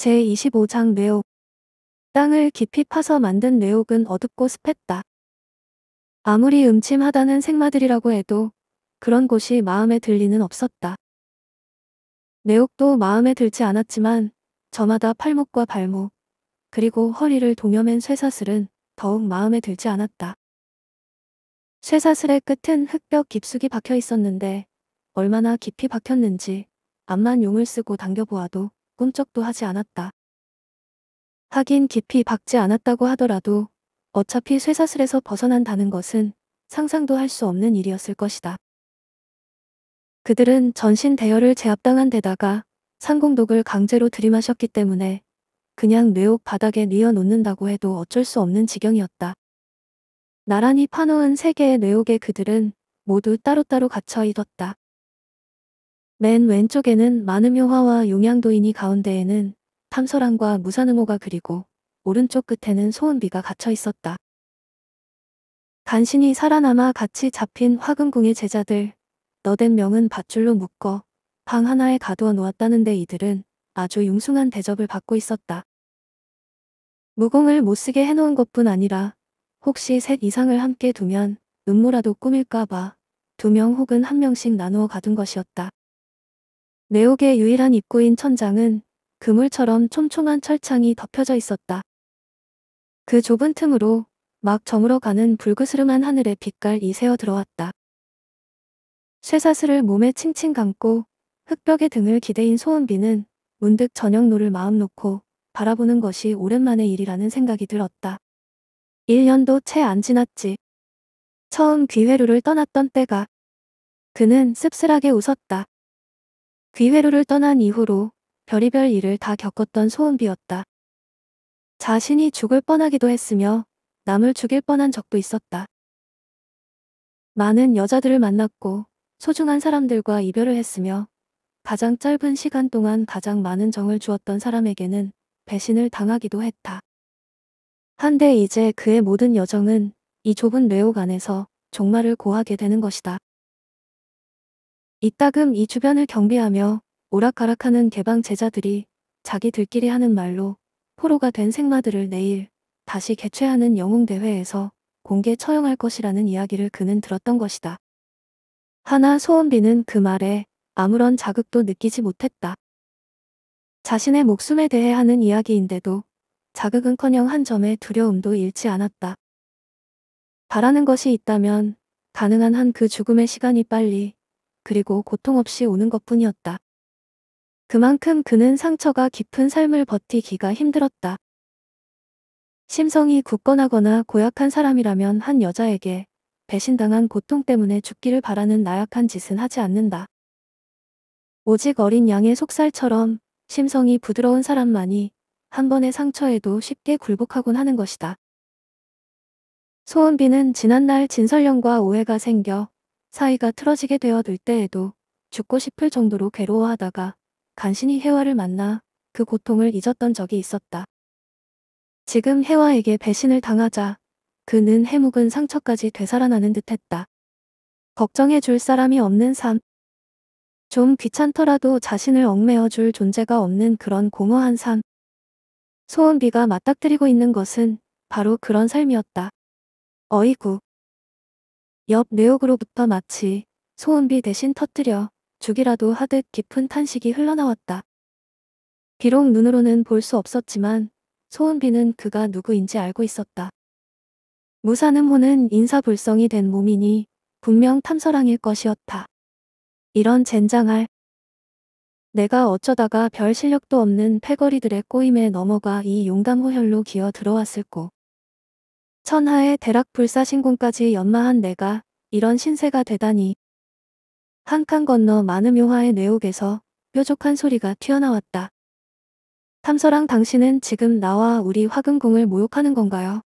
제25장 뇌옥 땅을 깊이 파서 만든 뇌옥은 어둡고 습했다. 아무리 음침하다는 생마들이라고 해도 그런 곳이 마음에 들리는 없었다. 뇌옥도 마음에 들지 않았지만 저마다 팔목과 발목 그리고 허리를 동여맨 쇠사슬은 더욱 마음에 들지 않았다. 쇠사슬의 끝은 흙벽 깊숙이 박혀 있었는데 얼마나 깊이 박혔는지 암만 용을 쓰고 당겨보아도 꿈쩍도 하지 않았다. 하긴 깊이 박지 않았다고 하더라도 어차피 쇠사슬에서 벗어난다는 것은 상상도 할 수 없는 일이었을 것이다. 그들은 전신 대열을 제압당한 데다가 상공독을 강제로 들이마셨기 때문에 그냥 뇌옥 바닥에 뉘어놓는다고 해도 어쩔 수 없는 지경이었다. 나란히 파놓은 세 개의 뇌옥에 그들은 모두 따로따로 갇혀 있었다. 맨 왼쪽에는 마음효화와 용양도인이 가운데에는 탐설항과 무산음호가 그리고 오른쪽 끝에는 소은비가 갇혀 있었다. 간신히 살아남아 같이 잡힌 화금궁의 제자들 너된 명은 밧줄로 묶어 방 하나에 가두어 놓았다는데 이들은 아주 융숭한 대접을 받고 있었다. 무공을 못쓰게 해놓은 것뿐 아니라 혹시 셋 이상을 함께 두면 음모라도 꾸밀까봐 두 명 혹은 한 명씩 나누어 가둔 것이었다. 내옥의 유일한 입구인 천장은 그물처럼 촘촘한 철창이 덮여져 있었다. 그 좁은 틈으로 막 저물어가는 불으스름한 하늘의 빛깔이 새어 들어왔다. 쇠사슬을 몸에 칭칭 감고 흙벽에 등을 기대인 소은비는 문득 저녁노를 마음 놓고 바라보는 것이 오랜만의 일이라는 생각이 들었다. 1년도 채 안 지났지. 처음 귀회루를 떠났던 때가 그는 씁쓸하게 웃었다. 귀회로를 떠난 이후로 별의별 일을 다 겪었던 소은비였다. 자신이 죽을 뻔하기도 했으며 남을 죽일 뻔한 적도 있었다. 많은 여자들을 만났고 소중한 사람들과 이별을 했으며 가장 짧은 시간 동안 가장 많은 정을 주었던 사람에게는 배신을 당하기도 했다. 한데 이제 그의 모든 여정은 이 좁은 레옥 안에서 종말을 고하게 되는 것이다. 이따금 이 주변을 경비하며 오락가락하는 개방 제자들이 자기들끼리 하는 말로 포로가 된 생마들을 내일 다시 개최하는 영웅대회에서 공개 처형할 것이라는 이야기를 그는 들었던 것이다. 하나 소원비는 그 말에 아무런 자극도 느끼지 못했다. 자신의 목숨에 대해 하는 이야기인데도 자극은커녕 한점에 두려움도 잃지 않았다. 바라는 것이 있다면 가능한 한 그 죽음의 시간이 빨리 그리고 고통 없이 오는 것뿐이었다. 그만큼 그는 상처가 깊은 삶을 버티기가 힘들었다. 심성이 굳건하거나 고약한 사람이라면 한 여자에게 배신당한 고통 때문에 죽기를 바라는 나약한 짓은 하지 않는다. 오직 어린 양의 속살처럼 심성이 부드러운 사람만이 한 번의 상처에도 쉽게 굴복하곤 하는 것이다. 소은비는 지난날 진설령과 오해가 생겨 사이가 틀어지게 되어들 때에도 죽고 싶을 정도로 괴로워하다가 간신히 혜화를 만나 그 고통을 잊었던 적이 있었다. 지금 혜화에게 배신을 당하자 그는 해묵은 상처까지 되살아나는 듯했다. 걱정해 줄 사람이 없는 삶. 좀 귀찮더라도 자신을 얽매어 줄 존재가 없는 그런 공허한 삶. 소은비가 맞닥뜨리고 있는 것은 바로 그런 삶이었다. 어이구. 옆 내옥으로부터 마치 소음비 대신 터뜨려 죽이라도 하듯 깊은 탄식이 흘러나왔다. 비록 눈으로는 볼 수 없었지만 소은비는 그가 누구인지 알고 있었다. 무사늠호는 인사불성이 된 몸이니 분명 탐사랑일 것이었다. 이런 젠장할 내가 어쩌다가 별 실력도 없는 패거리들의 꼬임에 넘어가 이 용감호혈로 기어 들어왔을꼬. 천하의 대락불사신궁까지 연마한 내가 이런 신세가 되다니. 한 칸 건너 많은 묘화의 내옥에서 뾰족한 소리가 튀어나왔다. 탐서랑 당신은 지금 나와 우리 화금궁을 모욕하는 건가요?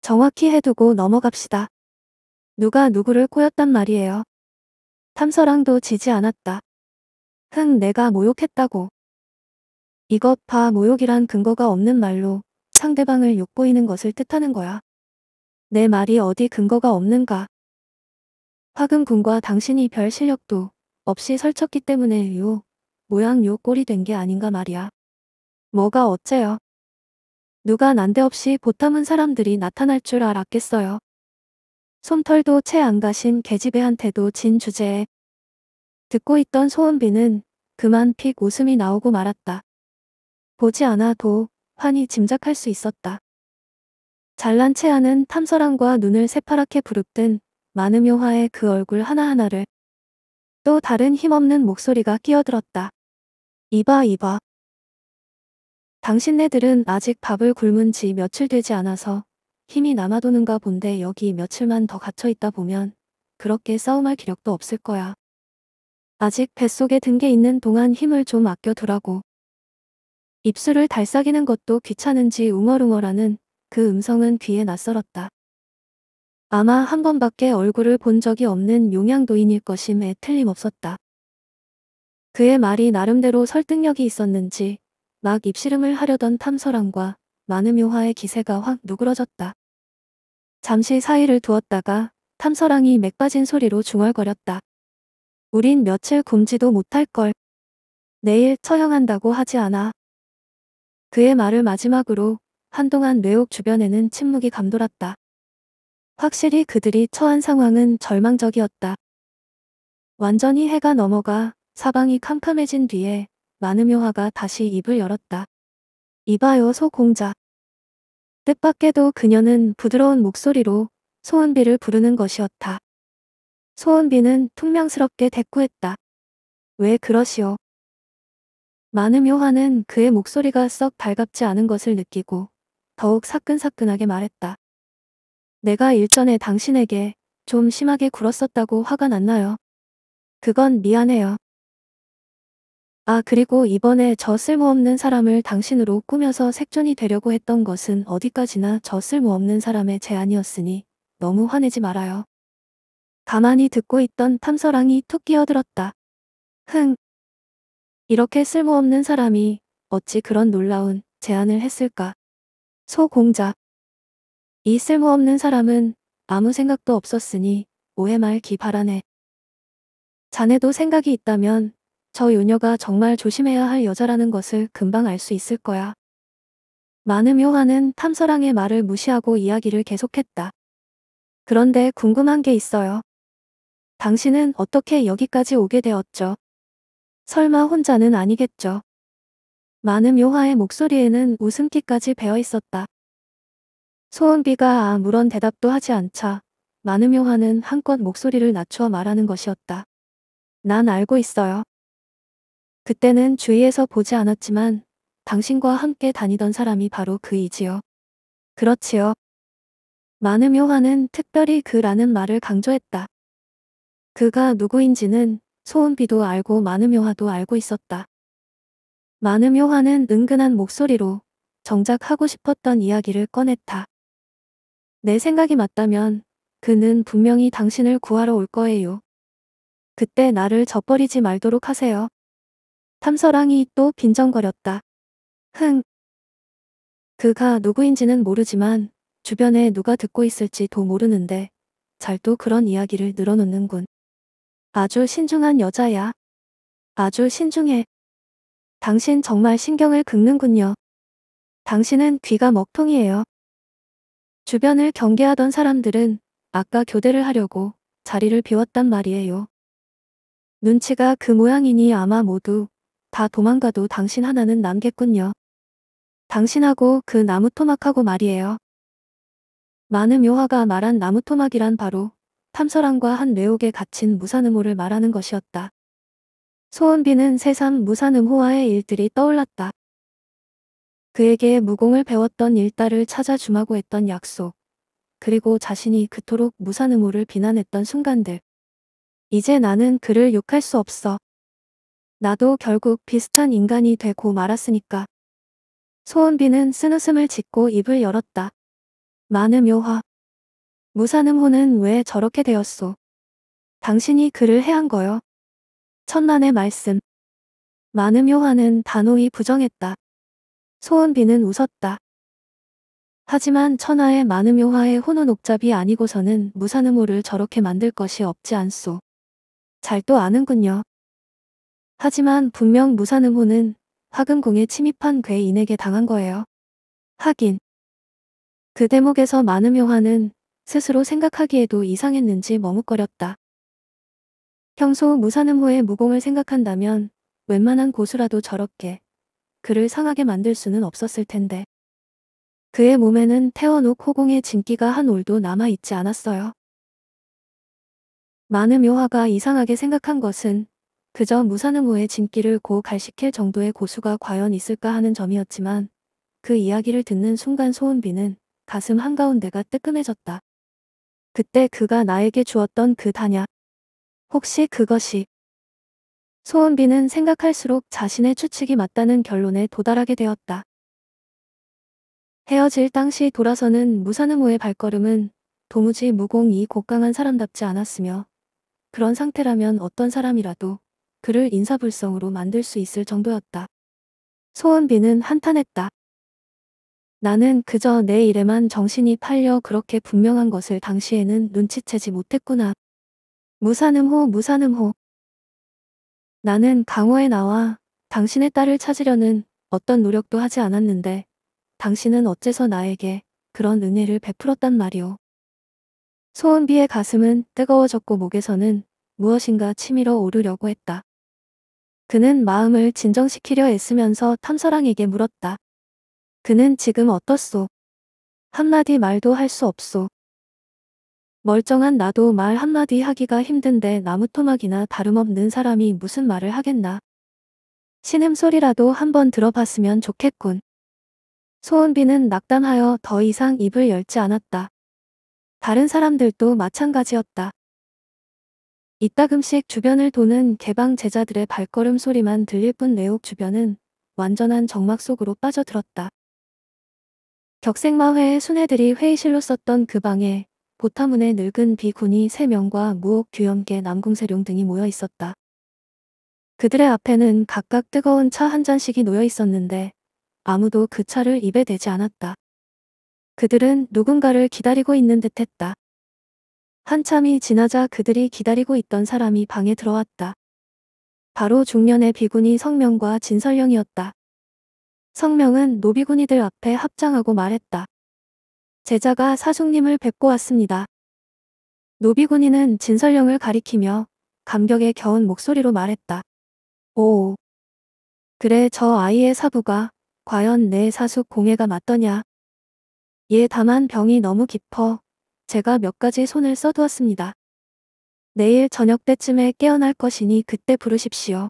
정확히 해두고 넘어갑시다. 누가 누구를 꼬였단 말이에요. 탐서랑도 지지 않았다. 흥 내가 모욕했다고. 이것 봐 모욕이란 근거가 없는 말로 상대방을 욕보이는 것을 뜻하는 거야. 내 말이 어디 근거가 없는가. 화금군과 당신이 별 실력도 없이 설쳤기 때문에 요 모양 요 꼴이 된 게 아닌가 말이야. 뭐가 어째요. 누가 난데없이 보탐은 사람들이 나타날 줄 알았겠어요. 솜털도 채 안 가신 개집애한테도진 주제에 듣고 있던 소은비는 그만 픽 웃음이 나오고 말았다. 보지 않아도 환히 짐작할 수 있었다. 잘난 체하는 탐설함과 눈을 새파랗게 부릅뜬 많은 묘화의 그 얼굴 하나하나를 또 다른 힘없는 목소리가 끼어들었다. 이봐 이봐. 당신네들은 아직 밥을 굶은 지 며칠 되지 않아서 힘이 남아도는가 본데 여기 며칠만 더 갇혀있다 보면 그렇게 싸움할 기력도 없을 거야. 아직 뱃속에 든 게 있는 동안 힘을 좀 아껴두라고. 입술을 달싹이는 것도 귀찮은지 웅얼웅얼하는 그 음성은 귀에 낯설었다. 아마 한 번밖에 얼굴을 본 적이 없는 용양도인일 것임에 틀림없었다. 그의 말이 나름대로 설득력이 있었는지 막 입씨름을 하려던 탐설함과 많은 묘화의 기세가 확 누그러졌다. 잠시 사이를 두었다가 탐설왕이 맥 빠진 소리로 중얼거렸다. 우린 며칠 굶지도 못할 걸. 내일 처형한다고 하지 않아. 그의 말을 마지막으로 한동안 뇌옥 주변에는 침묵이 감돌았다. 확실히 그들이 처한 상황은 절망적이었다. 완전히 해가 넘어가 사방이 캄캄해진 뒤에 마누묘화가 다시 입을 열었다. 이봐요 소공자. 뜻밖에도 그녀는 부드러운 목소리로 소은비를 부르는 것이었다. 소은비는 퉁명스럽게 대꾸했다. 왜 그러시오. 많은묘한는 그의 목소리가 썩 달갑지 않은 것을 느끼고 더욱 사끈사끈하게 말했다. 내가 일전에 당신에게 좀 심하게 굴었었다고 화가 났나요? 그건 미안해요. 아 그리고 이번에 저 쓸모없는 사람을 당신으로 꾸며서 색전이 되려고 했던 것은 어디까지나 저 쓸모없는 사람의 제안이었으니 너무 화내지 말아요. 가만히 듣고 있던 탐서랑이 툭 끼어들었다. 흥, 이렇게 쓸모없는 사람이 어찌 그런 놀라운 제안을 했을까. 소공작. 이 쓸모없는 사람은 아무 생각도 없었으니 오해 말기 바라네. 자네도 생각이 있다면 저 요녀가 정말 조심해야 할 여자라는 것을 금방 알 수 있을 거야. 많은요한는 탐서랑의 말을 무시하고 이야기를 계속했다. 그런데 궁금한 게 있어요. 당신은 어떻게 여기까지 오게 되었죠? 설마 혼자는 아니겠죠. 많은 묘화의 목소리에는 웃음기까지 배어 있었다. 소은비가 아무런 대답도 하지 않자 많은 묘화는 한껏 목소리를 낮추어 말하는 것이었다. 난 알고 있어요. 그때는 주위에서 보지 않았지만 당신과 함께 다니던 사람이 바로 그이지요. 그렇지요. 많은 묘화는 특별히 그라는 말을 강조했다. 그가 누구인지는 소은비도 알고 마음요화도 알고 있었다. 마음요화는 은근한 목소리로 정작 하고 싶었던 이야기를 꺼냈다. 내 생각이 맞다면 그는 분명히 당신을 구하러 올 거예요. 그때 나를 져버리지 말도록 하세요. 탐서랑이 또 빈정거렸다. 흥. 그가 누구인지는 모르지만 주변에 누가 듣고 있을지도 모르는데 잘 또 그런 이야기를 늘어놓는군. 아주 신중한 여자야. 아주 신중해. 당신 정말 신경을 긁는군요. 당신은 귀가 먹통이에요. 주변을 경계하던 사람들은 아까 교대를 하려고 자리를 비웠단 말이에요. 눈치가 그 모양이니 아마 모두 다 도망가도 당신 하나는 남겠군요. 당신하고 그 나무토막하고 말이에요. 많은 묘화가 말한 나무토막이란 바로 탐설왕과 한 뇌옥에 갇힌 무산음호를 말하는 것이었다. 소은비는 새삼 무산음호와의 일들이 떠올랐다. 그에게 무공을 배웠던 일달을 찾아 주마고 했던 약속, 그리고 자신이 그토록 무산음호를 비난했던 순간들. 이제 나는 그를 욕할 수 없어. 나도 결국 비슷한 인간이 되고 말았으니까. 소은비는 쓴 웃음을 짓고 입을 열었다. 많은 묘화. 무사능호는 왜 저렇게 되었소? 당신이 그를 해한 거요. 천만의 말씀. 마늠요한은 단호히 부정했다. 소은비는 웃었다. 하지만 천하의 마늠요화의 혼어옥잡이 아니고서는 무사능호를 저렇게 만들 것이 없지 않소. 잘 또 아는군요. 하지만 분명 무사능호는 화금공에 침입한 괴인에게 당한 거예요. 하긴. 그 대목에서 마늠요화는 스스로 생각하기에도 이상했는지 머뭇거렸다. 평소 무산음호의 무공을 생각한다면 웬만한 고수라도 저렇게 그를 상하게 만들 수는 없었을 텐데. 그의 몸에는 태어녹 호공의 진기가 한 올도 남아있지 않았어요. 많은 묘화가 이상하게 생각한 것은 그저 무산음호의 진기를 고갈시킬 정도의 고수가 과연 있을까 하는 점이었지만 그 이야기를 듣는 순간 소은비는 가슴 한가운데가 뜨끔해졌다. 그때 그가 나에게 주었던 그 단약. 혹시 그것이 소은비는 생각할수록 자신의 추측이 맞다는 결론에 도달하게 되었다. 헤어질 당시 돌아서는 무산음호의 발걸음은 도무지 무공이 곡강한 사람답지 않았으며 그런 상태라면 어떤 사람이라도 그를 인사불성으로 만들 수 있을 정도였다. 소은비는 한탄했다. 나는 그저 내 일에만 정신이 팔려 그렇게 분명한 것을 당시에는 눈치채지 못했구나. 무사음호무사음호 나는 강호에 나와 당신의 딸을 찾으려는 어떤 노력도 하지 않았는데 당신은 어째서 나에게 그런 은혜를 베풀었단 말이오. 소은비의 가슴은 뜨거워졌고 목에서는 무엇인가 치밀어 오르려고 했다. 그는 마음을 진정시키려 애쓰면서 탐사랑에게 물었다. 그는 지금 어떻소? 한마디 말도 할 수 없소. 멀쩡한 나도 말 한마디 하기가 힘든데 나무 토막이나 다름없는 사람이 무슨 말을 하겠나. 신음소리라도 한 번 들어봤으면 좋겠군. 소은비는 낙담하여 더 이상 입을 열지 않았다. 다른 사람들도 마찬가지였다. 이따금씩 주변을 도는 개방 제자들의 발걸음 소리만 들릴 뿐 내옥 주변은 완전한 정막 속으로 빠져들었다. 격생마회의 순애들이 회의실로 썼던 그 방에 보타문의 늙은 비군이 3명과 무옥 규염계 남궁세룡 등이 모여 있었다. 그들의 앞에는 각각 뜨거운 차 한 잔씩이 놓여 있었는데 아무도 그 차를 입에 대지 않았다. 그들은 누군가를 기다리고 있는 듯했다. 한참이 지나자 그들이 기다리고 있던 사람이 방에 들어왔다. 바로 중년의 비군이 성명과 진설령이었다. 성명은 노비군이들 앞에 합장하고 말했다. 제자가 사숙님을 뵙고 왔습니다. 노비군이는 진설령을 가리키며 감격에 겨운 목소리로 말했다. 오. 그래 저 아이의 사부가 과연 내 사숙 공예가 맞더냐. 예 다만 병이 너무 깊어 제가 몇 가지 손을 써두었습니다. 내일 저녁 때쯤에 깨어날 것이니 그때 부르십시오.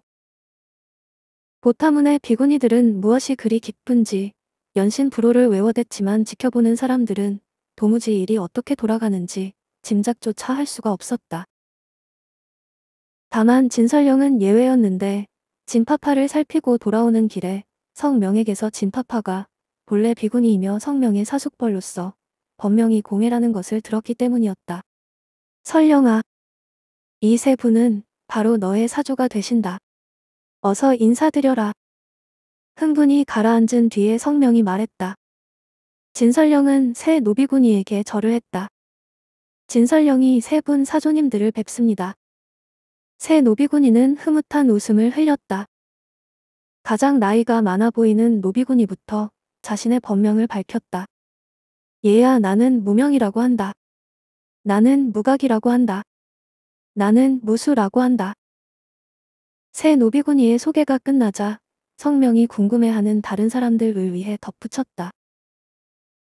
보타문의 비구니들은 무엇이 그리 기쁜지 연신 불호를 외워댔지만 지켜보는 사람들은 도무지 일이 어떻게 돌아가는지 짐작조차 할 수가 없었다. 다만 진설령은 예외였는데 진파파를 살피고 돌아오는 길에 성명에게서 진파파가 본래 비군이이며 성명의 사숙벌로서 법명이 공해라는 것을 들었기 때문이었다. 설령아, 이 세 분은 바로 너의 사조가 되신다. 어서 인사드려라. 흥분이 가라앉은 뒤에 성명이 말했다. 진설령은 새 노비군이에게 절을 했다. 진설령이 세 분 사조님들을 뵙습니다. 새 노비군이는 흐뭇한 웃음을 흘렸다. 가장 나이가 많아 보이는 노비군이부터 자신의 법명을 밝혔다. 얘야 나는 무명이라고 한다. 나는 무각이라고 한다. 나는 무수라고 한다. 새 노비군이의 소개가 끝나자 성명이 궁금해하는 다른 사람들을 위해 덧붙였다.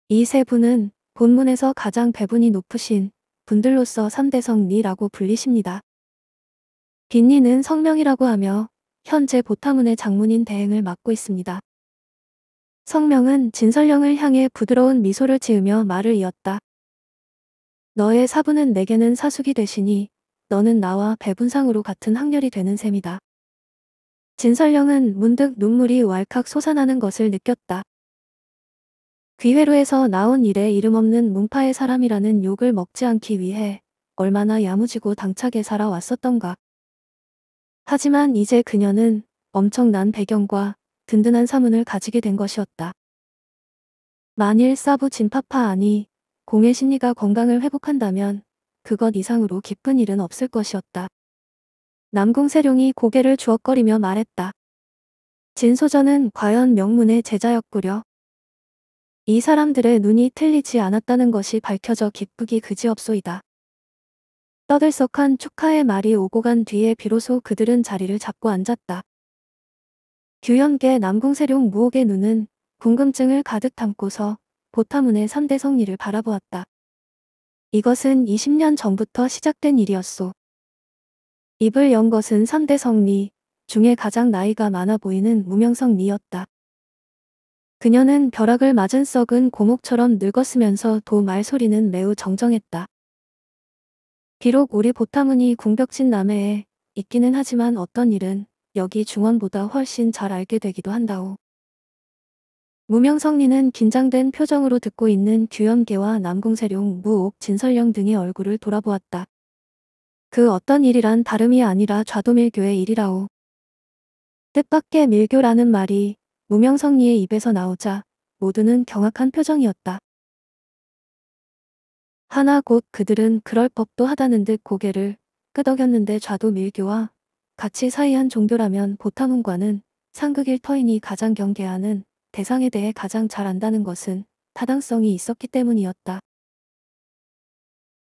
이 세 분은 본문에서 가장 배분이 높으신 분들로서 3대 성리라고 불리십니다. 빈니는 성명이라고 하며 현재 보타문의 장문인 대행을 맡고 있습니다. 성명은 진설령을 향해 부드러운 미소를 지으며 말을 이었다. 너의 사부는 내게는 사숙이 되시니 너는 나와 배분상으로 같은 학렬이 되는 셈이다. 진설령은 문득 눈물이 왈칵 솟아나는 것을 느꼈다. 귀회로에서 나온 일에 이름없는 문파의 사람이라는 욕을 먹지 않기 위해 얼마나 야무지고 당차게 살아왔었던가. 하지만 이제 그녀는 엄청난 배경과 든든한 사문을 가지게 된 것이었다. 만일 사부 진파파 아니 공의 심리가 건강을 회복한다면 그것 이상으로 기쁜 일은 없을 것이었다. 남궁세룡이 고개를 주억거리며 말했다. 진소전은 과연 명문의 제자였구려. 이 사람들의 눈이 틀리지 않았다는 것이 밝혀져 기쁘기 그지없소이다. 떠들썩한 축하의 말이 오고 간 뒤에 비로소 그들은 자리를 잡고 앉았다. 규현계 남궁세룡 무옥의 눈은 궁금증을 가득 담고서 보타문의 선대 성리를 바라보았다. 이것은 20년 전부터 시작된 일이었소. 입을 연 것은 3대 성리 중에 가장 나이가 많아 보이는 무명성 리였다. 그녀는 벼락을 맞은 썩은 고목처럼 늙었으면서 도 말소리는 매우 정정했다. 비록 우리 보타문이 궁벽진 남해에 있기는 하지만 어떤 일은 여기 중원보다 훨씬 잘 알게 되기도 한다오. 무명성리는 긴장된 표정으로 듣고 있는 규현계와 남궁세룡, 무옥, 진설령 등의 얼굴을 돌아보았다. 그 어떤 일이란 다름이 아니라 좌도밀교의 일이라오. 뜻밖의 밀교라는 말이 무명성리의 입에서 나오자 모두는 경악한 표정이었다. 하나 곧 그들은 그럴 법도 하다는 듯 고개를 끄덕였는데 좌도 밀교와 같이 사이한 종교라면 보타문과는 상극일 터이니 가장 경계하는 대상에 대해 가장 잘 안다는 것은 타당성이 있었기 때문이었다.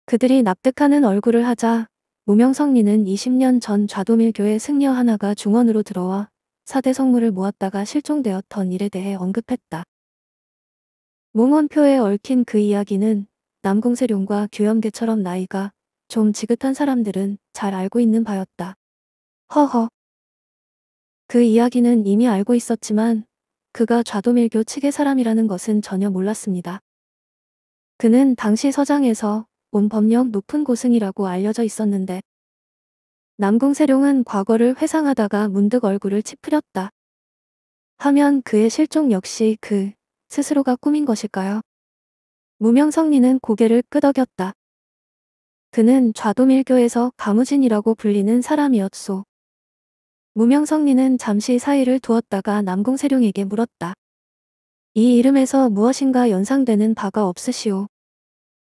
그들이 납득하는 얼굴을 하자 무명성리는 20년 전좌도밀교의 승려 하나가 중원으로 들어와 사대 성물을 모았다가 실종되었던 일에 대해 언급했다. 몽원표에 얽힌 그 이야기는 남궁세룡과 규염계처럼 나이가 좀 지긋한 사람들은 잘 알고 있는 바였다. 허허. 그 이야기는 이미 알고 있었지만 그가 좌도밀교 측의 사람이라는 것은 전혀 몰랐습니다. 그는 당시 서장에서 온 법령 높은 고승이라고 알려져 있었는데 남궁세룡은 과거를 회상하다가 문득 얼굴을 찌푸렸다. 하면 그의 실종 역시 그 스스로가 꾸민 것일까요? 무명성리는 고개를 끄덕였다. 그는 좌도밀교에서 가무진이라고 불리는 사람이었소. 무명성리는 잠시 사이를 두었다가 남궁세룡에게 물었다. 이 이름에서 무엇인가 연상되는 바가 없으시오.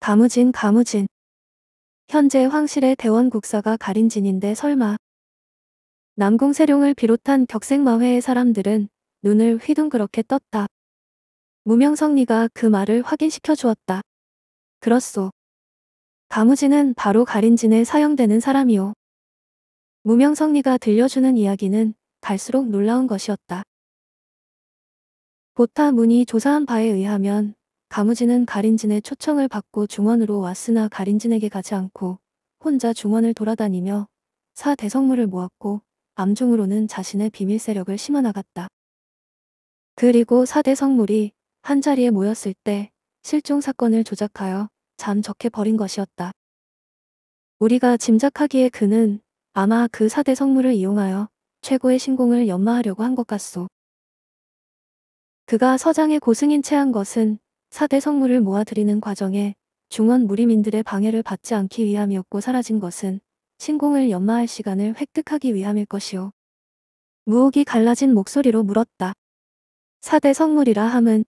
가무진 가무진. 현재 황실의 대원국사가 가린진인데 설마. 남궁세룡을 비롯한 격생마회의 사람들은 눈을 휘둥그렇게 떴다. 무명성리가 그 말을 확인시켜 주었다. 그렇소. 가무진은 바로 가린진에 사용되는 사람이오. 무명성리가 들려주는 이야기는 갈수록 놀라운 것이었다. 보타 문이 조사한 바에 의하면 가무진은 가린진의 초청을 받고 중원으로 왔으나 가린진에게 가지 않고 혼자 중원을 돌아다니며 사 대성물을 모았고 암중으로는 자신의 비밀 세력을 심어나갔다. 그리고 사 대성물이 한자리에 모였을 때 실종 사건을 조작하여 잠적해 버린 것이었다. 우리가 짐작하기에 그는 아마 그 4대 성물을 이용하여 최고의 신공을 연마하려고 한 것 같소. 그가 서장의 고승인 채 한 것은 4대 성물을 모아들이는 과정에 중원 무림인들의 방해를 받지 않기 위함이었고 사라진 것은 신공을 연마할 시간을 획득하기 위함일 것이오. 무옥이 갈라진 목소리로 물었다. 4대 성물이라 함은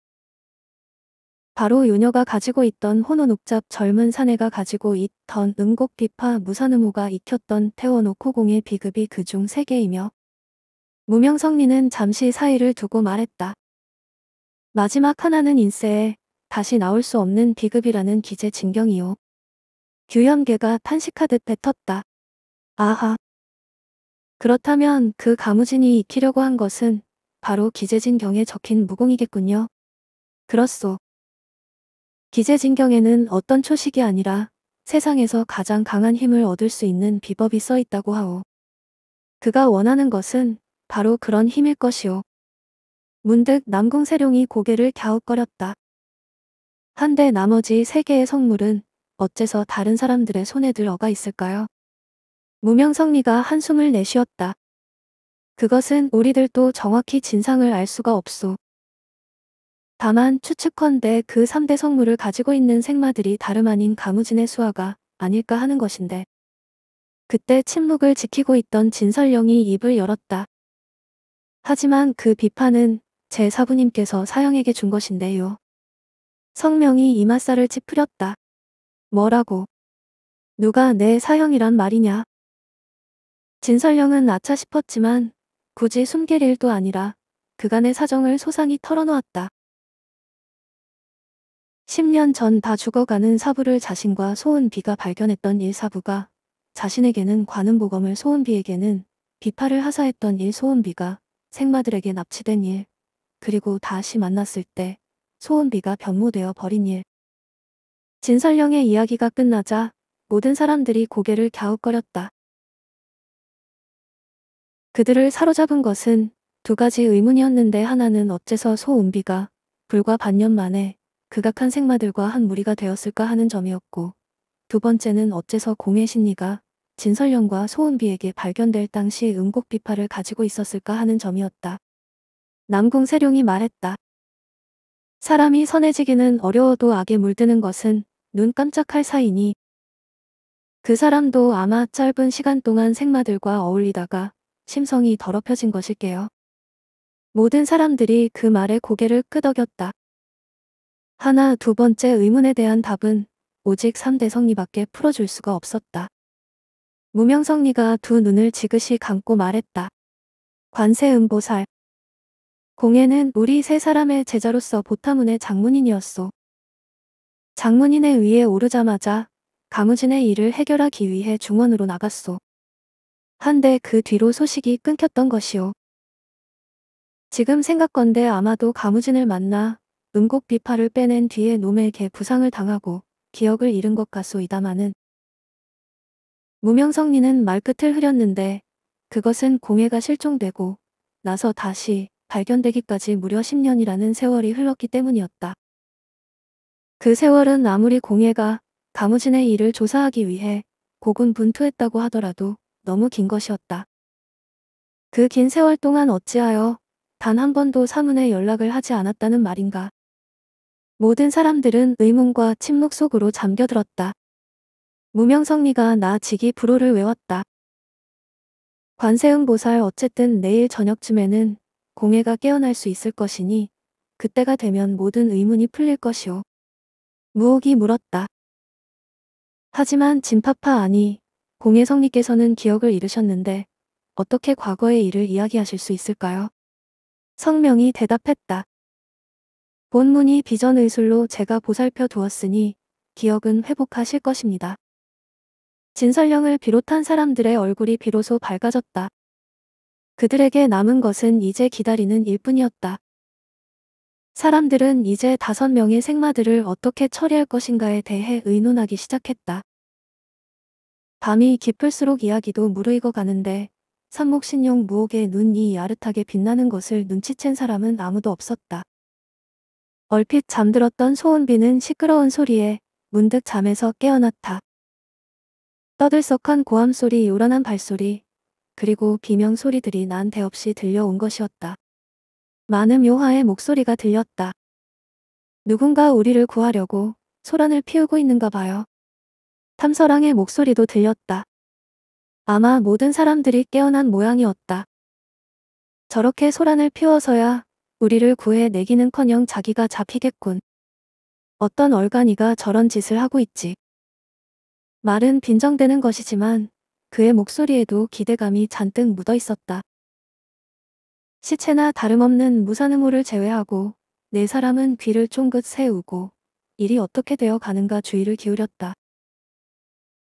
바로 요녀가 가지고 있던 혼노룩잡 젊은 사내가 가지고 있던 음곡 비파 무산음호가 익혔던 태워놓코 공의 비급이 그중 세 개이며 무명성리는 잠시 사이를 두고 말했다. 마지막 하나는 인세에 다시 나올 수 없는 비급이라는 기재 진경이요. 규현계가 탄식하듯 뱉었다. 아하. 그렇다면 그 가무진이 익히려고 한 것은 바로 기재진경에 적힌 무공이겠군요. 그렇소. 기재진경에는 어떤 초식이 아니라 세상에서 가장 강한 힘을 얻을 수 있는 비법이 써 있다고 하오. 그가 원하는 것은 바로 그런 힘일 것이오. 문득 남궁세룡이 고개를 갸웃거렸다. 한데 나머지 세 개의 성물은 어째서 다른 사람들의 손에 들어가 있을까요? 무명성리가 한숨을 내쉬었다. 그것은 우리들도 정확히 진상을 알 수가 없소. 다만 추측컨대 그 3대 성물을 가지고 있는 생마들이 다름 아닌 가무진의 수하가 아닐까 하는 것인데 그때 침묵을 지키고 있던 진설령이 입을 열었다. 하지만 그 비판은 제 사부님께서 사형에게 준 것인데요. 성명이 이마살을 찌푸렸다. 뭐라고? 누가 내 사형이란 말이냐? 진설령은 아차 싶었지만 굳이 숨길 일도 아니라 그간의 사정을 소상히 털어놓았다. 10년 전 다 죽어가는 사부를 자신과 소은비가 발견했던 일사부가 자신에게는 관음보검을 소은비에게는 비파를 하사했던 일 소은비가 생마들에게 납치된 일 그리고 다시 만났을 때 소은비가 변모되어 버린 일 진설령의 이야기가 끝나자 모든 사람들이 고개를 갸웃거렸다. 그들을 사로잡은 것은 두 가지 의문이었는데 하나는 어째서 소은비가 불과 반년 만에 극악한 생마들과 한 무리가 되었을까 하는 점이었고 두 번째는 어째서 공의 신리가 진설령과 소은비에게 발견될 당시 음곡 비파를 가지고 있었을까 하는 점이었다. 남궁 세룡이 말했다. 사람이 선해지기는 어려워도 악에 물드는 것은 눈 깜짝할 사이니 그 사람도 아마 짧은 시간 동안 생마들과 어울리다가 심성이 더럽혀진 것일게요. 모든 사람들이 그 말에 고개를 끄덕였다. 하나, 두 번째 의문에 대한 답은 오직 3대 성리밖에 풀어줄 수가 없었다. 무명성리가 두 눈을 지그시 감고 말했다. 관세음보살. 공예는 우리 세 사람의 제자로서 보타문의 장문인이었소. 장문인의 위에 오르자마자 가무진의 일을 해결하기 위해 중원으로 나갔소. 한데 그 뒤로 소식이 끊겼던 것이오. 지금 생각건데 아마도 가무진을 만나 음곡 비파를 빼낸 뒤에 놈에게 부상을 당하고 기억을 잃은 것 같소이다마는 무명성리는 말끝을 흐렸는데 그것은 공해가 실종되고 나서 다시 발견되기까지 무려 10년이라는 세월이 흘렀기 때문이었다. 그 세월은 아무리 공해가 가무진의 일을 조사하기 위해 고군분투했다고 하더라도 너무 긴 것이었다. 그 긴 세월 동안 어찌하여 단 한 번도 사문에 연락을 하지 않았다는 말인가. 모든 사람들은 의문과 침묵 속으로 잠겨들었다. 무명성리가 나지기 불호를 외웠다. 관세음 보살 어쨌든 내일 저녁쯤에는 공예가 깨어날 수 있을 것이니 그때가 되면 모든 의문이 풀릴 것이오. 무옥이 물었다. 하지만 진파파 아니 공예 성리께서는 기억을 잃으셨는데 어떻게 과거의 일을 이야기하실 수 있을까요? 성명이 대답했다. 본문이 비전 의술로 제가 보살펴 두었으니 기억은 회복하실 것입니다. 진설령을 비롯한 사람들의 얼굴이 비로소 밝아졌다. 그들에게 남은 것은 이제 기다리는 일뿐이었다. 사람들은 이제 다섯 명의 생마들을 어떻게 처리할 것인가에 대해 의논하기 시작했다. 밤이 깊을수록 이야기도 무르익어 가는데 삼목신용 무옥의 눈이 야릇하게 빛나는 것을 눈치챈 사람은 아무도 없었다. 얼핏 잠들었던 소은비는 시끄러운 소리에 문득 잠에서 깨어났다. 떠들썩한 고함 소리, 요란한 발소리, 그리고 비명 소리들이 난대 없이 들려온 것이었다. 많은 묘화의 목소리가 들렸다. 누군가 우리를 구하려고 소란을 피우고 있는가 봐요. 탐서랑의 목소리도 들렸다. 아마 모든 사람들이 깨어난 모양이었다. 저렇게 소란을 피워서야 우리를 구해내기는커녕 자기가 잡히겠군. 어떤 얼간이가 저런 짓을 하고 있지. 말은 빈정되는 것이지만 그의 목소리에도 기대감이 잔뜩 묻어 있었다. 시체나 다름없는 무산음호를 제외하고 네 사람은 귀를 쫑긋 세우고 일이 어떻게 되어 가는가 주의를 기울였다.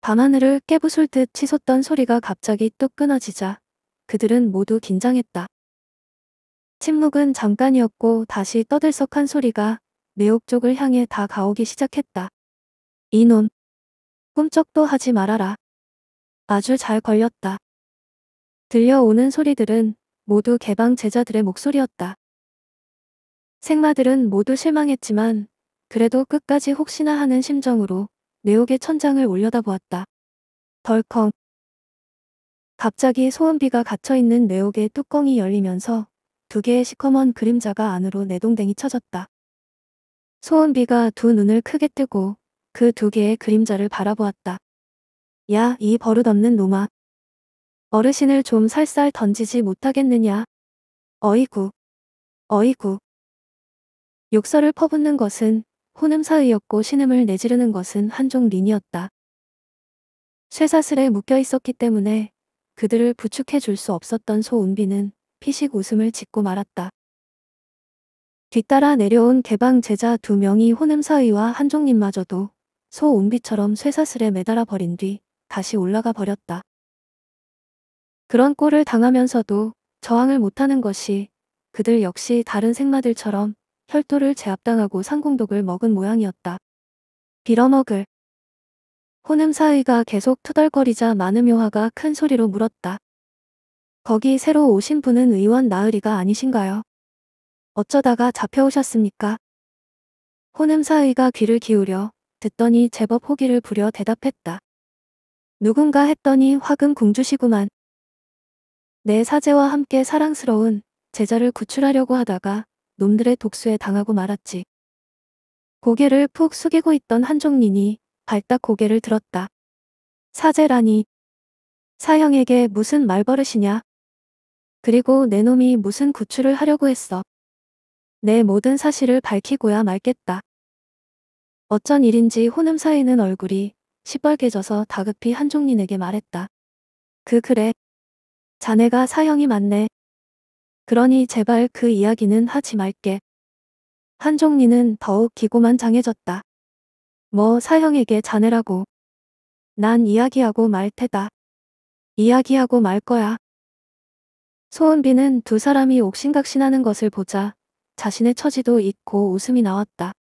밤하늘을 깨부술 듯 치솟던 소리가 갑자기 뚝 끊어지자 그들은 모두 긴장했다. 침묵은 잠깐이었고 다시 떠들썩한 소리가 내옥 쪽을 향해 다가오기 시작했다. 이놈. 꿈쩍도 하지 말아라. 아주 잘 걸렸다. 들려오는 소리들은 모두 개방 제자들의 목소리였다. 생마들은 모두 실망했지만 그래도 끝까지 혹시나 하는 심정으로 내옥의 천장을 올려다보았다. 덜컹. 갑자기 소음비가 갇혀있는 내옥의 뚜껑이 열리면서 두 개의 시커먼 그림자가 안으로 내동댕이 쳐졌다. 소은비가 두 눈을 크게 뜨고 그 두 개의 그림자를 바라보았다. 야, 이 버릇없는 놈아. 어르신을 좀 살살 던지지 못하겠느냐. 어이구. 어이구. 욕설을 퍼붓는 것은 혼음사의였고 신음을 내지르는 것은 한종 린이었다. 쇠사슬에 묶여 있었기 때문에 그들을 부축해 줄 수 없었던 소운비는 피식 웃음을 짓고 말았다. 뒤따라 내려온 개방 제자 두 명이 호남사의와 한종님마저도 소 온비처럼 쇠사슬에 매달아 버린 뒤 다시 올라가 버렸다. 그런 꼴을 당하면서도 저항을 못하는 것이 그들 역시 다른 생마들처럼 혈도를 제압당하고 상공독을 먹은 모양이었다. 빌어먹을. 호남사의가 계속 투덜거리자 마음묘화가큰 소리로 물었다. 거기 새로 오신 분은 의원 나으리가 아니신가요? 어쩌다가 잡혀오셨습니까? 호남사의가 귀를 기울여 듣더니 제법 호기를 부려 대답했다. 누군가 했더니 화금 공주시구만. 내 사제와 함께 사랑스러운 제자를 구출하려고 하다가 놈들의 독수에 당하고 말았지. 고개를 푹 숙이고 있던 한종린이 발딱 고개를 들었다. 사제라니. 사형에게 무슨 말버릇이냐. 그리고 내 놈이 무슨 구출을 하려고 했어. 내 모든 사실을 밝히고야 말겠다. 어쩐 일인지 혼음 사이는 얼굴이 시뻘개져서 다급히 한종린에게 말했다. 그 그래. 자네가 사형이 맞네. 그러니 제발 그 이야기는 하지 말게. 한종리는 더욱 기고만장해졌다. 뭐 사형에게 자네라고. 난 이야기하고 말 테다. 이야기하고 말 거야. 소은비는 두 사람이 옥신각신하는 것을 보자 자신의 처지도 잊고 웃음이 나왔다.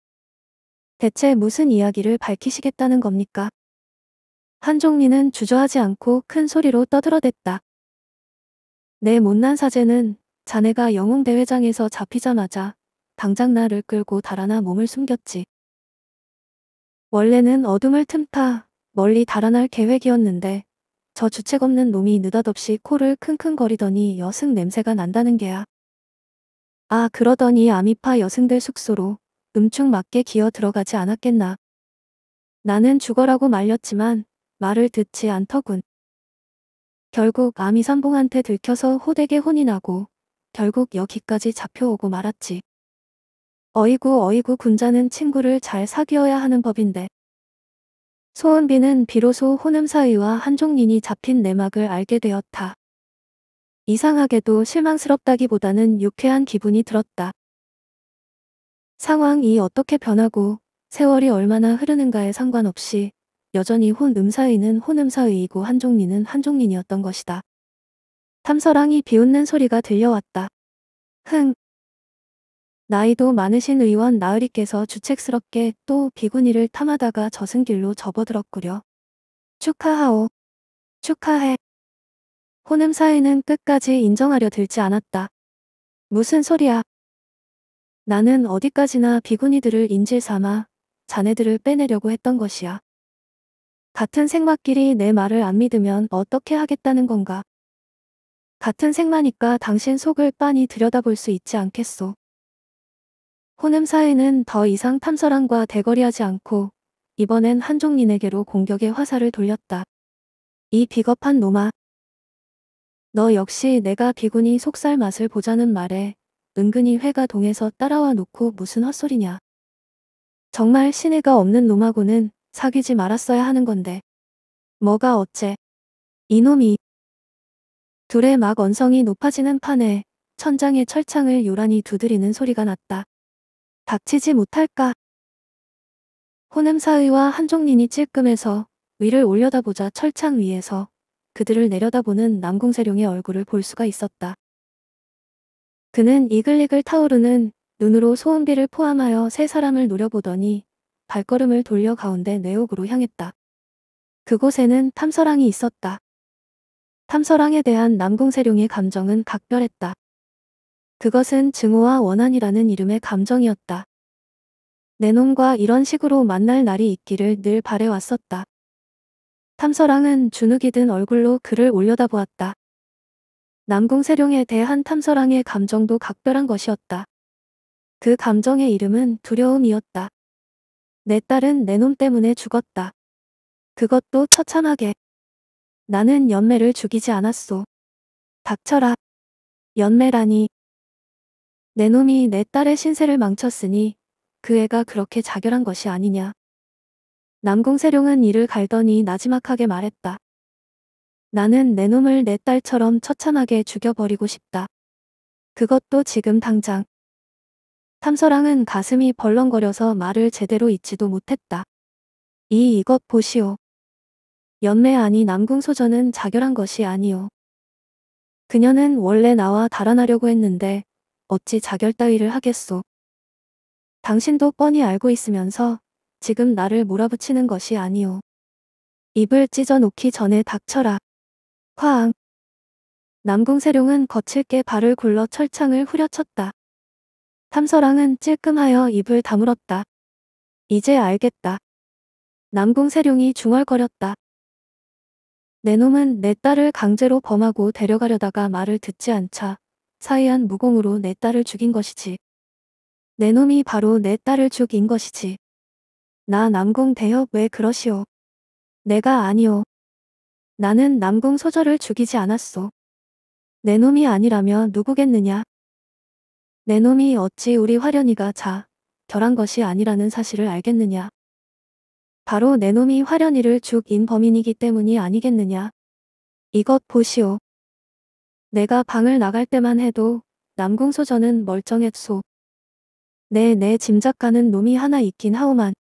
대체 무슨 이야기를 밝히시겠다는 겁니까? 한종리는 주저하지 않고 큰 소리로 떠들어댔다. 내 못난 사제는 자네가 영웅대회장에서 잡히자마자 당장 나를 끌고 달아나 몸을 숨겼지. 원래는 어둠을 틈타 멀리 달아날 계획이었는데 저 주책없는 놈이 느닷없이 코를 킁킁거리더니 여승 냄새가 난다는 게야. 아 그러더니 아미파 여승들 숙소로 음충 맞게 기어 들어가지 않았겠나. 나는 죽어라고 말렸지만 말을 듣지 않더군. 결국 아미 삼봉한테 들켜서 호되게 혼이 나고 결국 여기까지 잡혀오고 말았지. 어이구 어이구 군자는 친구를 잘 사귀어야 하는 법인데. 소은비는 비로소 혼음사위와 한종린이 잡힌 내막을 알게 되었다. 이상하게도 실망스럽다기보다는 유쾌한 기분이 들었다. 상황이 어떻게 변하고 세월이 얼마나 흐르는가에 상관없이 여전히 혼음사위는 혼음사위이고 한종린은 한종린이었던 것이다. 탐서랑이 비웃는 소리가 들려왔다. 흥, 나이도 많으신 의원 나으리께서 주책스럽게 또 비구니를 탐하다가 저승길로 접어들었구려. 축하하오. 축하해. 호남 사회는 끝까지 인정하려 들지 않았다. 무슨 소리야. 나는 어디까지나 비구니들을 인질 삼아 자네들을 빼내려고 했던 것이야. 같은 생마끼리 내 말을 안 믿으면 어떻게 하겠다는 건가. 같은 생마니까 당신 속을 빤히 들여다볼 수 있지 않겠소. 호냄사에는더 이상 탐사랑과 대거리하지 않고 이번엔 한종린에게로 공격의 화살을 돌렸다. 이 비겁한 놈아. 너 역시 내가 비군이 속살 맛을 보자는 말에 은근히 회가 동해서 따라와 놓고 무슨 헛소리냐. 정말 신의가 없는 놈하고는 사귀지 말았어야 하는 건데. 뭐가 어째. 이놈이. 둘의 막 언성이 높아지는 판에 천장의 철창을 요란히 두드리는 소리가 났다. 닥치지 못할까. 호남사의와 한종린이 찔끔해서 위를 올려다보자 철창 위에서 그들을 내려다보는 남궁세룡의 얼굴을 볼 수가 있었다. 그는 이글이글 타오르는 눈으로 소음비를 포함하여 세 사람을 노려보더니 발걸음을 돌려 가운데 뇌옥으로 향했다. 그곳에는 탐서랑이 있었다. 탐서랑에 대한 남궁세룡의 감정은 각별했다. 그것은 증오와 원한이라는 이름의 감정이었다. 내 놈과 이런 식으로 만날 날이 있기를 늘 바래왔었다. 탐서랑은 주눅이 든 얼굴로 그를 올려다보았다. 남궁세룡에 대한 탐서랑의 감정도 각별한 것이었다. 그 감정의 이름은 두려움이었다. 내 딸은 내놈 때문에 죽었다. 그것도 처참하게. 나는 연매를 죽이지 않았소. 닥쳐라. 연매라니. 내 놈이 내 딸의 신세를 망쳤으니 그 애가 그렇게 자결한 것이 아니냐. 남궁세룡은 이를 갈더니 나지막하게 말했다. 나는 내 놈을 내 딸처럼 처참하게 죽여버리고 싶다. 그것도 지금 당장. 탐서랑은 가슴이 벌렁거려서 말을 제대로 잊지도 못했다. 이 이것 보시오. 연매 아니 남궁소전은 자결한 것이 아니오. 그녀는 원래 나와 달아나려고 했는데 어찌 자결 따위를 하겠소. 당신도 뻔히 알고 있으면서 지금 나를 몰아붙이는 것이 아니오. 입을 찢어 놓기 전에 닥쳐라. 화앙. 남궁세룡은 거칠게 발을 굴러 철창을 후려쳤다. 탐서랑은 찔끔하여 입을 다물었다. 이제 알겠다. 남궁세룡이 중얼거렸다. 내 놈은 내 딸을 강제로 범하고 데려가려다가 말을 듣지 않자 사이한 무공으로 내 딸을 죽인 것이지. 내 놈이 바로 내 딸을 죽인 것이지. 나 남궁 대협 왜 그러시오. 내가 아니오. 나는 남궁 소절을 죽이지 않았소. 내 놈이 아니라면 누구겠느냐. 내 놈이 어찌 우리 화련이가 자, 결한 것이 아니라는 사실을 알겠느냐. 바로 내 놈이 화련이를 죽인 범인이기 때문이 아니겠느냐. 이것 보시오. 내가 방을 나갈 때만 해도 남궁소 저는 멀쩡했소. 내내 네, 네, 짐작가는 놈이 하나 있긴 하오만.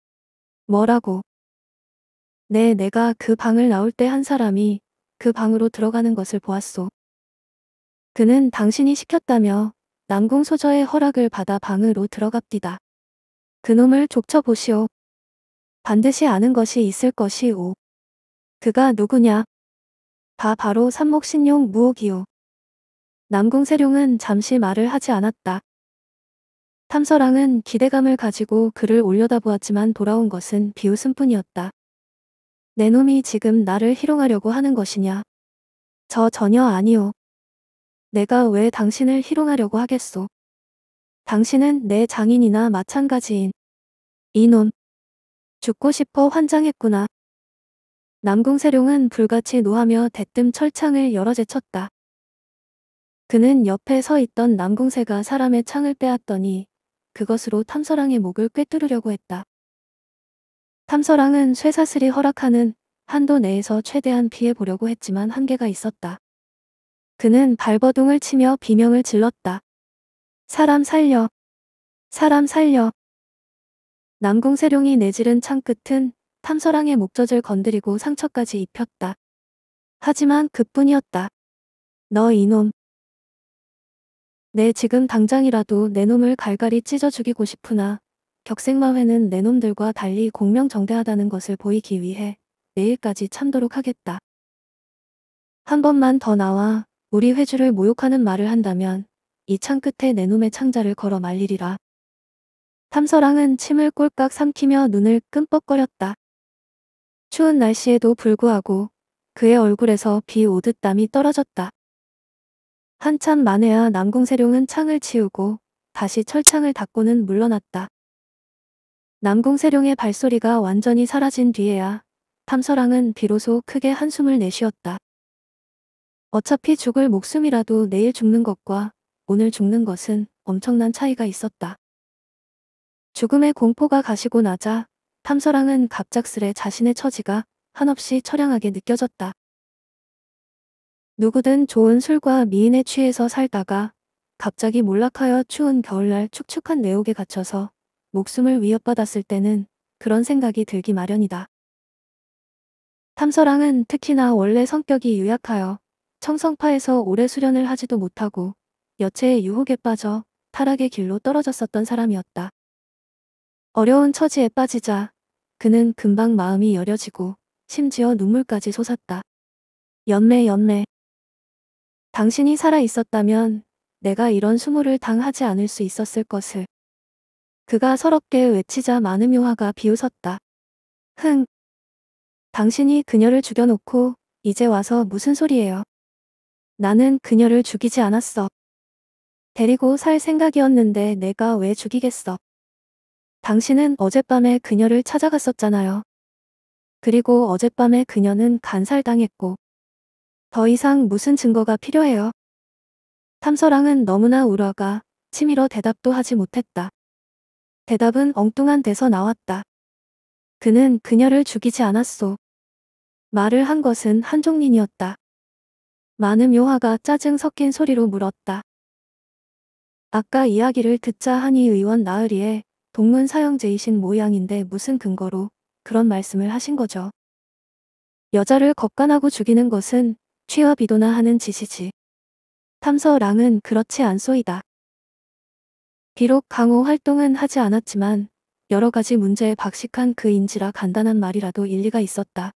뭐라고? 내 네, 내가 그 방을 나올 때 한 사람이 그 방으로 들어가는 것을 보았소. 그는 당신이 시켰다며 남궁소저의 허락을 받아 방으로 들어갑디다. 그놈을 족쳐보시오. 반드시 아는 것이 있을 것이오. 그가 누구냐? 다 바로 삼목신용 무옥이오. 남궁세룡은 잠시 말을 하지 않았다. 탐서랑은 기대감을 가지고 그를 올려다보았지만 돌아온 것은 비웃음뿐이었다. 내 놈이 지금 나를 희롱하려고 하는 것이냐? 저 전혀 아니오 내가 왜 당신을 희롱하려고 하겠소? 당신은 내 장인이나 마찬가지인. 이놈. 죽고 싶어 환장했구나. 남궁세룡은 불같이 노하며 대뜸 철창을 열어 제쳤다. 그는 옆에 서 있던 남궁세가 사람의 창을 빼앗더니 그것으로 탐서랑의 목을 꿰뚫으려고 했다. 탐서랑은 쇠사슬이 허락하는 한도 내에서 최대한 피해보려고 했지만 한계가 있었다. 그는 발버둥을 치며 비명을 질렀다. 사람 살려. 사람 살려. 남궁세룡이 내지른 창끝은 탐서랑의 목젖을 건드리고 상처까지 입혔다. 하지만 그뿐이었다. 너 이놈. 내 네, 지금 당장이라도 내 놈을 갈갈이 찢어 죽이고 싶으나 격생마회는 내 놈들과 달리 공명정대하다는 것을 보이기 위해 내일까지 참도록 하겠다. 한 번만 더 나와 우리 회주를 모욕하는 말을 한다면 이 창 끝에 내 놈의 창자를 걸어 말리리라. 탐서랑은 침을 꼴깍 삼키며 눈을 끔뻑거렸다. 추운 날씨에도 불구하고 그의 얼굴에서 비 오듯 땀이 떨어졌다. 한참 만에야 남궁세룡은 창을 치우고 다시 철창을 닫고는 물러났다. 남궁세룡의 발소리가 완전히 사라진 뒤에야 탐서랑은 비로소 크게 한숨을 내쉬었다. 어차피 죽을 목숨이라도 내일 죽는 것과 오늘 죽는 것은 엄청난 차이가 있었다. 죽음의 공포가 가시고 나자 탐서랑은 갑작스레 자신의 처지가 한없이 처량하게 느껴졌다. 누구든 좋은 술과 미인에 취해서 살다가 갑자기 몰락하여 추운 겨울날 축축한 내옥에 갇혀서 목숨을 위협받았을 때는 그런 생각이 들기 마련이다. 탐서랑은 특히나 원래 성격이 유약하여 청성파에서 오래 수련을 하지도 못하고 여체의 유혹에 빠져 타락의 길로 떨어졌었던 사람이었다. 어려운 처지에 빠지자 그는 금방 마음이 여려지고 심지어 눈물까지 솟았다. 연매 연매 당신이 살아 있었다면 내가 이런 수모를 당하지 않을 수 있었을 것을. 그가 서럽게 외치자 마음묘화가 비웃었다. 흥. 당신이 그녀를 죽여놓고 이제 와서 무슨 소리예요. 나는 그녀를 죽이지 않았어. 데리고 살 생각이었는데 내가 왜 죽이겠어. 당신은 어젯밤에 그녀를 찾아갔었잖아요. 그리고 어젯밤에 그녀는 간살당했고 더 이상 무슨 증거가 필요해요. 탐서랑은 너무나 우러가 치밀어 대답도 하지 못했다. 대답은 엉뚱한 데서 나왔다. 그는 그녀를 죽이지 않았소. 말을 한 것은 한종린이었다. 많은 묘화가 짜증 섞인 소리로 물었다. 아까 이야기를 듣자 한의 의원 나으리의 동문 사형제이신 모양인데 무슨 근거로 그런 말씀을 하신 거죠. 여자를 겁간하고 죽이는 것은 취업이도나 하는 짓이지. 탐서랑은 그렇지 않소이다. 비록 강호 활동은 하지 않았지만 여러 가지 문제에 박식한 그인지라 간단한 말이라도 일리가 있었다.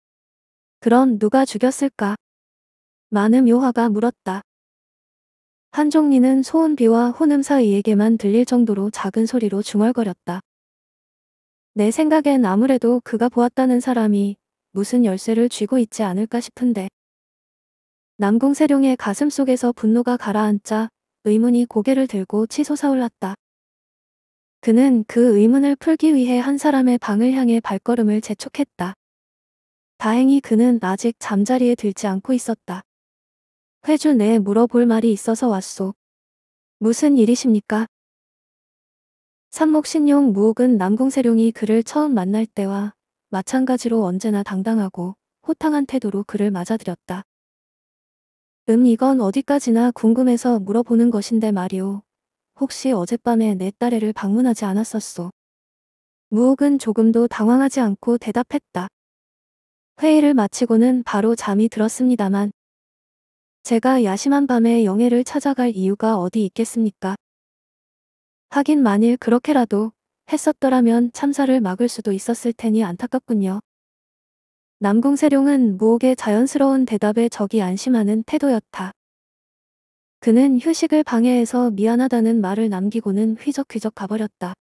그럼 누가 죽였을까? 많은 묘화가 물었다. 한종리는 소은비와 혼음사 이에게만 들릴 정도로 작은 소리로 중얼거렸다. 내 생각엔 아무래도 그가 보았다는 사람이 무슨 열쇠를 쥐고 있지 않을까 싶은데 남궁세룡의 가슴 속에서 분노가 가라앉자 의문이 고개를 들고 치솟아올랐다. 그는 그 의문을 풀기 위해 한 사람의 방을 향해 발걸음을 재촉했다. 다행히 그는 아직 잠자리에 들지 않고 있었다. 회주 내에 물어볼 말이 있어서 왔소. 무슨 일이십니까? 삼목신용 무옥은 남궁세룡이 그를 처음 만날 때와 마찬가지로 언제나 당당하고 호탕한 태도로 그를 맞아들였다. 음 이건 어디까지나 궁금해서 물어보는 것인데 말이오. 혹시 어젯밤에 내 딸애를 방문하지 않았었소. 무옥은 조금도 당황하지 않고 대답했다. 회의를 마치고는 바로 잠이 들었습니다만 제가 야심한 밤에 영애를 찾아갈 이유가 어디 있겠습니까? 하긴 만일 그렇게라도 했었더라면 참사를 막을 수도 있었을 테니 안타깝군요. 남궁세룡은 무옥의 자연스러운 대답에 적이 안심하는 태도였다. 그는 휴식을 방해해서 미안하다는 말을 남기고는 휘적휘적 가버렸다.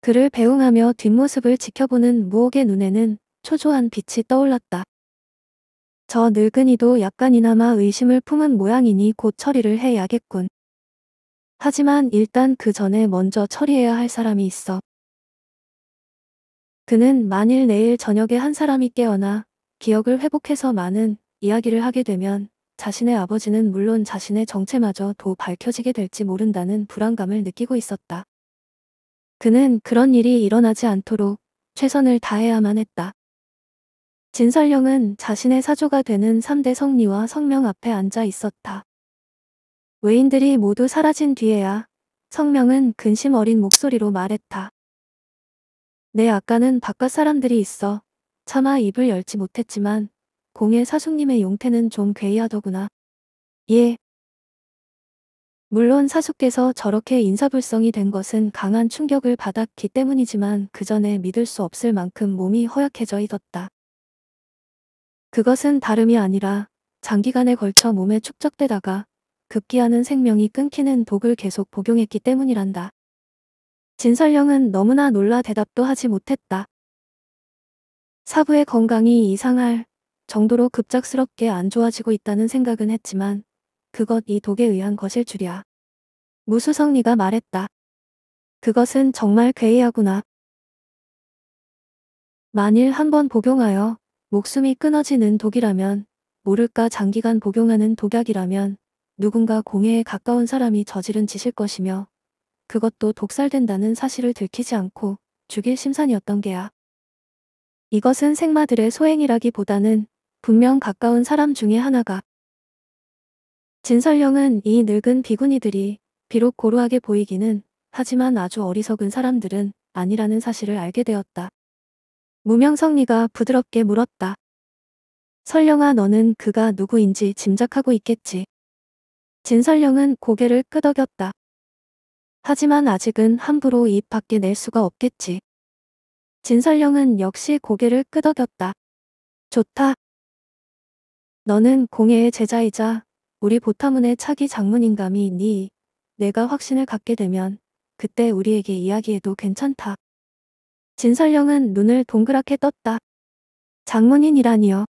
그를 배웅하며 뒷모습을 지켜보는 무옥의 눈에는 초조한 빛이 떠올랐다. 저 늙은이도 약간이나마 의심을 품은 모양이니 곧 처리를 해야겠군. 하지만 일단 그 전에 먼저 처리해야 할 사람이 있어. 그는 만일 내일 저녁에 한 사람이 깨어나 기억을 회복해서 많은 이야기를 하게 되면 자신의 아버지는 물론 자신의 정체마저 도 밝혀지게 될지 모른다는 불안감을 느끼고 있었다. 그는 그런 일이 일어나지 않도록 최선을 다해야만 했다. 진설령은 자신의 사조가 되는 3대 성리와 성명 앞에 앉아 있었다. 외인들이 모두 사라진 뒤에야 성명은 근심 어린 목소리로 말했다. 내 아까는 바깥 사람들이 있어 차마 입을 열지 못했지만 공예 사숙님의 용태는 좀 괴이하더구나. 예. 물론 사숙께서 저렇게 인사불성이 된 것은 강한 충격을 받았기 때문이지만 그 전에 믿을 수 없을 만큼 몸이 허약해져 있었다. 그것은 다름이 아니라 장기간에 걸쳐 몸에 축적되다가 급기야는 생명이 끊기는 독을 계속 복용했기 때문이란다. 진설령은 너무나 놀라 대답도 하지 못했다. 사부의 건강이 이상할 정도로 급작스럽게 안 좋아지고 있다는 생각은 했지만 그것 이 독에 의한 것일 줄이야. 무수성리가 말했다. 그것은 정말 괴이하구나. 만일 한번 복용하여 목숨이 끊어지는 독이라면 모를까 장기간 복용하는 독약이라면 누군가 공해에 가까운 사람이 저지른 짓일 것이며 그것도 독살된다는 사실을 들키지 않고 죽일 심산이었던 게야. 이것은 생마들의 소행이라기보다는 분명 가까운 사람 중에 하나가 진설령은 이 늙은 비구니들이 비록 고루하게 보이기는 하지만 아주 어리석은 사람들은 아니라는 사실을 알게 되었다. 무명성리가 부드럽게 물었다. 설령아 너는 그가 누구인지 짐작하고 있겠지. 진설령은 고개를 끄덕였다. 하지만 아직은 함부로 입 밖에 낼 수가 없겠지. 진설령은 역시 고개를 끄덕였다. 좋다. 너는 공예의 제자이자 우리 보타문의 차기 장문인감이 니 내가 확신을 갖게 되면 그때 우리에게 이야기해도 괜찮다. 진설령은 눈을 동그랗게 떴다. 장문인이라니요.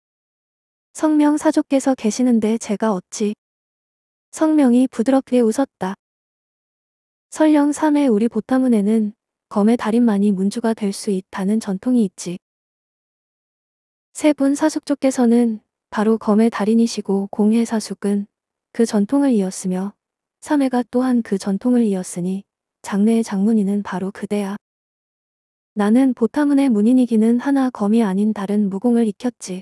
성명 사족께서 계시는데 제가 어찌. 성명이 부드럽게 웃었다. 설령 3회 우리 보타문에는 검의 달인만이 문주가 될 수 있다는 전통이 있지. 세 분 사숙조께서는 바로 검의 달인이시고 공해 사숙은 그 전통을 이었으며 3회가 또한 그 전통을 이었으니 장래의 장문인은 바로 그대야. 나는 보타문의 문인이기는 하나 검이 아닌 다른 무공을 익혔지.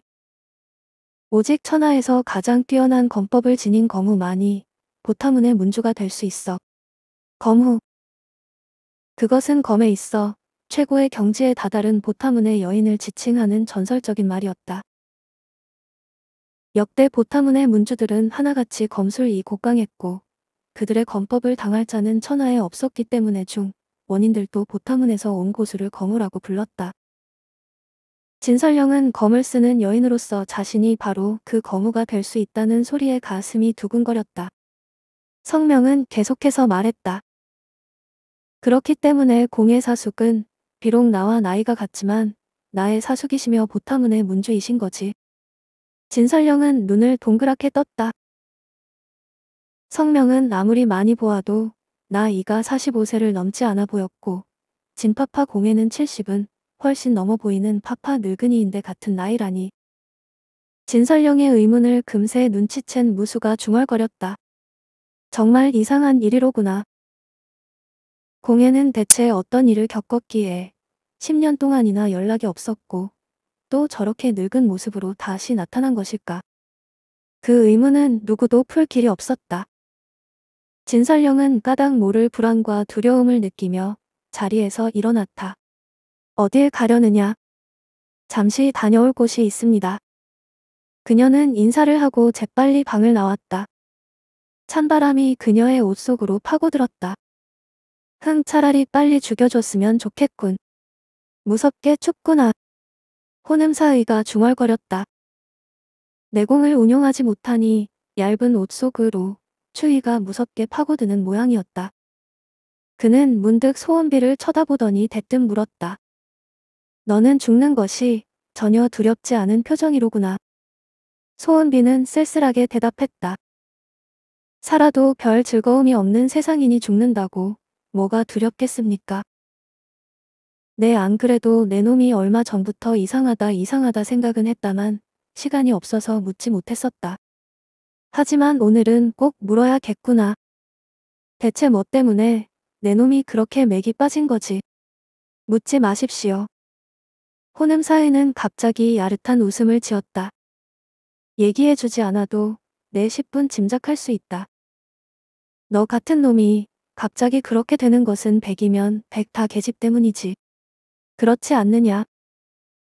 오직 천하에서 가장 뛰어난 검법을 지닌 검우만이 보타문의 문주가 될 수 있어. 검후. 그것은 검에 있어 최고의 경지에 다다른 보타문의 여인을 지칭하는 전설적인 말이었다. 역대 보타문의 문주들은 하나같이 검술이 곡강했고 그들의 검법을 당할 자는 천하에 없었기 때문에 중 원인들도 보타문에서 온 고수를 검우라고 불렀다. 진설령은 검을 쓰는 여인으로서 자신이 바로 그검무가될 수 있다는 소리에 가슴이 두근거렸다. 성명은 계속해서 말했다. 그렇기 때문에 공의 사숙은 비록 나와 나이가 같지만 나의 사숙이시며 보타문의 문주이신 거지. 진설령은 눈을 동그랗게 떴다. 성명은 아무리 많이 보아도 나 이가 45세를 넘지 않아 보였고 진파파 공예는 70은 훨씬 넘어 보이는 파파 늙은이인데 같은 나이라니. 진설령의 의문을 금세 눈치챈 무수가 중얼거렸다. 정말 이상한 일이로구나. 공예는 대체 어떤 일을 겪었기에 10년 동안이나 연락이 없었고 또 저렇게 늙은 모습으로 다시 나타난 것일까? 그 의문은 누구도 풀 길이 없었다. 진설령은 까닭 모를 불안과 두려움을 느끼며 자리에서 일어났다. 어딜 가려느냐? 잠시 다녀올 곳이 있습니다. 그녀는 인사를 하고 재빨리 방을 나왔다. 찬바람이 그녀의 옷 속으로 파고들었다. 흥 차라리 빨리 죽여줬으면 좋겠군. 무섭게 춥구나. 호냄사의가 중얼거렸다. 내공을 운용하지 못하니 얇은 옷 속으로 추위가 무섭게 파고드는 모양이었다. 그는 문득 소원비를 쳐다보더니 대뜸 물었다. 너는 죽는 것이 전혀 두렵지 않은 표정이로구나. 소원비는 쓸쓸하게 대답했다. 살아도 별 즐거움이 없는 세상이니 죽는다고 뭐가 두렵겠습니까? 네, 안 그래도 내 놈이 얼마 전부터 이상하다 이상하다 생각은 했다만 시간이 없어서 묻지 못했었다. 하지만 오늘은 꼭 물어야겠구나. 대체 뭐 때문에 내 놈이 그렇게 맥이 빠진 거지? 묻지 마십시오. 호냄사에는 갑자기 야릇한 웃음을 지었다. 얘기해주지 않아도 내 10분 짐작할 수 있다. 너 같은 놈이 갑자기 그렇게 되는 것은 백이면 백 다 계집 때문이지. 그렇지 않느냐.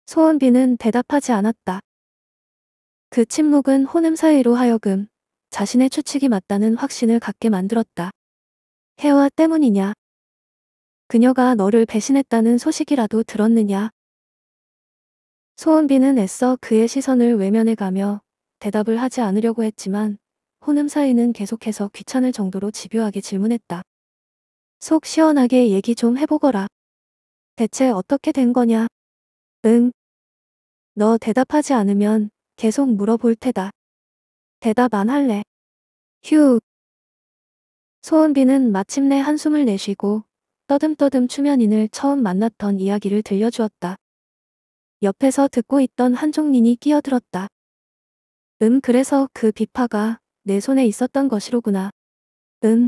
소은비는 대답하지 않았다. 그 침묵은 호남 사이로 하여금 자신의 추측이 맞다는 확신을 갖게 만들었다. 해와 때문이냐? 그녀가 너를 배신했다는 소식이라도 들었느냐? 소은비는 애써 그의 시선을 외면해가며 대답을 하지 않으려고 했지만 호남 사이는 계속해서 귀찮을 정도로 집요하게 질문했다. 속 시원하게 얘기 좀 해보거라. 대체 어떻게 된 거냐? 응. 너 대답하지 않으면 계속 물어볼 테다. 대답 안 할래. 휴. 소은비는 마침내 한숨을 내쉬고 떠듬떠듬 추면인을 처음 만났던 이야기를 들려주었다. 옆에서 듣고 있던 한종린이 끼어들었다. 음 그래서 그 비파가 내 손에 있었던 것이로구나. 응.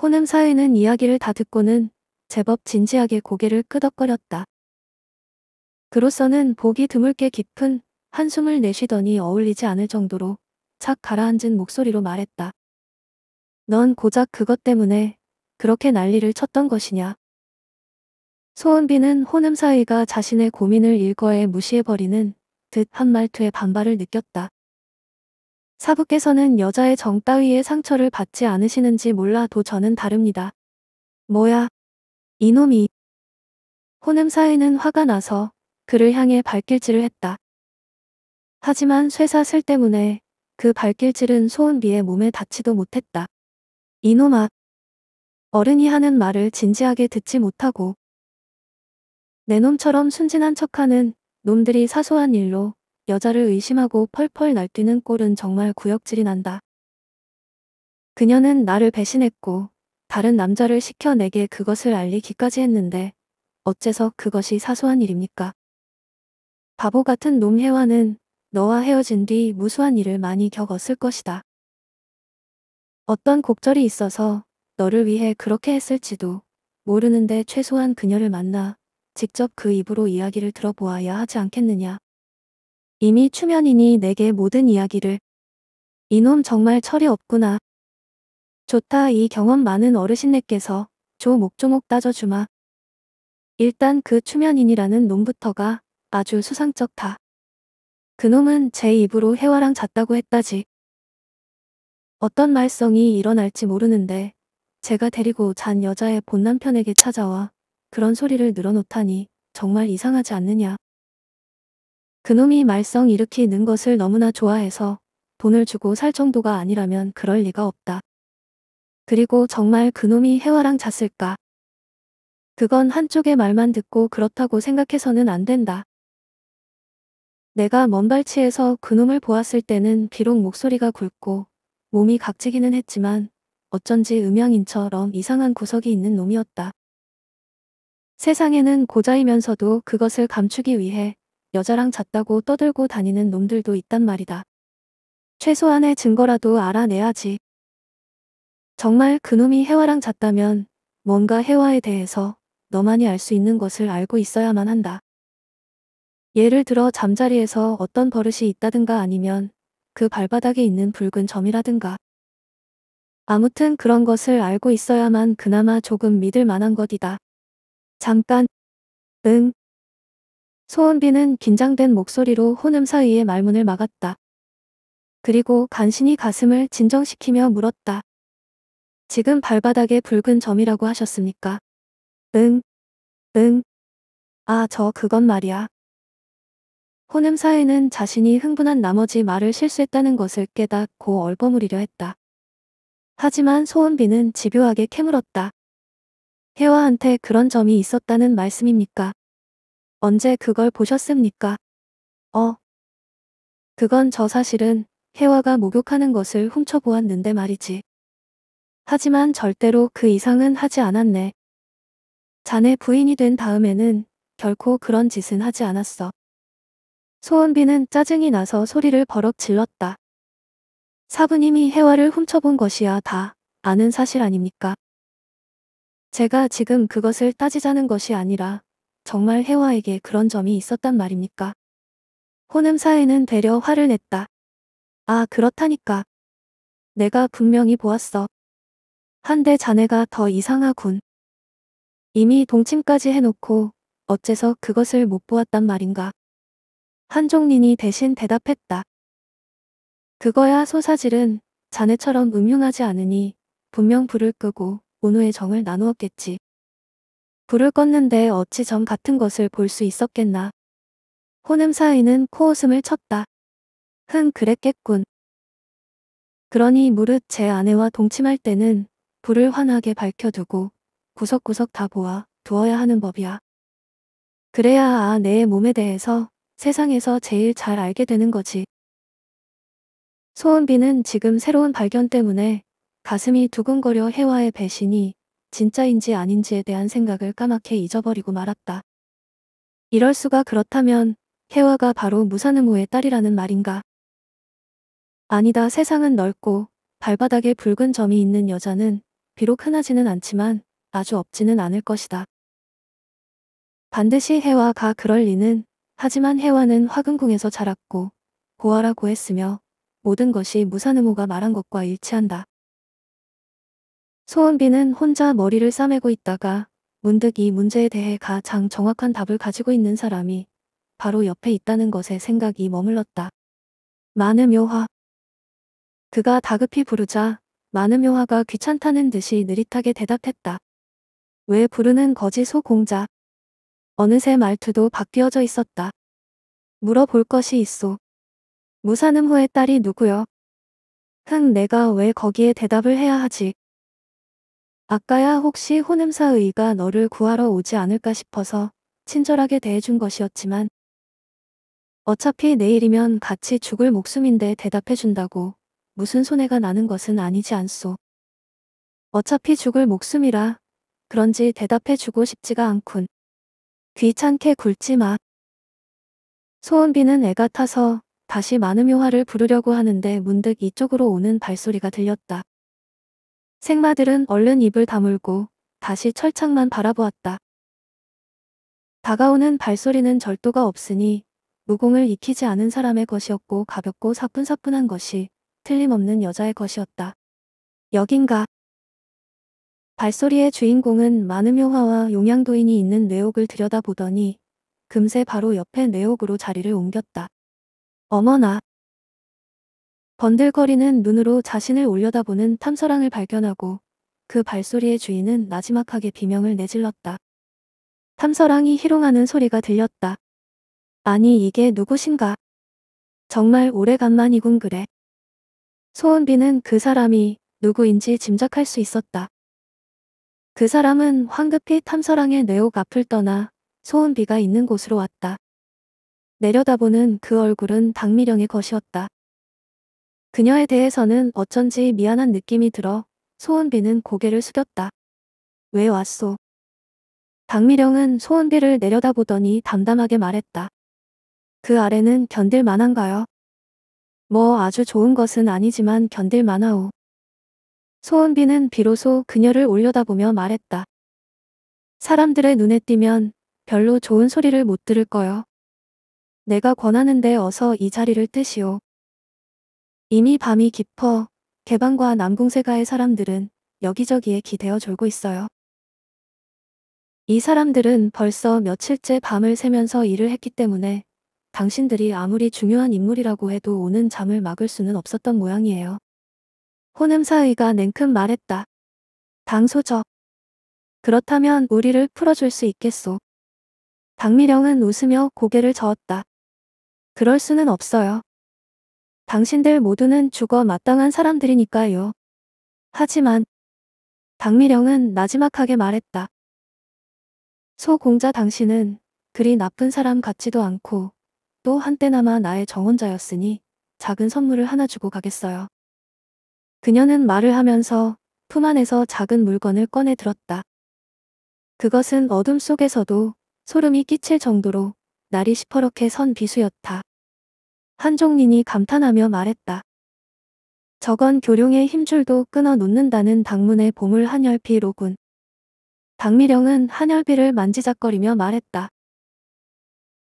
호남 사위는 이야기를 다 듣고는 제법 진지하게 고개를 끄덕거렸다. 그로서는 보기 드물게 깊은 한숨을 내쉬더니 어울리지 않을 정도로 착 가라앉은 목소리로 말했다. 넌 고작 그것 때문에 그렇게 난리를 쳤던 것이냐. 소은비는 호남 사위가 자신의 고민을 일거에 무시해버리는 듯한 말투에 반발을 느꼈다. 사부께서는 여자의 정 따위의 상처를 받지 않으시는지 몰라도 저는 다릅니다. 뭐야. 이놈이. 호남 사위는 화가 나서 그를 향해 발길질을 했다. 하지만 쇠사슬 때문에 그 발길질은 소은비의 몸에 닿지도 못했다. 이놈아. 어른이 하는 말을 진지하게 듣지 못하고 내 놈처럼 순진한 척하는 놈들이 사소한 일로 여자를 의심하고 펄펄 날뛰는 꼴은 정말 구역질이 난다. 그녀는 나를 배신했고 다른 남자를 시켜 내게 그것을 알리기까지 했는데 어째서 그것이 사소한 일입니까? 바보 같은 놈 혜화는 너와 헤어진 뒤 무수한 일을 많이 겪었을 것이다. 어떤 곡절이 있어서 너를 위해 그렇게 했을지도 모르는데 최소한 그녀를 만나 직접 그 입으로 이야기를 들어보아야 하지 않겠느냐. 이미 추면이니 내게 모든 이야기를. 이놈 정말 철이 없구나. 좋다 이 경험 많은 어르신네께서 조목조목 따져주마. 일단 그 추면인이라는 놈부터가 아주 수상쩍다. 그놈은 제 입으로 해와랑 잤다고 했다지. 어떤 말썽이 일어날지 모르는데 제가 데리고 잔 여자의 본남편에게 찾아와 그런 소리를 늘어놓다니 정말 이상하지 않느냐. 그놈이 말썽 일으키는 것을 너무나 좋아해서 돈을 주고 살 정도가 아니라면 그럴 리가 없다. 그리고 정말 그놈이 혜화랑 잤을까? 그건 한쪽의 말만 듣고 그렇다고 생각해서는 안 된다. 내가 먼발치에서 그놈을 보았을 때는 비록 목소리가 굵고 몸이 각지기는 했지만 어쩐지 음양인처럼 이상한 구석이 있는 놈이었다. 세상에는 고자이면서도 그것을 감추기 위해 여자랑 잤다고 떠들고 다니는 놈들도 있단 말이다. 최소한의 증거라도 알아내야지. 정말 그놈이 혜화랑 잤다면 뭔가 혜화에 대해서 너만이 알 수 있는 것을 알고 있어야만 한다. 예를 들어 잠자리에서 어떤 버릇이 있다든가 아니면 그 발바닥에 있는 붉은 점이라든가. 아무튼 그런 것을 알고 있어야만 그나마 조금 믿을 만한 것이다. 잠깐. 응, 소은비는 긴장된 목소리로 혼음 사이에 말문을 막았다. 그리고 간신히 가슴을 진정시키며 물었다. 지금 발바닥에 붉은 점이라고 하셨습니까? 응, 응. 아, 저 그건 말이야. 혼음 사이는 자신이 흥분한 나머지 말을 실수했다는 것을 깨닫고 얼버무리려 했다. 하지만 소은비는 집요하게 캐물었다. 혜화한테 그런 점이 있었다는 말씀입니까? 언제 그걸 보셨습니까? 어. 그건 저 사실은 혜화가 목욕하는 것을 훔쳐보았는데 말이지. 하지만 절대로 그 이상은 하지 않았네. 자네 부인이 된 다음에는 결코 그런 짓은 하지 않았어. 소원비는 짜증이 나서 소리를 버럭 질렀다. 사부님이 혜화를 훔쳐본 것이야 다 아는 사실 아닙니까? 제가 지금 그것을 따지자는 것이 아니라 정말 혜화에게 그런 점이 있었단 말입니까? 호남사에는 되려 화를 냈다. 아 그렇다니까. 내가 분명히 보았어. 한데 자네가 더 이상하군. 이미 동침까지 해놓고 어째서 그것을 못 보았단 말인가. 한종린이 대신 대답했다. 그거야 소사질은 자네처럼 음흉하지 않으니 분명 불을 끄고 온우의 정을 나누었겠지. 불을 껐는데 어찌 전 같은 것을 볼 수 있었겠나. 호남사이는 코웃음을 쳤다. 흥 그랬겠군. 그러니 무릇 제 아내와 동침할 때는 불을 환하게 밝혀두고 구석구석 다 보아 두어야 하는 법이야. 그래야 아내의 몸에 대해서 세상에서 제일 잘 알게 되는 거지. 소은비는 지금 새로운 발견 때문에 가슴이 두근거려 해와의 배신이 진짜인지 아닌지에 대한 생각을 까맣게 잊어버리고 말았다. 이럴 수가 그렇다면 혜화가 바로 무사능호의 딸이라는 말인가. 아니다 세상은 넓고 발바닥에 붉은 점이 있는 여자는 비록 흔하지는 않지만 아주 없지는 않을 것이다. 반드시 혜화가 그럴 리는 하지만 혜화는 화근궁에서 자랐고 보아라고 했으며 모든 것이 무사능호가 말한 것과 일치한다. 소은비는 혼자 머리를 싸매고 있다가 문득 이 문제에 대해 가장 정확한 답을 가지고 있는 사람이 바로 옆에 있다는 것에 생각이 머물렀다. 마음묘화 그가 다급히 부르자 마음묘화가 귀찮다는 듯이 느릿하게 대답했다. 왜 부르는 거지 소공자. 어느새 말투도 바뀌어져 있었다. 물어볼 것이 있소. 무사음호의 딸이 누구여? 흥 내가 왜 거기에 대답을 해야 하지? 아까야 혹시 호냄사 의가 너를 구하러 오지 않을까 싶어서 친절하게 대해준 것이었지만 어차피 내일이면 같이 죽을 목숨인데 대답해준다고 무슨 손해가 나는 것은 아니지 않소. 어차피 죽을 목숨이라 그런지 대답해주고 싶지가 않군. 귀찮게 굴지 마. 소은비는 애가 타서 다시 많은 묘화를 부르려고 하는데 문득 이쪽으로 오는 발소리가 들렸다. 생마들은 얼른 입을 다물고 다시 철창만 바라보았다. 다가오는 발소리는 절도가 없으니 무공을 익히지 않은 사람의 것이었고 가볍고 사뿐사뿐한 것이 틀림없는 여자의 것이었다. 여긴가? 발소리의 주인공은 마음묘화와 용양도인이 있는 뇌옥을 들여다보더니 금세 바로 옆에 뇌옥으로 자리를 옮겼다. 어머나 번들거리는 눈으로 자신을 올려다보는 탐사랑을 발견하고 그 발소리의 주인은 마지막하게 비명을 내질렀다. 탐사랑이 희롱하는 소리가 들렸다. 아니 이게 누구신가? 정말 오래간만이군 그래. 소은비는 그 사람이 누구인지 짐작할 수 있었다. 그 사람은 황급히 탐사랑의 뇌옥 앞을 떠나 소은비가 있는 곳으로 왔다. 내려다보는 그 얼굴은 당미령의 것이었다. 그녀에 대해서는 어쩐지 미안한 느낌이 들어 소은비는 고개를 숙였다. 왜 왔소? 박미령은 소은비를 내려다보더니 담담하게 말했다. 그 아래는 견딜 만한가요? 뭐 아주 좋은 것은 아니지만 견딜 만하오. 소은비는 비로소 그녀를 올려다보며 말했다. 사람들의 눈에 띄면 별로 좋은 소리를 못 들을 거요. 내가 권하는데 어서 이 자리를 뜨시오. 이미 밤이 깊어 개방과 남궁세가의 사람들은 여기저기에 기대어 졸고 있어요. 이 사람들은 벌써 며칠째 밤을 새면서 일을 했기 때문에 당신들이 아무리 중요한 인물이라고 해도 오는 잠을 막을 수는 없었던 모양이에요. 호남사의가 냉큼 말했다. 당소적. 그렇다면 우리를 풀어줄 수 있겠소. 당미령은 웃으며 고개를 저었다. 그럴 수는 없어요. 당신들 모두는 죽어 마땅한 사람들이니까요. 하지만 박미령은 마지막하게 말했다. 소공자 당신은 그리 나쁜 사람 같지도 않고 또 한때나마 나의 정원자였으니 작은 선물을 하나 주고 가겠어요. 그녀는 말을 하면서 품 안에서 작은 물건을 꺼내 들었다. 그것은 어둠 속에서도 소름이 끼칠 정도로 날이 시퍼렇게 선 비수였다. 한종민이 감탄하며 말했다. 저건 교룡의 힘줄도 끊어 놓는다는 당문의 보물 한열피로군. 박미령은 한열비를 만지작거리며 말했다.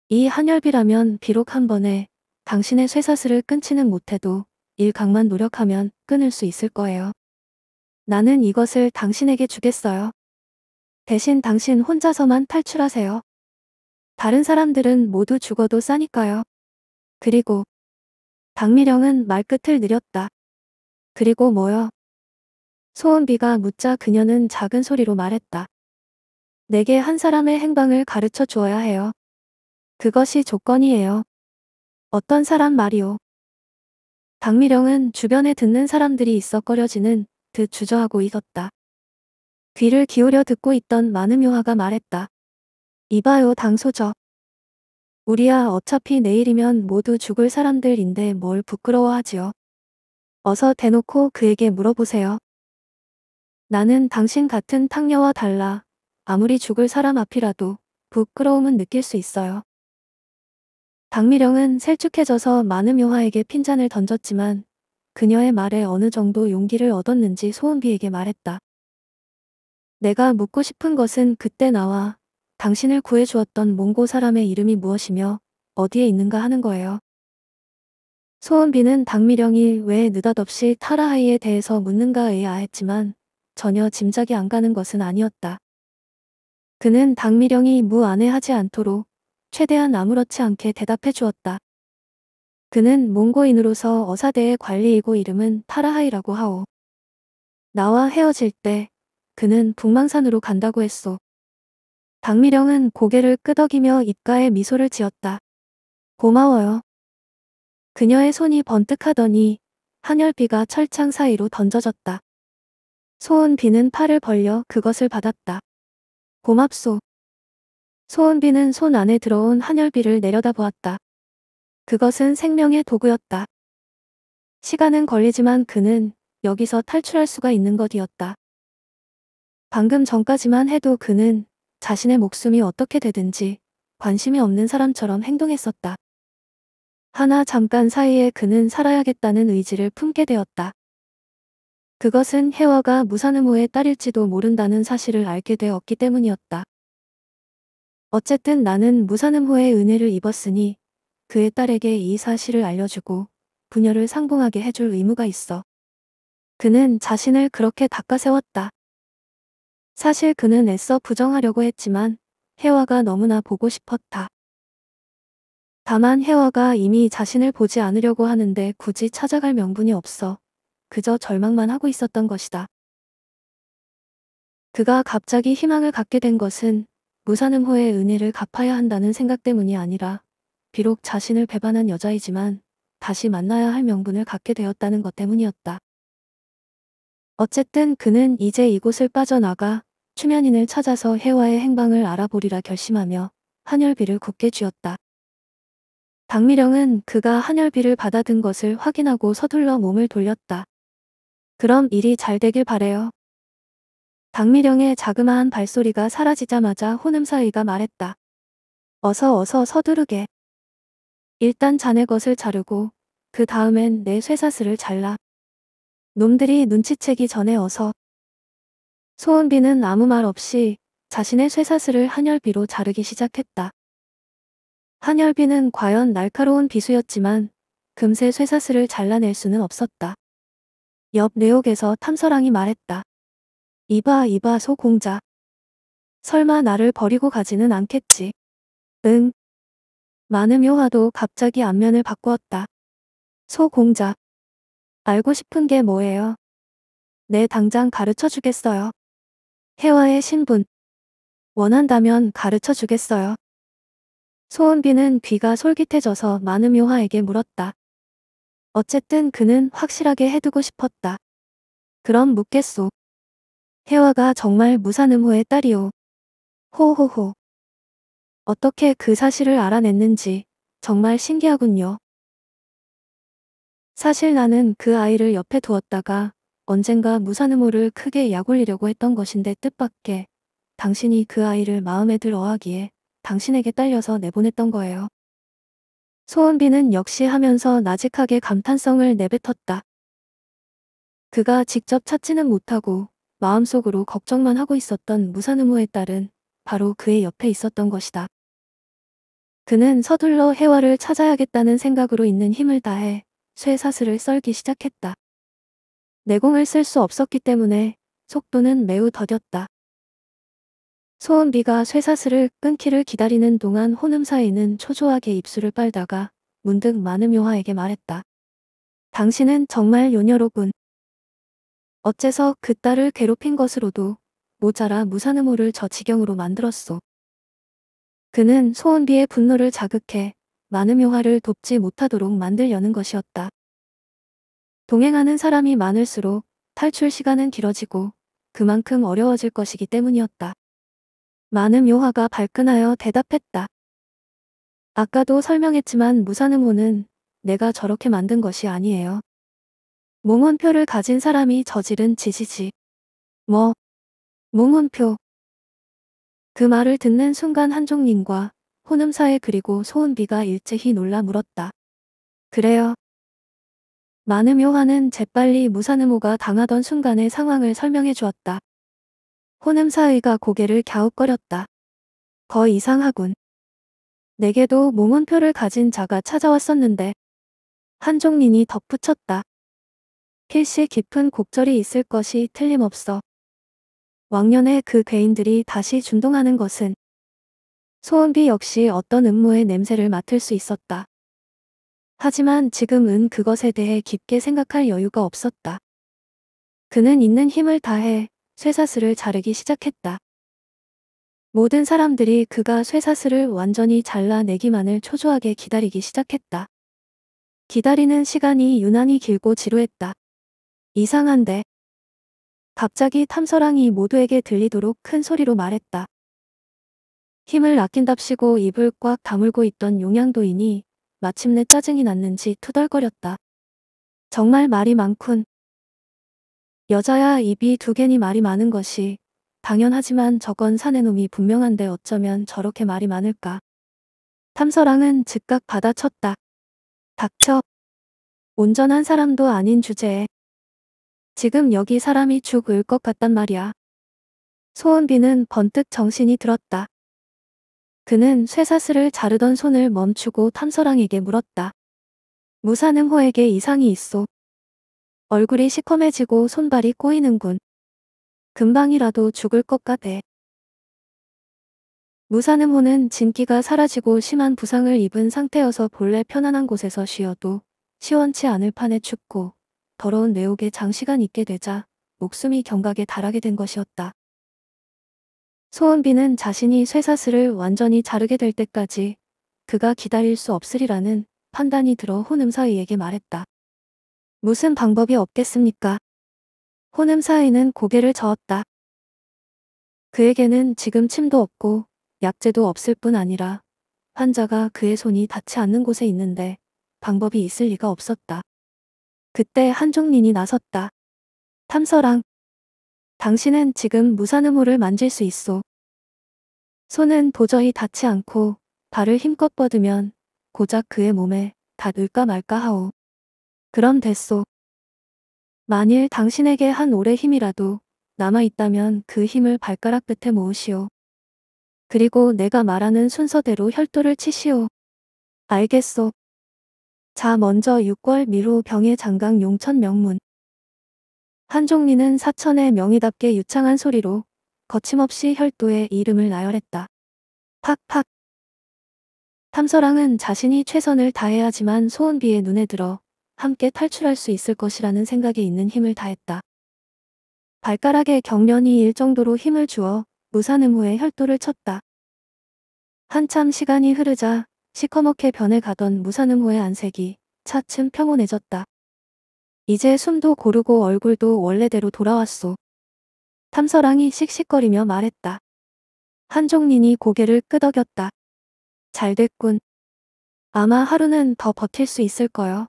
이 한열비라면 비록 한 번에 당신의 쇠사슬을 끊지는 못해도 일각만 노력하면 끊을 수 있을 거예요. 나는 이것을 당신에게 주겠어요. 대신 당신 혼자서만 탈출하세요. 다른 사람들은 모두 죽어도 싸니까요. 그리고 박미령은 말끝을 느렸다. 그리고 뭐여 소은비가 묻자 그녀는 작은 소리로 말했다. 내게 한 사람의 행방을 가르쳐 주어야 해요. 그것이 조건이에요. 어떤 사람 말이오. 박미령은 주변에 듣는 사람들이 있어꺼려지는 듯 주저하고 있었다. 귀를 기울여 듣고 있던 많은 묘화가 말했다. 이봐요 당소적 우리야 어차피 내일이면 모두 죽을 사람들인데 뭘 부끄러워하지요. 어서 대놓고 그에게 물어보세요. 나는 당신 같은 탕녀와 달라 아무리 죽을 사람 앞이라도 부끄러움은 느낄 수 있어요. 박미령은 셀쭉해져서 많은 여화에게 핀잔을 던졌지만 그녀의 말에 어느 정도 용기를 얻었는지 소은비에게 말했다. 내가 묻고 싶은 것은 그때 나와 당신을 구해주었던 몽고 사람의 이름이 무엇이며 어디에 있는가 하는 거예요. 소은비는 당미령이 왜 느닷없이 타라하이에 대해서 묻는가에 아했지만 전혀 짐작이 안 가는 것은 아니었다. 그는 당미령이 무안해하지 않도록 최대한 아무렇지 않게 대답해 주었다. 그는 몽고인으로서 어사대의 관리이고 이름은 타라하이라고 하오. 나와 헤어질 때 그는 북망산으로 간다고 했소. 박미령은 고개를 끄덕이며 입가에 미소를 지었다. 고마워요. 그녀의 손이 번뜩하더니 한열비가 철창 사이로 던져졌다. 소은비는 팔을 벌려 그것을 받았다. 고맙소. 소은비는 손 안에 들어온 한열비를 내려다보았다. 그것은 생명의 도구였다. 시간은 걸리지만 그는 여기서 탈출할 수가 있는 것이었다. 방금 전까지만 해도 그는 자신의 목숨이 어떻게 되든지 관심이 없는 사람처럼 행동했었다. 하나 잠깐 사이에 그는 살아야겠다는 의지를 품게 되었다. 그것은 혜화가 무산음호의 딸일지도 모른다는 사실을 알게 되었기 때문이었다. 어쨌든 나는 무산음호의 은혜를 입었으니 그의 딸에게 이 사실을 알려주고 분열을 상봉하게 해줄 의무가 있어. 그는 자신을 그렇게 닦아세웠다. 사실 그는 애써 부정하려고 했지만 혜화가 너무나 보고 싶었다. 다만 혜화가 이미 자신을 보지 않으려고 하는데 굳이 찾아갈 명분이 없어 그저 절망만 하고 있었던 것이다. 그가 갑자기 희망을 갖게 된 것은 무산음호의 은혜를 갚아야 한다는 생각 때문이 아니라 비록 자신을 배반한 여자이지만 다시 만나야 할 명분을 갖게 되었다는 것 때문이었다. 어쨌든 그는 이제 이곳을 빠져나가 추면인을 찾아서 해와의 행방을 알아보리라 결심하며 한혈비를 굳게 쥐었다. 박미령은 그가 한혈비를 받아든 것을 확인하고 서둘러 몸을 돌렸다. 그럼 일이 잘 되길 바래요. 박미령의 자그마한 발소리가 사라지자마자 호남사의가 말했다. 어서 어서 서두르게. 일단 자네 것을 자르고 그 다음엔 내 쇠사슬을 잘라. 놈들이 눈치채기 전에 어서. 소은비는 아무 말 없이 자신의 쇠사슬을 한혈비로 자르기 시작했다. 한혈비는 과연 날카로운 비수였지만 금세 쇠사슬을 잘라낼 수는 없었다. 옆 내옥에서 탐서랑이 말했다. 이봐 이봐 소공자. 설마 나를 버리고 가지는 않겠지. 응. 마은 묘화도 갑자기 안면을 바꾸었다. 소공자. 알고 싶은 게 뭐예요? 내 당장 가르쳐 주겠어요. 혜화의 신분. 원한다면 가르쳐 주겠어요. 소은비는 귀가 솔깃해져서 마음요화에게 물었다. 어쨌든 그는 확실하게 해두고 싶었다. 그럼 묻겠소. 혜화가 정말 무산음호의 딸이오. 호호호. 어떻게 그 사실을 알아냈는지 정말 신기하군요. 사실 나는 그 아이를 옆에 두었다가 언젠가 무산음호를 크게 약올리려고 했던 것인데 뜻밖에 당신이 그 아이를 마음에 들어 하기에 당신에게 딸려서 내보냈던 거예요. 소은비는 역시 하면서 나직하게 감탄성을 내뱉었다. 그가 직접 찾지는 못하고 마음속으로 걱정만 하고 있었던 무산음호의 딸은 바로 그의 옆에 있었던 것이다. 그는 서둘러 해화를 찾아야겠다는 생각으로 있는 힘을 다해 쇠사슬을 썰기 시작했다. 내공을 쓸 수 없었기 때문에 속도는 매우 더뎠다. 소은비가 쇠사슬을 끊기를 기다리는 동안 호음사이는 초조하게 입술을 빨다가 문득 마음요화에게 말했다. 당신은 정말 요녀로군. 어째서 그 딸을 괴롭힌 것으로도 모자라 무산음호를 저 지경으로 만들었소. 그는 소은비의 분노를 자극해 마음요화를 돕지 못하도록 만들려는 것이었다. 동행하는 사람이 많을수록 탈출 시간은 길어지고 그만큼 어려워질 것이기 때문이었다. 많은 묘화가 발끈하여 대답했다. 아까도 설명했지만 무산음호는 내가 저렇게 만든 것이 아니에요. 몽혼표를 가진 사람이 저지른 지지지. 뭐? 몽혼표. 그 말을 듣는 순간 한종님과 혼음사에 그리고 소은비가 일제히 놀라 물었다. 그래요. 많음 요한은 재빨리 무사음호가 당하던 순간의 상황을 설명해 주었다. 호남사의가 고개를 갸웃거렸다. 거 이상하군. 내게도 모문표를 가진 자가 찾아왔었는데 한종린이 덧붙였다. 필시 깊은 곡절이 있을 것이 틀림없어. 왕년에 그 괴인들이 다시 준동하는 것은 소은비 역시 어떤 음모의 냄새를 맡을 수 있었다. 하지만 지금은 그것에 대해 깊게 생각할 여유가 없었다. 그는 있는 힘을 다해 쇠사슬을 자르기 시작했다. 모든 사람들이 그가 쇠사슬을 완전히 잘라내기만을 초조하게 기다리기 시작했다. 기다리는 시간이 유난히 길고 지루했다. 이상한데. 갑자기 탐서랑이 모두에게 들리도록 큰 소리로 말했다. 힘을 아낀답시고 입을 꽉 다물고 있던 용양도인이 마침내 짜증이 났는지 투덜거렸다. 정말 말이 많군. 여자야 입이 두 개니 말이 많은 것이 당연하지만 저건 사내놈이 분명한데 어쩌면 저렇게 말이 많을까. 탐서랑은 즉각 받아쳤다. 닥쳐. 온전한 사람도 아닌 주제에. 지금 여기 사람이 죽을 것 같단 말이야. 소은비는 번뜩 정신이 들었다. 그는 쇠사슬을 자르던 손을 멈추고 탐서랑에게 물었다. 무사능호에게 이상이 있어. 얼굴이 시커매지고 손발이 꼬이는군. 금방이라도 죽을 것같아 무사능호는 진기가 사라지고 심한 부상을 입은 상태여서 본래 편안한 곳에서 쉬어도 시원치 않을 판에 춥고 더러운 내옥에 장시간 있게 되자 목숨이 경각에 달하게 된 것이었다. 소은비는 자신이 쇠사슬을 완전히 자르게 될 때까지 그가 기다릴 수 없으리라는 판단이 들어 혼음사이에게 말했다. 무슨 방법이 없겠습니까? 혼음사이는 고개를 저었다. 그에게는 지금 침도 없고 약재도 없을 뿐 아니라 환자가 그의 손이 닿지 않는 곳에 있는데 방법이 있을 리가 없었다. 그때 한종린이 나섰다. 탐서랑 당신은 지금 무산음호를 만질 수 있어. 손은 도저히 닿지 않고 발을 힘껏 뻗으면 고작 그의 몸에 닿을까 말까 하오. 그럼 됐소. 만일 당신에게 한 올의 힘이라도 남아있다면 그 힘을 발가락 끝에 모으시오. 그리고 내가 말하는 순서대로 혈도를 치시오. 알겠소. 자 먼저 6월 미로 병의 장강 용천 명문 한종리는 사천의 명의답게 유창한 소리로 거침없이 혈도의 이름을 나열했다. 팍팍. 탐서랑은 자신이 최선을 다해야지만 소은비의 눈에 들어 함께 탈출할 수 있을 것이라는 생각에 있는 힘을 다했다. 발가락에 경련이 일 정도로 힘을 주어 무산음호의 혈도를 쳤다. 한참 시간이 흐르자 시커멓게 변해가던 무산음호의 안색이 차츰 평온해졌다. 이제 숨도 고르고 얼굴도 원래대로 돌아왔소. 탐서랑이 씩씩거리며 말했다. 한종린이 고개를 끄덕였다. 잘 됐군. 아마 하루는 더 버틸 수 있을 거요.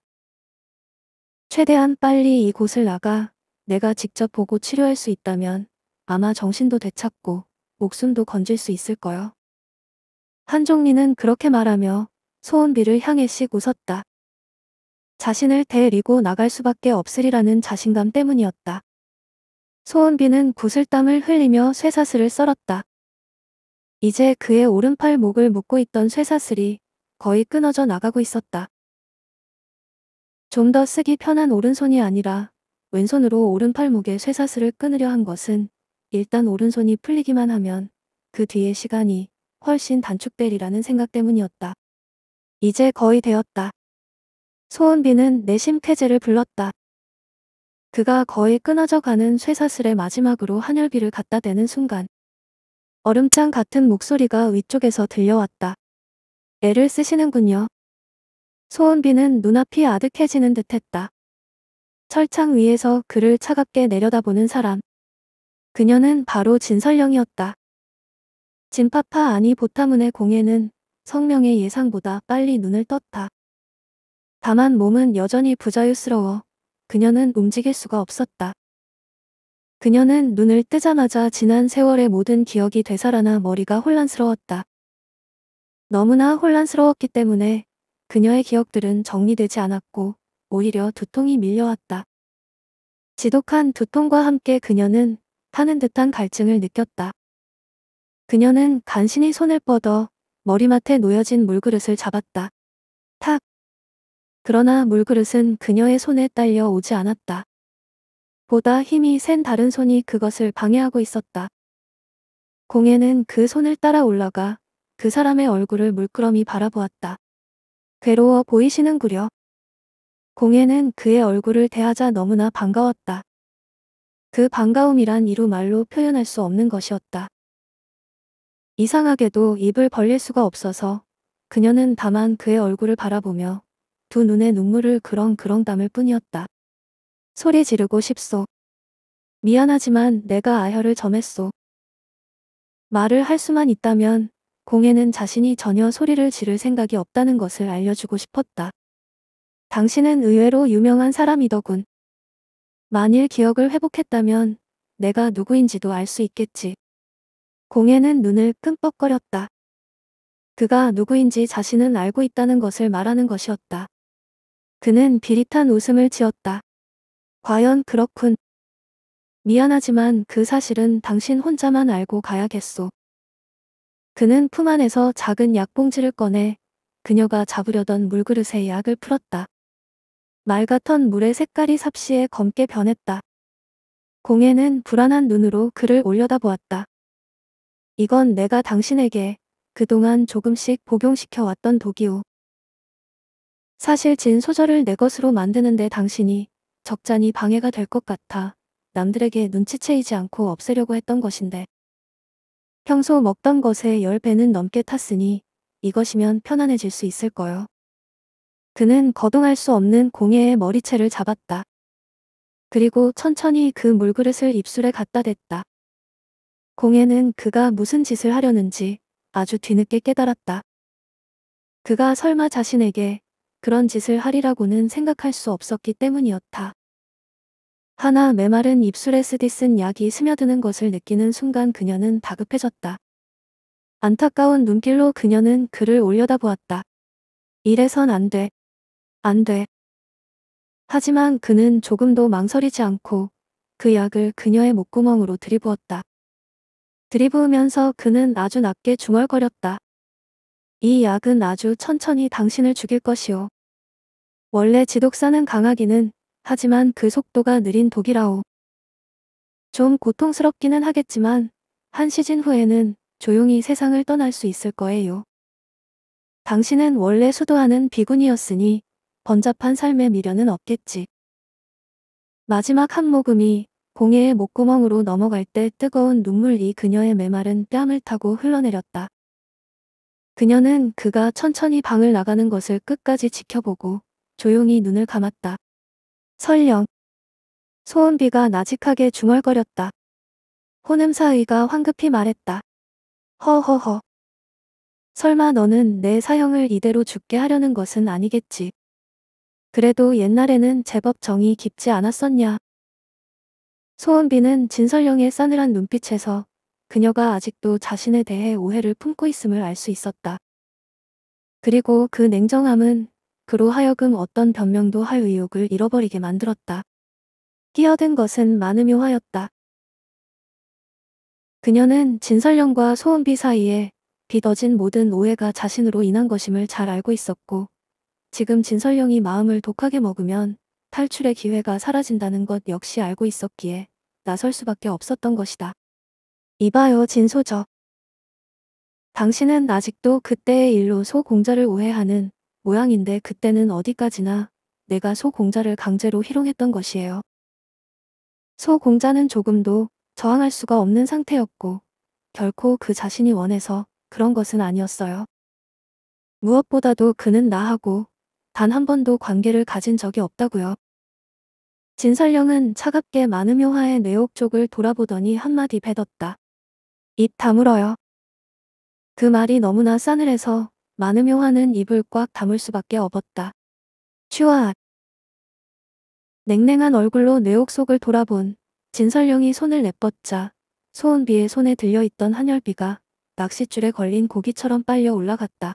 최대한 빨리 이곳을 나가 내가 직접 보고 치료할 수 있다면 아마 정신도 되찾고 목숨도 건질 수 있을 거요. 한종리는 그렇게 말하며 소은비를 향해 씩 웃었다. 자신을 데리고 나갈 수밖에 없으리라는 자신감 때문이었다. 소은비는 구슬땀을 흘리며 쇠사슬을 썰었다. 이제 그의 오른팔 목을 묶고 있던 쇠사슬이 거의 끊어져 나가고 있었다. 좀 더 쓰기 편한 오른손이 아니라 왼손으로 오른팔목에 쇠사슬을 끊으려 한 것은 일단 오른손이 풀리기만 하면 그 뒤의 시간이 훨씬 단축되리라는 생각 때문이었다. 이제 거의 되었다. 소은비는 내심 쾌재를 불렀다. 그가 거의 끊어져 가는 쇠사슬의 마지막으로 한혈비를 갖다 대는 순간 얼음장 같은 목소리가 위쪽에서 들려왔다. 애를 쓰시는군요. 소은비는 눈앞이 아득해지는 듯했다. 철창 위에서 그를 차갑게 내려다보는 사람. 그녀는 바로 진설령이었다. 진파파 아니 보타문의 공예는 성명의 예상보다 빨리 눈을 떴다. 다만 몸은 여전히 부자유스러워 그녀는 움직일 수가 없었다. 그녀는 눈을 뜨자마자 지난 세월의 모든 기억이 되살아나 머리가 혼란스러웠다. 너무나 혼란스러웠기 때문에 그녀의 기억들은 정리되지 않았고 오히려 두통이 밀려왔다. 지독한 두통과 함께 그녀는 타는 듯한 갈증을 느꼈다. 그녀는 간신히 손을 뻗어 머리맡에 놓여진 물그릇을 잡았다. 탁! 그러나 물그릇은 그녀의 손에 딸려 오지 않았다. 보다 힘이 센 다른 손이 그것을 방해하고 있었다. 공예는 그 손을 따라 올라가 그 사람의 얼굴을 물끄러미 바라보았다. 괴로워 보이시는구려. 공예는 그의 얼굴을 대하자 너무나 반가웠다. 그 반가움이란 이루 말로 표현할 수 없는 것이었다. 이상하게도 입을 벌릴 수가 없어서 그녀는 다만 그의 얼굴을 바라보며 두 눈에 눈물을 그렁그렁 담을 뿐이었다. 소리 지르고 싶소. 미안하지만 내가 아혈을 점했소. 말을 할 수만 있다면 공해는 자신이 전혀 소리를 지를 생각이 없다는 것을 알려주고 싶었다. 당신은 의외로 유명한 사람이더군. 만일 기억을 회복했다면 내가 누구인지도 알 수 있겠지. 공해는 눈을 끔뻑거렸다. 그가 누구인지 자신은 알고 있다는 것을 말하는 것이었다. 그는 비릿한 웃음을 지었다. 과연 그렇군. 미안하지만 그 사실은 당신 혼자만 알고 가야겠소. 그는 품 안에서 작은 약봉지를 꺼내 그녀가 잡으려던 물그릇에 약을 풀었다. 말같던 물의 색깔이 삽시에 검게 변했다. 공예는 불안한 눈으로 그를 올려다보았다. 이건 내가 당신에게 그동안 조금씩 복용시켜 왔던 독이오. 사실 진소절을내 것으로 만드는데 당신이 적잖이 방해가 될 것 같아 남들에게 눈치채이지 않고 없애려고 했던 것인데 평소 먹던 것에 10배는 넘게 탔으니 이것이면 편안해질 수 있을 거요. 그는 거동할 수 없는 공예의 머리채를 잡았다. 그리고 천천히 그 물그릇을 입술에 갖다 댔다. 공예는 그가 무슨 짓을 하려는지 아주 뒤늦게 깨달았다. 그가 설마 자신에게 그런 짓을 하리라고는 생각할 수 없었기 때문이었다. 하나 메마른 입술에 스디쓴 약이 스며드는 것을 느끼는 순간 그녀는 다급해졌다. 안타까운 눈길로 그녀는 그를 올려다보았다. 이래선 안 돼. 안 돼. 하지만 그는 조금도 망설이지 않고 그 약을 그녀의 목구멍으로 들이부었다. 들이부으면서 그는 아주 낮게 중얼거렸다. 이 약은 아주 천천히 당신을 죽일 것이오. 원래 지독사는 강하기는 하지만 그 속도가 느린 독이라오. 좀 고통스럽기는 하겠지만 한 시즌 후에는 조용히 세상을 떠날 수 있을 거예요. 당신은 원래 수도하는 비군이었으니 번잡한 삶의 미련은 없겠지. 마지막 한 모금이 공예의 목구멍으로 넘어갈 때 뜨거운 눈물이 그녀의 메마른 뺨을 타고 흘러내렸다. 그녀는 그가 천천히 방을 나가는 것을 끝까지 지켜보고 조용히 눈을 감았다. 설령 소은비가 나직하게 중얼거렸다. 혼음사의가 황급히 말했다. 허허허. 설마 너는 내 사형을 이대로 죽게 하려는 것은 아니겠지. 그래도 옛날에는 제법 정이 깊지 않았었냐. 소은비는 진설령의 싸늘한 눈빛에서 그녀가 아직도 자신에 대해 오해를 품고 있음을 알 수 있었다. 그리고 그 냉정함은 그로 하여금 어떤 변명도 할 의욕을 잃어버리게 만들었다. 끼어든 것은 만음요하였다. 그녀는 진설령과 소은비 사이에 빚어진 모든 오해가 자신으로 인한 것임을 잘 알고 있었고 지금 진설령이 마음을 독하게 먹으면 탈출의 기회가 사라진다는 것 역시 알고 있었기에 나설 수밖에 없었던 것이다. 이봐요 진소저 당신은 아직도 그때의 일로 소공자를 오해하는 모양인데 그때는 어디까지나 내가 소공자를 강제로 희롱했던 것이에요. 소공자는 조금도 저항할 수가 없는 상태였고 결코 그 자신이 원해서 그런 것은 아니었어요. 무엇보다도 그는 나하고 단 한 번도 관계를 가진 적이 없다고요. 진설령은 차갑게 많은 묘화의 뇌옥 쪽을 돌아보더니 한마디 뱉었다. 입 다물어요. 그 말이 너무나 싸늘해서 마음의 화는 입을 꽉 다물 수밖에 없었다. 추아. 냉랭한 얼굴로 뇌옥 속을 돌아본 진설령이 손을 내뻗자 소은비의 손에 들려있던 한열비가 낚싯줄에 걸린 고기처럼 빨려 올라갔다.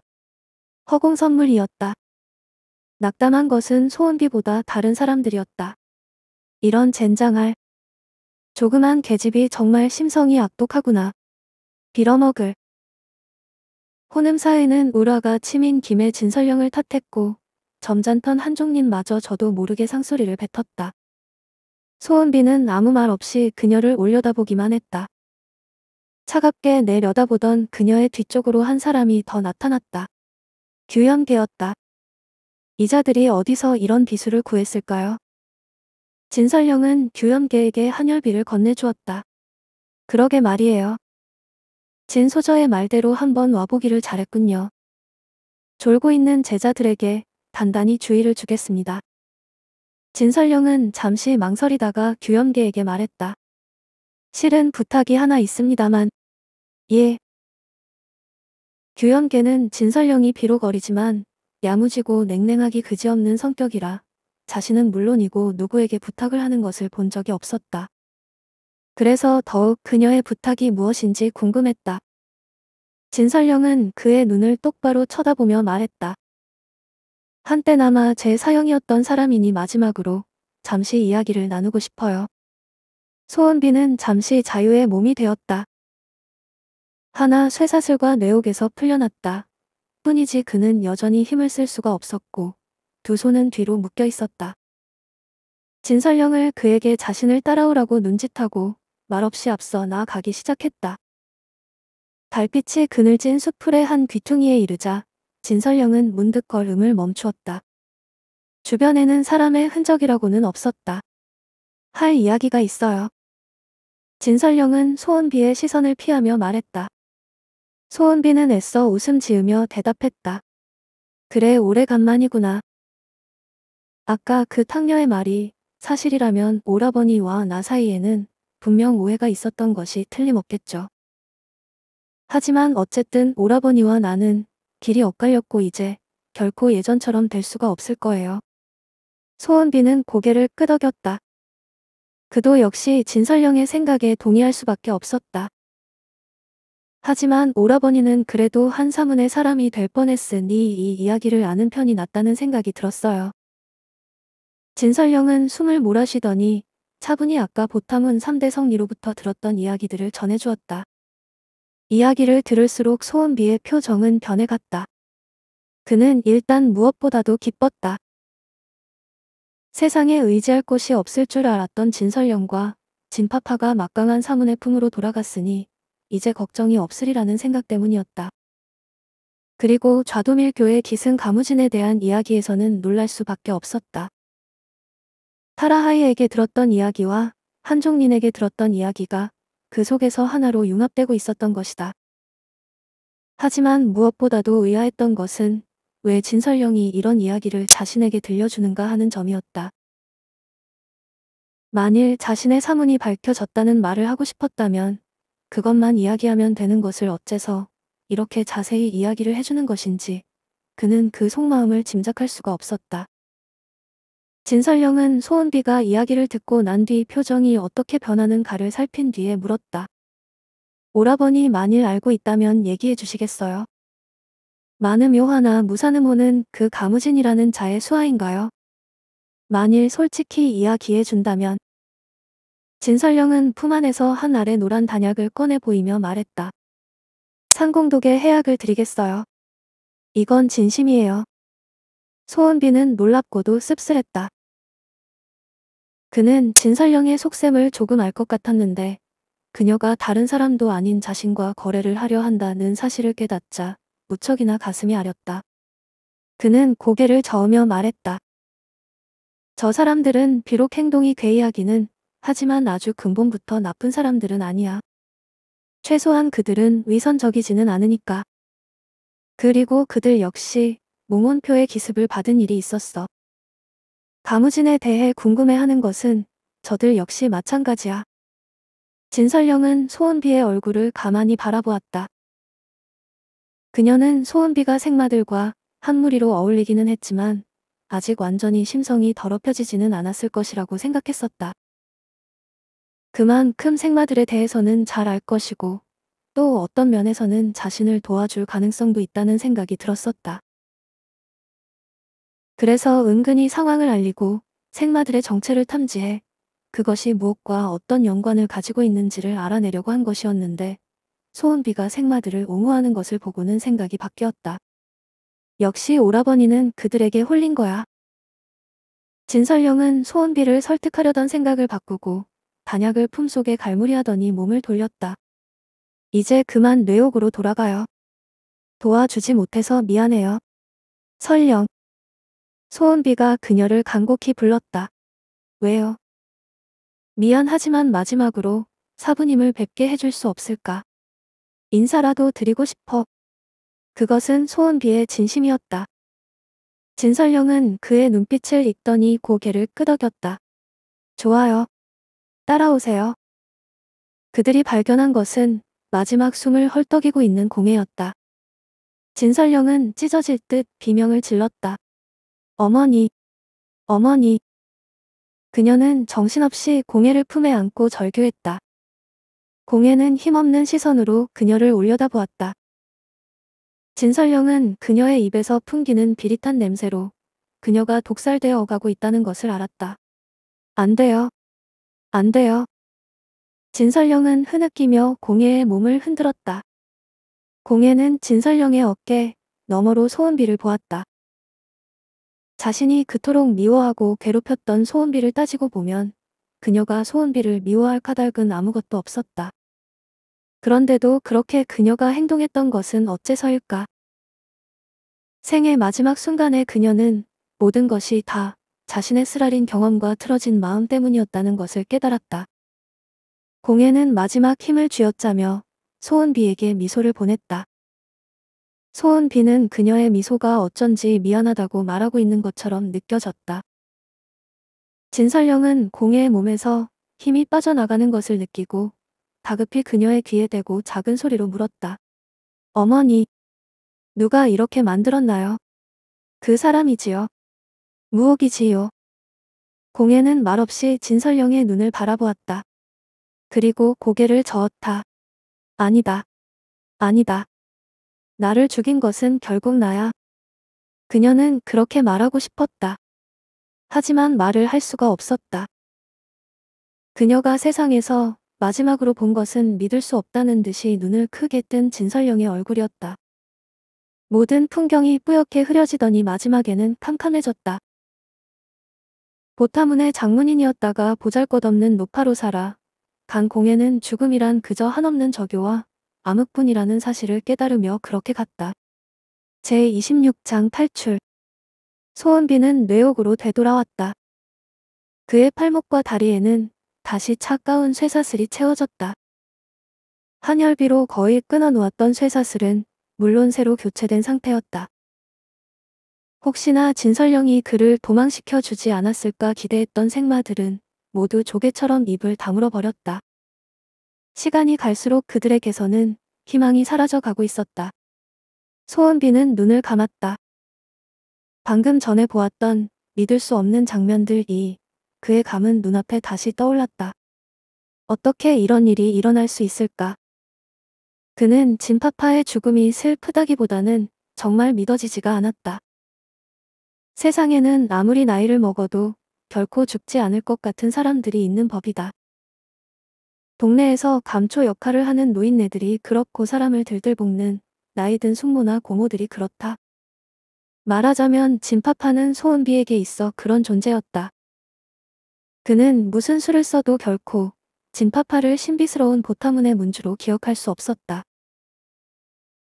허공 선물이었다. 낙담한 것은 소은비보다 다른 사람들이었다. 이런 젠장할. 조그만 계집이 정말 심성이 악독하구나. 빌어먹을. 호남사회는 우라가 치민 김의 진설령을 탓했고 점잖던 한종님마저 저도 모르게 상소리를 뱉었다. 소은비는 아무 말 없이 그녀를 올려다보기만 했다. 차갑게 내려다보던 그녀의 뒤쪽으로 한 사람이 더 나타났다. 규현계였다. 이자들이 어디서 이런 비수를 구했을까요? 진설령은 규현계에게 한혈비를 건네주었다. 그러게 말이에요. 진 소저의 말대로 한번 와보기를 잘했군요. 졸고 있는 제자들에게 단단히 주의를 주겠습니다. 진설령은 잠시 망설이다가 규현계에게 말했다. 실은 부탁이 하나 있습니다만. 예. 규현계는 진설령이 비록 어리지만 야무지고 냉랭하기 그지없는 성격이라 자신은 물론이고 누구에게 부탁을 하는 것을 본 적이 없었다. 그래서 더욱 그녀의 부탁이 무엇인지 궁금했다. 진설령은 그의 눈을 똑바로 쳐다보며 말했다. 한때나마 제 사형이었던 사람이니 마지막으로 잠시 이야기를 나누고 싶어요. 소은비는 잠시 자유의 몸이 되었다. 하나 쇠사슬과 뇌옥에서 풀려났다. 뿐이지 그는 여전히 힘을 쓸 수가 없었고 두 손은 뒤로 묶여 있었다. 진설령을 그에게 자신을 따라오라고 눈짓하고 말없이 앞서 나아가기 시작했다. 달빛이 그늘진 수풀의 한 귀퉁이에 이르자 진설령은 문득 걸음을 멈추었다. 주변에는 사람의 흔적이라고는 없었다. 할 이야기가 있어요. 진설령은 소은비의 시선을 피하며 말했다. 소은비는 애써 웃음 지으며 대답했다. 그래 오래간만이구나. 아까 그 탕녀의 말이 사실이라면 오라버니와 나 사이에는 분명 오해가 있었던 것이 틀림없겠죠. 하지만 어쨌든 오라버니와 나는 길이 엇갈렸고 이제 결코 예전처럼 될 수가 없을 거예요. 소원비는 고개를 끄덕였다. 그도 역시 진설령의 생각에 동의할 수밖에 없었다. 하지만 오라버니는 그래도 한 사문의 사람이 될 뻔했으니 이 이야기를 아는 편이 낫다는 생각이 들었어요. 진설령은 숨을 몰아쉬더니 차분히 아까 보탐은 3대 성리로부터 들었던 이야기들을 전해주었다. 이야기를 들을수록 소은비의 표정은 변해갔다. 그는 일단 무엇보다도 기뻤다. 세상에 의지할 곳이 없을 줄 알았던 진설령과 진파파가 막강한 사문의 품으로 돌아갔으니 이제 걱정이 없으리라는 생각 때문이었다. 그리고 좌도밀교의 기승 가무진에 대한 이야기에서는 놀랄 수밖에 없었다. 타라하이에게 들었던 이야기와 한종린에게 들었던 이야기가 그 속에서 하나로 융합되고 있었던 것이다. 하지만 무엇보다도 의아했던 것은 왜 진설령이 이런 이야기를 자신에게 들려주는가 하는 점이었다. 만일 자신의 사문이 밝혀졌다는 말을 하고 싶었다면 그것만 이야기하면 되는 것을 어째서 이렇게 자세히 이야기를 해주는 것인지 그는 그 속마음을 짐작할 수가 없었다. 진설령은 소은비가 이야기를 듣고 난 뒤 표정이 어떻게 변하는가를 살핀 뒤에 물었다. 오라버니 만일 알고 있다면 얘기해 주시겠어요? 많음 요하나 무사음호는그 가무진이라는 자의 수하인가요? 만일 솔직히 이야기해 준다면 진설령은 품 안에서 한 알의 노란 단약을 꺼내 보이며 말했다. 상공독에 해약을 드리겠어요. 이건 진심이에요. 소은비는 놀랍고도 씁쓸했다. 그는 진설령의 속셈을 조금 알 것 같았는데 그녀가 다른 사람도 아닌 자신과 거래를 하려 한다는 사실을 깨닫자 무척이나 가슴이 아렸다. 그는 고개를 저으며 말했다. 저 사람들은 비록 행동이 괴이하기는 하지만 아주 근본부터 나쁜 사람들은 아니야. 최소한 그들은 위선적이지는 않으니까. 그리고 그들 역시 몽원표의 기습을 받은 일이 있었어. 강우진에 대해 궁금해하는 것은 저들 역시 마찬가지야. 진설령은 소은비의 얼굴을 가만히 바라보았다. 그녀는 소은비가 생마들과 한 무리로 어울리기는 했지만 아직 완전히 심성이 더럽혀지지는 않았을 것이라고 생각했었다. 그만큼 생마들에 대해서는 잘 알 것이고 또 어떤 면에서는 자신을 도와줄 가능성도 있다는 생각이 들었었다. 그래서 은근히 상황을 알리고 생마들의 정체를 탐지해 그것이 무엇과 어떤 연관을 가지고 있는지를 알아내려고 한 것이었는데 소은비가 생마들을 옹호하는 것을 보고는 생각이 바뀌었다. 역시 오라버니는 그들에게 홀린 거야. 진설령은 소은비를 설득하려던 생각을 바꾸고 단약을 품속에 갈무리하더니 몸을 돌렸다. 이제 그만 뇌옥으로 돌아가요. 도와주지 못해서 미안해요. 설령 소은비가 그녀를 간곡히 불렀다. 왜요? 미안하지만 마지막으로 사부님을 뵙게 해줄 수 없을까? 인사라도 드리고 싶어. 그것은 소은비의 진심이었다. 진설령은 그의 눈빛을 읽더니 고개를 끄덕였다. 좋아요. 따라오세요. 그들이 발견한 것은 마지막 숨을 헐떡이고 있는 공해였다. 진설령은 찢어질 듯 비명을 질렀다. 어머니, 어머니. 그녀는 정신없이 공예를 품에 안고 절규했다. 공예는 힘없는 시선으로 그녀를 올려다보았다. 진설령은 그녀의 입에서 풍기는 비릿한 냄새로 그녀가 독살되어 가고 있다는 것을 알았다. 안 돼요. 안 돼요. 진설령은 흐느끼며 공예의 몸을 흔들었다. 공예는 진설령의 어깨 너머로 소은비를 보았다. 자신이 그토록 미워하고 괴롭혔던 소은비를 따지고 보면 그녀가 소은비를 미워할 까닭은 아무것도 없었다. 그런데도 그렇게 그녀가 행동했던 것은 어째서일까? 생의 마지막 순간에 그녀는 모든 것이 다 자신의 쓰라린 경험과 틀어진 마음 때문이었다는 것을 깨달았다. 공예는 마지막 힘을 쥐었짜며 소은비에게 미소를 보냈다. 소은비는 그녀의 미소가 어쩐지 미안하다고 말하고 있는 것처럼 느껴졌다. 진설령은 공의 예 몸에서 힘이 빠져나가는 것을 느끼고 다급히 그녀의 귀에 대고 작은 소리로 물었다. 어머니, 누가 이렇게 만들었나요? 그 사람이지요. 무옥이지요. 공예는 말없이 진설령의 눈을 바라보았다. 그리고 고개를 저었다. 아니다. 아니다. 나를 죽인 것은 결국 나야. 그녀는 그렇게 말하고 싶었다. 하지만 말을 할 수가 없었다. 그녀가 세상에서 마지막으로 본 것은 믿을 수 없다는 듯이 눈을 크게 뜬 진설영의 얼굴이었다. 모든 풍경이 뿌옇게 흐려지더니 마지막에는 캄캄해졌다. 보타문의 장문인이었다가 보잘것없는 노파로 살아 간 공에는 죽음이란 그저 한없는 저교와 암흑뿐이라는 사실을 깨달으며 그렇게 갔다. 제26장 탈출 소원비는 뇌옥으로 되돌아왔다. 그의 팔목과 다리에는 다시 차가운 쇠사슬이 채워졌다. 한열비로 거의 끊어놓았던 쇠사슬은 물론 새로 교체된 상태였다. 혹시나 진설령이 그를 도망시켜 주지 않았을까 기대했던 생마들은 모두 조개처럼 입을 다물어 버렸다. 시간이 갈수록 그들에게서는 희망이 사라져 가고 있었다. 소은비는 눈을 감았다. 방금 전에 보았던 믿을 수 없는 장면들이 그의 감은 눈앞에 다시 떠올랐다. 어떻게 이런 일이 일어날 수 있을까? 그는 진파파의 죽음이 슬프다기보다는 정말 믿어지지가 않았다. 세상에는 아무리 나이를 먹어도 결코 죽지 않을 것 같은 사람들이 있는 법이다. 동네에서 감초 역할을 하는 노인네들이 그렇고 사람을 들들 볶는 나이든 숙모나 고모들이 그렇다. 말하자면 진파파는 소은비에게 있어 그런 존재였다. 그는 무슨 수를 써도 결코 진파파를 신비스러운 보타문의 문주로 기억할 수 없었다.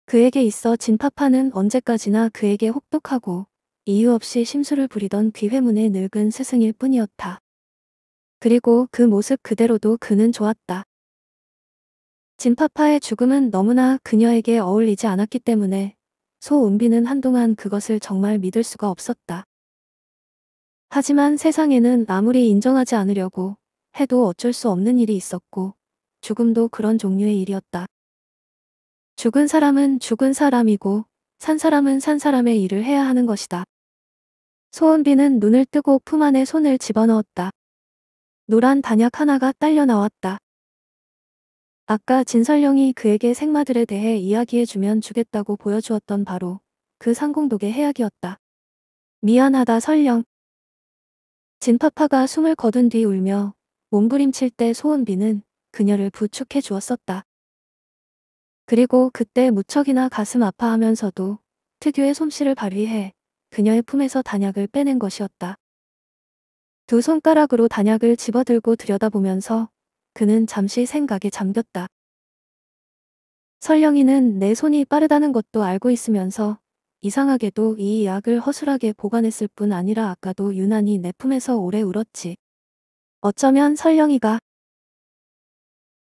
그에게 있어 진파파는 언제까지나 그에게 혹독하고 이유 없이 심술을 부리던 귀회문의 늙은 스승일 뿐이었다. 그리고 그 모습 그대로도 그는 좋았다. 진파파의 죽음은 너무나 그녀에게 어울리지 않았기 때문에 소은비는 한동안 그것을 정말 믿을 수가 없었다. 하지만 세상에는 아무리 인정하지 않으려고 해도 어쩔 수 없는 일이 있었고 죽음도 그런 종류의 일이었다. 죽은 사람은 죽은 사람이고 산 사람은 산 사람의 일을 해야 하는 것이다. 소은비는 눈을 뜨고 품 안에 손을 집어넣었다. 노란 단약 하나가 딸려 나왔다. 아까 진설령이 그에게 생마들에 대해 이야기해주면 주겠다고 보여주었던 바로 그 상공독의 해악이었다. 미안하다 설령. 진파파가 숨을 거둔 뒤 울며 몸부림칠 때 소은비는 그녀를 부축해 주었었다. 그리고 그때 무척이나 가슴 아파하면서도 특유의 솜씨를 발휘해 그녀의 품에서 단약을 빼낸 것이었다. 두 손가락으로 단약을 집어들고 들여다보면서 그는 잠시 생각에 잠겼다. 설령이는 내 손이 빠르다는 것도 알고 있으면서 이상하게도 이 약을 허술하게 보관했을 뿐 아니라 아까도 유난히 내 품에서 오래 울었지. 어쩌면 설령이가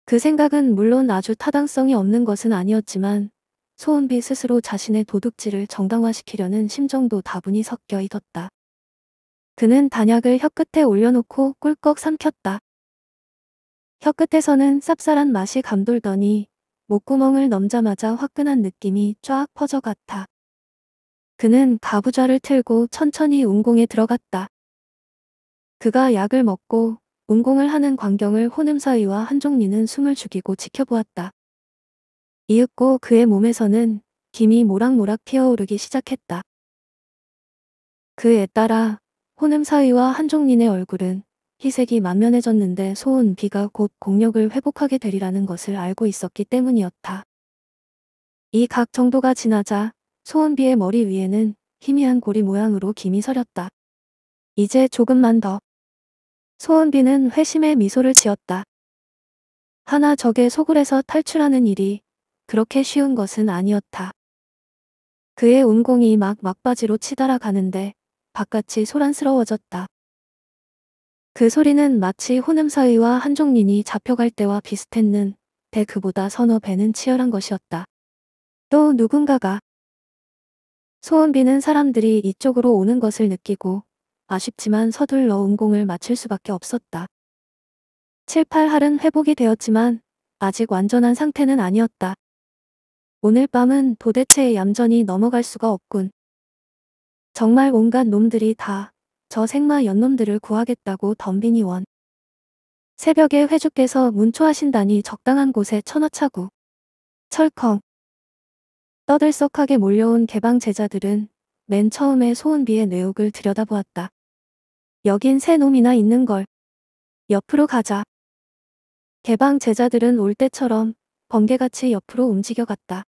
그 생각은 물론 아주 타당성이 없는 것은 아니었지만 소은비 스스로 자신의 도둑질을 정당화시키려는 심정도 다분히 섞여 있었다. 그는 단약을 혀끝에 올려놓고 꿀꺽 삼켰다. 혀끝에서는 쌉쌀한 맛이 감돌더니 목구멍을 넘자마자 화끈한 느낌이 쫙 퍼져갔다. 그는 가부좌를 틀고 천천히 운공에 들어갔다. 그가 약을 먹고 운공을 하는 광경을 혼음사위와 한종리는 숨을 죽이고 지켜보았다. 이윽고 그의 몸에서는 김이 모락모락 피어오르기 시작했다. 그에 따라 호냄사이와 한종린의 얼굴은 희색이 만면해졌는데 소은 비가 곧 공력을 회복하게 되리라는 것을 알고 있었기 때문이었다. 이 각 정도가 지나자 소은비의 머리 위에는 희미한 고리 모양으로 김이 서렸다. 이제 조금만 더. 소은비는 회심의 미소를 지었다. 하나 적의 소굴에서 탈출하는 일이 그렇게 쉬운 것은 아니었다. 그의 운공이 막 막바지로 치달아가는데 바깥이 소란스러워졌다. 그 소리는 마치 혼음사의와 한종린이 잡혀갈 때와 비슷했는 배 그보다 서너 배는 치열한 것이었다. 또 누군가가 소은비는 사람들이 이쪽으로 오는 것을 느끼고 아쉽지만 서둘러 운공을 마칠 수밖에 없었다. 7, 8할은 회복이 되었지만 아직 완전한 상태는 아니었다. 오늘 밤은 도대체 얌전히 넘어갈 수가 없군. 정말 온갖 놈들이 다 저 생마 연놈들을 구하겠다고 덤비니 원. 새벽에 회주께서 문초하신다니 적당한 곳에 천어차고 철컹 떠들썩하게 몰려온 개방 제자들은 맨 처음에 소은비의 뇌옥을 들여다보았다. 여긴 새 놈이나 있는걸. 옆으로 가자. 개방 제자들은 올 때처럼 번개같이 옆으로 움직여갔다.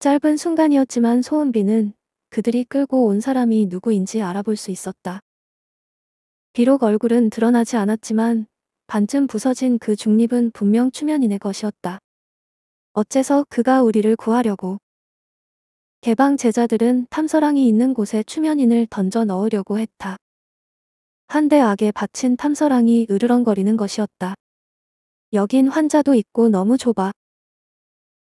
짧은 순간이었지만 소은비는 그들이 끌고 온 사람이 누구인지 알아볼 수 있었다. 비록 얼굴은 드러나지 않았지만 반쯤 부서진 그 중립은 분명 추면인의 것이었다. 어째서 그가 우리를 구하려고. 개방 제자들은 탐서랑이 있는 곳에 추면인을 던져 넣으려고 했다. 한 대 악에 받친 탐서랑이 으르렁거리는 것이었다. 여긴 환자도 있고 너무 좁아.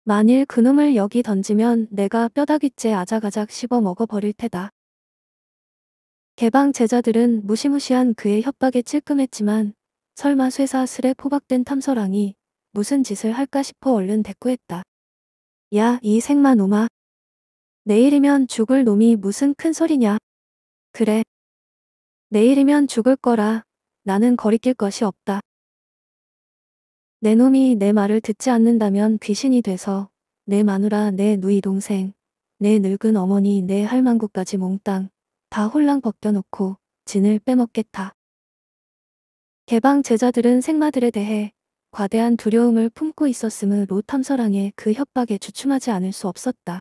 만일 그놈을 여기 던지면 내가 뼈다귀째 아작아작 씹어 먹어버릴 테다. 개방 제자들은 무시무시한 그의 협박에 찔끔했지만 설마 쇠사슬에 포박된 탐서랑이 무슨 짓을 할까 싶어 얼른 대꾸했다. 야, 이 생마놈아. 내일이면 죽을 놈이 무슨 큰 소리냐. 그래. 내일이면 죽을 거라. 나는 거리낄 것이 없다. 내 놈이 내 말을 듣지 않는다면 귀신이 돼서 내 마누라, 내 누이 동생, 내 늙은 어머니, 내 할망구까지 몽땅 다 홀랑 벗겨놓고 진을 빼먹겠다. 개방 제자들은 생마들에 대해 과대한 두려움을 품고 있었으므로 탐서랑의 그 협박에 주춤하지 않을 수 없었다.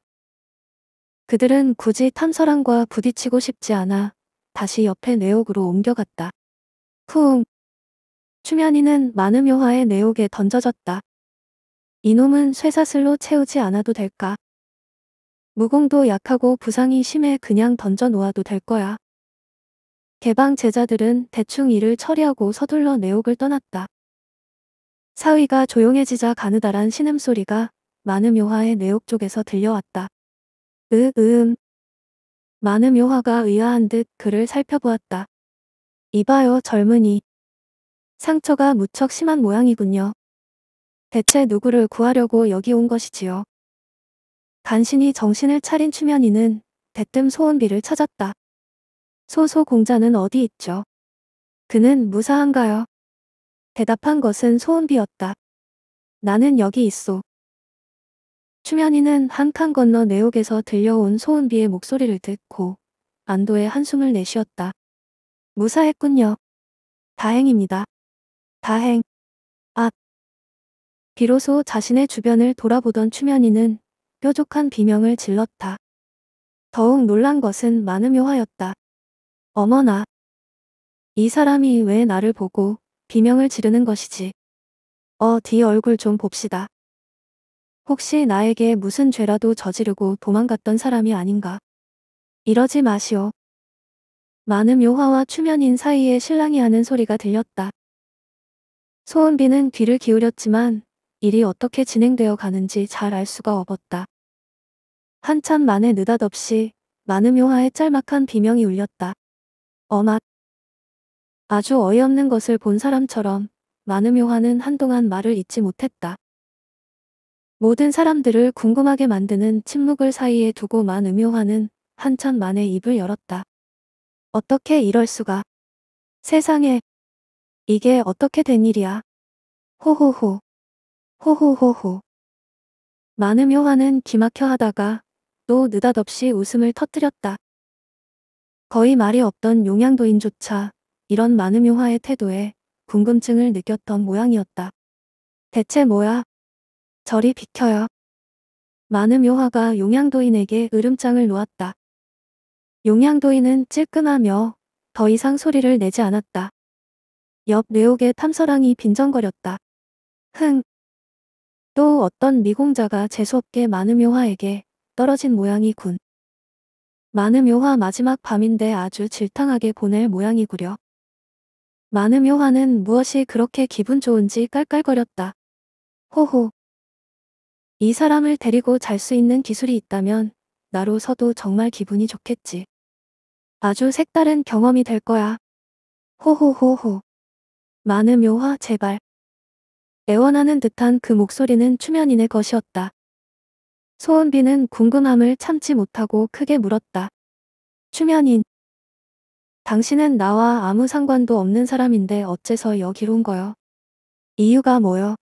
그들은 굳이 탐서랑과 부딪히고 싶지 않아 다시 옆에 내옥으로 옮겨갔다. 쿵! 추면이는 많은 묘화의 내옥에 던져졌다. 이놈은 쇠사슬로 채우지 않아도 될까? 무공도 약하고 부상이 심해 그냥 던져 놓아도 될 거야. 개방 제자들은 대충 일을 처리하고 서둘러 내옥을 떠났다. 사위가 조용해지자 가느다란 신음소리가 많은 묘화의 내옥 쪽에서 들려왔다. 으, 으음. 많은 묘화가 의아한 듯 그를 살펴보았다. 이봐요 젊은이. 상처가 무척 심한 모양이군요. 대체 누구를 구하려고 여기 온 것이지요. 간신히 정신을 차린 추면이는 대뜸 소원비를 찾았다. 소소 공자는 어디 있죠? 그는 무사한가요? 대답한 것은 소원비였다. 나는 여기 있소. 추면이는 한 칸 건너 내옥에서 들려온 소은비의 목소리를 듣고 안도의 한숨을 내쉬었다. 무사했군요. 다행입니다. 다행. 앗. 아. 비로소 자신의 주변을 돌아보던 추면이는 뾰족한 비명을 질렀다. 더욱 놀란 것은 마음묘하였다 어머나. 이 사람이 왜 나를 보고 비명을 지르는 것이지. 어, 디 네 얼굴 좀 봅시다. 혹시 나에게 무슨 죄라도 저지르고 도망갔던 사람이 아닌가. 이러지 마시오. 많은 요화와 추면인 사이에 신랑이 하는 소리가 들렸다. 소은비는 귀를 기울였지만 일이 어떻게 진행되어 가는지 잘 알 수가 없었다. 한참 만에 느닷없이 만음묘화의 짤막한 비명이 울렸다. 어맛. 아주 어이없는 것을 본 사람처럼 만음묘화는 한동안 말을 잊지 못했다. 모든 사람들을 궁금하게 만드는 침묵을 사이에 두고 만음묘화는 한참 만에 입을 열었다. 어떻게 이럴 수가. 세상에 이게 어떻게 된 일이야? 호호호. 호호호호. 많은 묘화는 기막혀 하다가 또 느닷없이 웃음을 터뜨렸다. 거의 말이 없던 용양도인조차 이런 많은 묘화의 태도에 궁금증을 느꼈던 모양이었다. 대체 뭐야? 저리 비켜요. 많은 묘화가 용양도인에게 으름장을 놓았다. 용양도인은 찔끔하며 더 이상 소리를 내지 않았다. 옆 내옥의 탐사랑이 빈정거렸다. 흥. 또 어떤 미공자가 재수없게 마음묘화에게 떨어진 모양이군. 마음묘화 마지막 밤인데 아주 질탕하게 보낼 모양이구려. 마음묘화는 무엇이 그렇게 기분 좋은지 깔깔거렸다. 호호. 이 사람을 데리고 잘 수 있는 기술이 있다면 나로서도 정말 기분이 좋겠지. 아주 색다른 경험이 될 거야. 호호호호. 많은묘화 제발. 애원하는 듯한 그 목소리는 추면인의 것이었다. 소은비는 궁금함을 참지 못하고 크게 물었다. 추면인. 당신은 나와 아무 상관도 없는 사람인데 어째서 여기로 온 거요? 이유가 뭐요?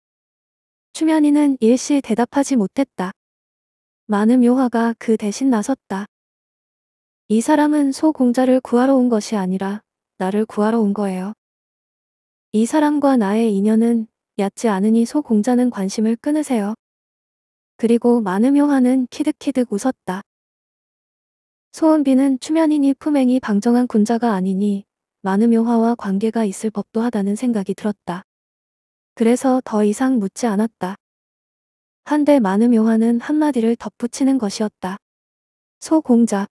추면인은 일시 대답하지 못했다. 많은 묘화가그 대신 나섰다. 이 사람은 소공자를 구하러 온 것이 아니라 나를 구하러 온 거예요. 이 사람과 나의 인연은 얕지 않으니 소공자는 관심을 끊으세요. 그리고 마음요화는 키득키득 웃었다. 소은비는 추면이니 품행이 방정한 군자가 아니니 마음요화와 관계가 있을 법도 하다는 생각이 들었다. 그래서 더 이상 묻지 않았다. 한데 마음요화는 한마디를 덧붙이는 것이었다. 소공자.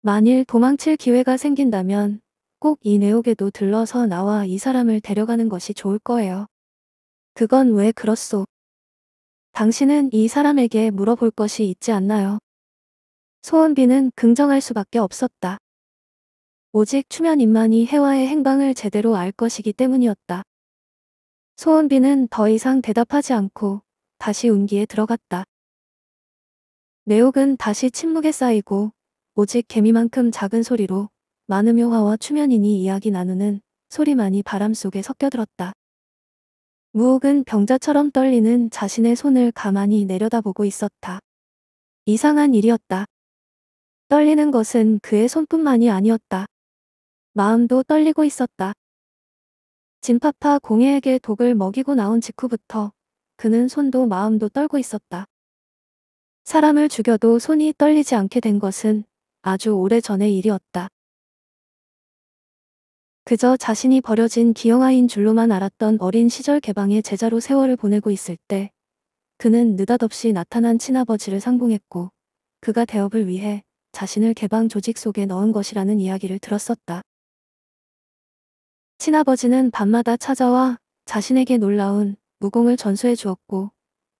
만일 도망칠 기회가 생긴다면 꼭이 내옥에도 들러서 나와 이 사람을 데려가는 것이 좋을 거예요. 그건 왜 그렇소? 당신은 이 사람에게 물어볼 것이 있지 않나요? 소원비는 긍정할 수밖에 없었다. 오직 추면인만이 해와의 행방을 제대로 알 것이기 때문이었다. 소원비는 더 이상 대답하지 않고 다시 운기에 들어갔다. 내옥은 다시 침묵에 쌓이고 오직 개미만큼 작은 소리로 많은 묘화와 추면인이 이야기 나누는 소리만이 바람 속에 섞여들었다. 무혹은 병자처럼 떨리는 자신의 손을 가만히 내려다보고 있었다. 이상한 일이었다. 떨리는 것은 그의 손뿐만이 아니었다. 마음도 떨리고 있었다. 진파파 공예에게 독을 먹이고 나온 직후부터 그는 손도 마음도 떨고 있었다. 사람을 죽여도 손이 떨리지 않게 된 것은 아주 오래전의 일이었다. 그저 자신이 버려진 기형아인 줄로만 알았던 어린 시절 개방의 제자로 세월을 보내고 있을 때 그는 느닷없이 나타난 친아버지를 상봉했고 그가 대업을 위해 자신을 개방 조직 속에 넣은 것이라는 이야기를 들었었다. 친아버지는 밤마다 찾아와 자신에게 놀라운 무공을 전수해 주었고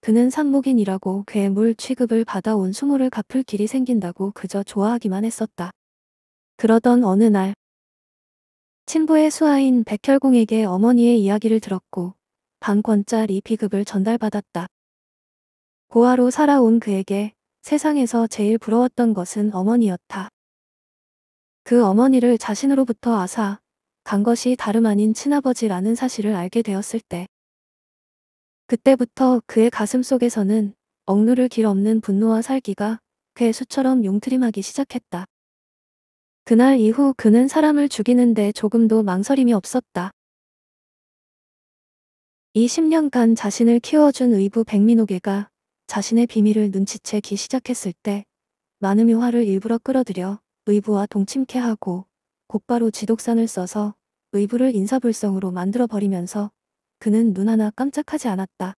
그는 산목인이라고 괴물 취급을 받아온 수모를 갚을 길이 생긴다고 그저 좋아하기만 했었다. 그러던 어느 날 친부의 수하인 백혈공에게 어머니의 이야기를 들었고 반권짜리 피급을 전달받았다. 고아로 살아온 그에게 세상에서 제일 부러웠던 것은 어머니였다. 그 어머니를 자신으로부터 아사 간 것이 다름 아닌 친아버지라는 사실을 알게 되었을 때 그때부터 그의 가슴 속에서는 억누를 길 없는 분노와 살기가 괴수처럼 용트림하기 시작했다. 그날 이후 그는 사람을 죽이는데 조금도 망설임이 없었다. 20년간 자신을 키워준 의부 백민옥애가 자신의 비밀을 눈치채기 시작했을 때 많은 묘화를 일부러 끌어들여 의부와 동침케 하고 곧바로 지독산을 써서 의부를 인사불성으로 만들어버리면서 그는 눈 하나 깜짝하지 않았다.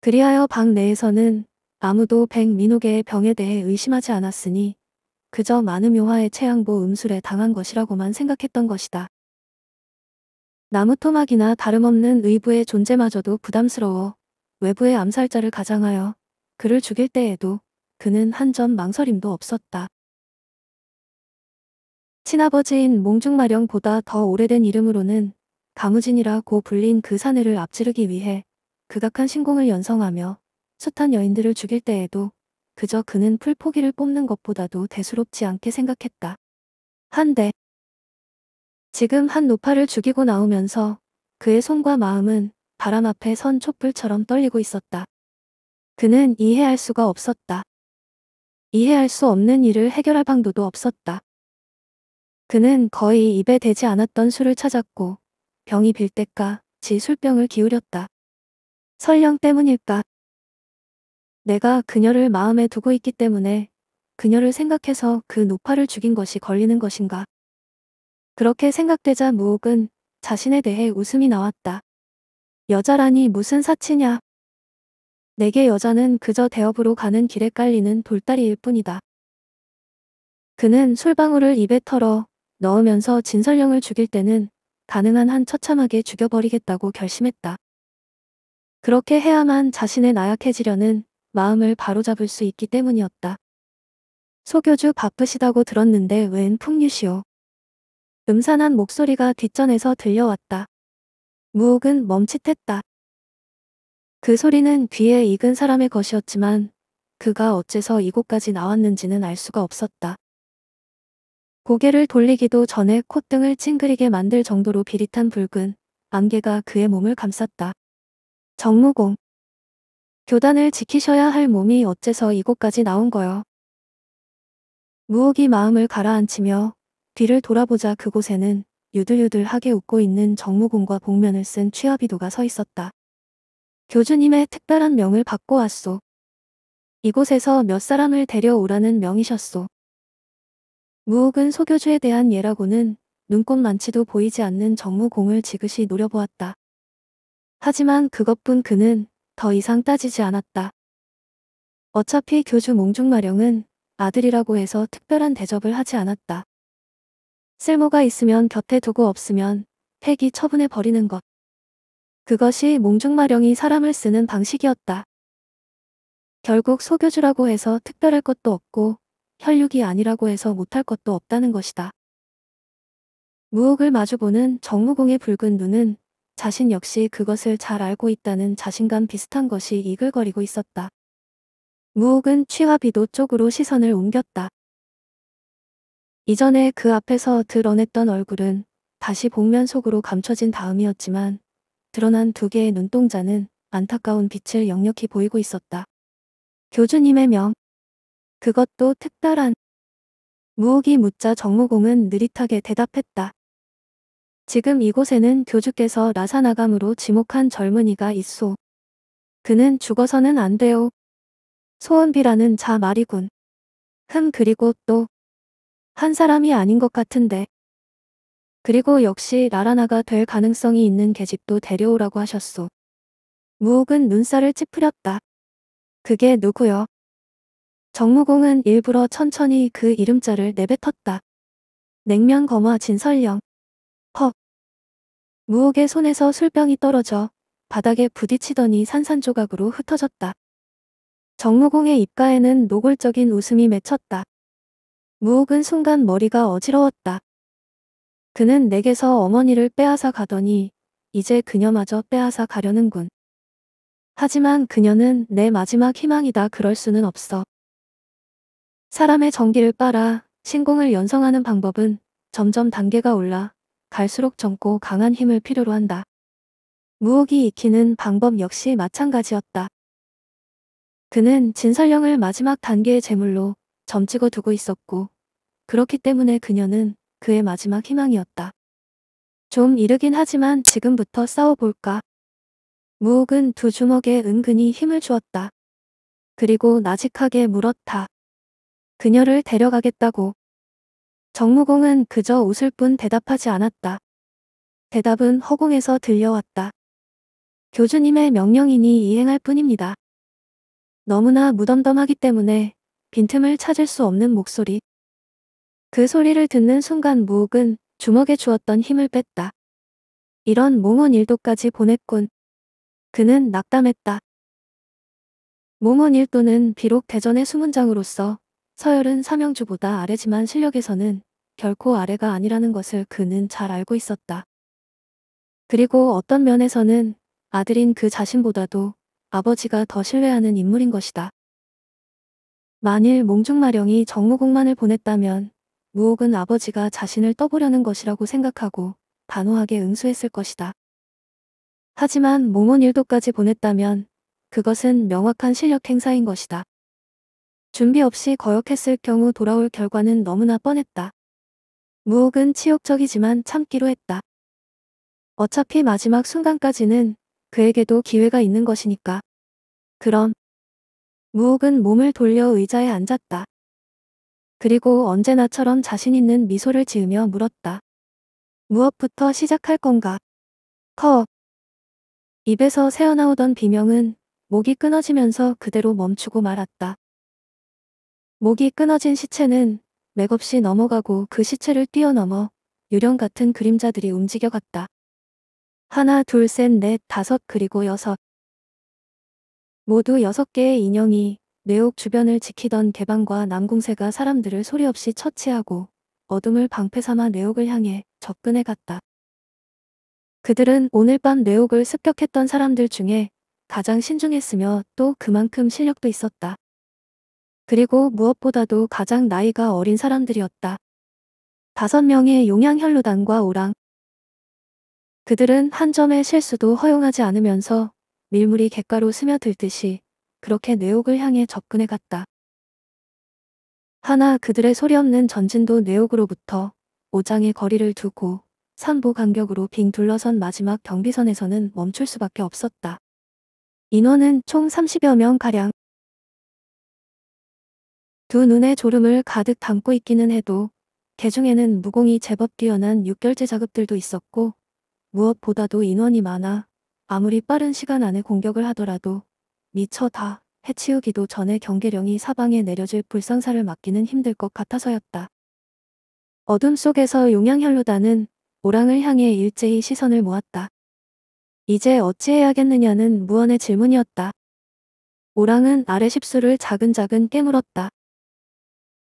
그리하여 방 내에서는 아무도 백민옥의 병에 대해 의심하지 않았으니 그저 많은 묘화의 최양보 음술에 당한 것이라고만 생각했던 것이다. 나무 토막이나 다름없는 의부의 존재마저도 부담스러워 외부의 암살자를 가장하여 그를 죽일 때에도 그는 한 점 망설임도 없었다. 친아버지인 몽중마령보다 더 오래된 이름으로는 가무진이라고 불린 그 사내를 앞지르기 위해 극악한 신공을 연성하며 숱한 여인들을 죽일 때에도 그저 그는 풀포기를 뽑는 것보다도 대수롭지 않게 생각했다. 한데 지금 한 노파를 죽이고 나오면서 그의 손과 마음은 바람 앞에 선 촛불처럼 떨리고 있었다. 그는 이해할 수가 없었다. 이해할 수 없는 일을 해결할 방도도 없었다. 그는 거의 입에 대지 않았던 술을 찾았고 병이 빌 때까지 술병을 기울였다. 설령 때문일까 내가 그녀를 마음에 두고 있기 때문에 그녀를 생각해서 그 노파를 죽인 것이 걸리는 것인가. 그렇게 생각되자 무옥은 자신에 대해 웃음이 나왔다. 여자라니 무슨 사치냐. 내게 여자는 그저 대업으로 가는 길에 깔리는 돌다리일 뿐이다. 그는 술방울을 입에 털어 넣으면서 진설령을 죽일 때는 가능한 한 처참하게 죽여버리겠다고 결심했다. 그렇게 해야만 자신의 나약해지려는 마음을 바로잡을 수 있기 때문이었다. 소교주 바쁘시다고 들었는데 웬 풍류시오. 음산한 목소리가 뒷전에서 들려왔다. 무옥은 멈칫했다. 그 소리는 귀에 익은 사람의 것이었지만 그가 어째서 이곳까지 나왔는지는 알 수가 없었다. 고개를 돌리기도 전에 콧등을 찡그리게 만들 정도로 비릿한 붉은 안개가 그의 몸을 감쌌다. 정무공. 교단을 지키셔야 할 몸이 어째서 이곳까지 나온 거요. 무옥이 마음을 가라앉히며 뒤를 돌아보자 그곳에는 유들유들하게 웃고 있는 정무공과 복면을 쓴 취하비도가 서 있었다. 교주님의 특별한 명을 받고 왔소. 이곳에서 몇 사람을 데려오라는 명이셨소. 무옥은 소교주에 대한 예라고는 눈꼽만치도 보이지 않는 정무공을 지그시 노려보았다. 하지만 그것뿐 그는 더 이상 따지지 않았다. 어차피 교주 몽중마령은 아들이라고 해서 특별한 대접을 하지 않았다. 쓸모가 있으면 곁에 두고 없으면 폐기 처분해 버리는 것. 그것이 몽중마령이 사람을 쓰는 방식이었다. 결국 소교주라고 해서 특별할 것도 없고 혈육이 아니라고 해서 못할 것도 없다는 것이다. 무혹을 마주보는 정무공의 붉은 눈은 자신 역시 그것을 잘 알고 있다는 자신감 비슷한 것이 이글거리고 있었다. 무옥은 취화비도 쪽으로 시선을 옮겼다. 이전에 그 앞에서 드러냈던 얼굴은 다시 복면 속으로 감춰진 다음이었지만 드러난 두 개의 눈동자는 안타까운 빛을 역력히 보이고 있었다. 교주님의 명. 그것도 특별한. 무옥이 묻자 정무공은 느릿하게 대답했다. 지금 이곳에는 교주께서 나사나감으로 지목한 젊은이가 있소. 그는 죽어서는 안 돼요. 소은비라는 자 말이군. 흠 그리고 또 한 사람이 아닌 것 같은데. 그리고 역시 라라나가 될 가능성이 있는 계집도 데려오라고 하셨소. 무옥은 눈살을 찌푸렸다. 그게 누구요? 정무공은 일부러 천천히 그 이름자를 내뱉었다. 냉면 거마 진설령. 헉. 무옥의 손에서 술병이 떨어져 바닥에 부딪히더니 산산조각으로 흩어졌다. 정무공의 입가에는 노골적인 웃음이 맺혔다. 무옥은 순간 머리가 어지러웠다. 그는 내게서 어머니를 빼앗아 가더니 이제 그녀마저 빼앗아 가려는군. 하지만 그녀는 내 마지막 희망이다 그럴 수는 없어. 사람의 정기를 빨아 신공을 연성하는 방법은 점점 단계가 올라 갈수록 젊고 강한 힘을 필요로 한다. 무옥이 익히는 방법 역시 마찬가지였다. 그는 진설령을 마지막 단계의 재물로 점치고 두고 있었고 그렇기 때문에 그녀는 그의 마지막 희망이었다. 좀 이르긴 하지만 지금부터 싸워볼까. 무옥은 두 주먹에 은근히 힘을 주었다. 그리고 나직하게 물었다. 그녀를 데려가겠다고. 정무공은 그저 웃을 뿐 대답하지 않았다. 대답은 허공에서 들려왔다. 교주님의 명령이니 이행할 뿐입니다. 너무나 무덤덤하기 때문에 빈틈을 찾을 수 없는 목소리. 그 소리를 듣는 순간 무옥은 주먹에 주었던 힘을 뺐다. 이런 몽원 일도까지 보냈군. 그는 낙담했다. 몽원 일도는 비록 대전의 수문장으로서 서열은 삼명주보다 아래지만 실력에서는 결코 아래가 아니라는 것을 그는 잘 알고 있었다. 그리고 어떤 면에서는 아들인 그 자신보다도 아버지가 더 신뢰하는 인물인 것이다. 만일 몽중마령이 정무공만을 보냈다면 무옥은 아버지가 자신을 떠보려는 것이라고 생각하고 단호하게 응수했을 것이다. 하지만 몽원 일도까지 보냈다면 그것은 명확한 실력 행사인 것이다. 준비 없이 거역했을 경우 돌아올 결과는 너무나 뻔했다. 무옥은 치욕적이지만 참기로 했다. 어차피 마지막 순간까지는 그에게도 기회가 있는 것이니까. 그럼 무옥은 몸을 돌려 의자에 앉았다. 그리고 언제나처럼 자신 있는 미소를 지으며 물었다. 무엇부터 시작할 건가? 커. 입에서 새어나오던 비명은 목이 끊어지면서 그대로 멈추고 말았다. 목이 끊어진 시체는 맥없이 넘어가고 그 시체를 뛰어넘어 유령 같은 그림자들이 움직여갔다. 하나, 둘, 셋, 넷, 다섯, 그리고 여섯. 모두 여섯 개의 인형이 뇌옥 주변을 지키던 개방과 남궁세가 사람들을 소리 없이 처치하고 어둠을 방패삼아 뇌옥을 향해 접근해 갔다. 그들은 오늘 밤 뇌옥을 습격했던 사람들 중에 가장 신중했으며 또 그만큼 실력도 있었다. 그리고 무엇보다도 가장 나이가 어린 사람들이었다. 다섯 명의 용양혈루단과 오랑. 그들은 한 점의 실수도 허용하지 않으면서 밀물이 객가로 스며들듯이 그렇게 뇌옥을 향해 접근해 갔다. 하나 그들의 소리 없는 전진도 뇌옥으로부터 오장의 거리를 두고 산보 간격으로 빙 둘러선 마지막 경비선에서는 멈출 수밖에 없었다. 인원은 총 30여 명가량. 두 눈에 졸음을 가득 담고 있기는 해도 개중에는 무공이 제법 뛰어난 6결제 자급들도 있었고 무엇보다도 인원이 많아 아무리 빠른 시간 안에 공격을 하더라도 미처 다 해치우기도 전에 경계령이 사방에 내려질 불상사를 막기는 힘들 것 같아서였다. 어둠 속에서 용양현로단은 오랑을 향해 일제히 시선을 모았다. 이제 어찌해야겠느냐는 무언의 질문이었다. 오랑은 아래 십수를 작은작은 깨물었다.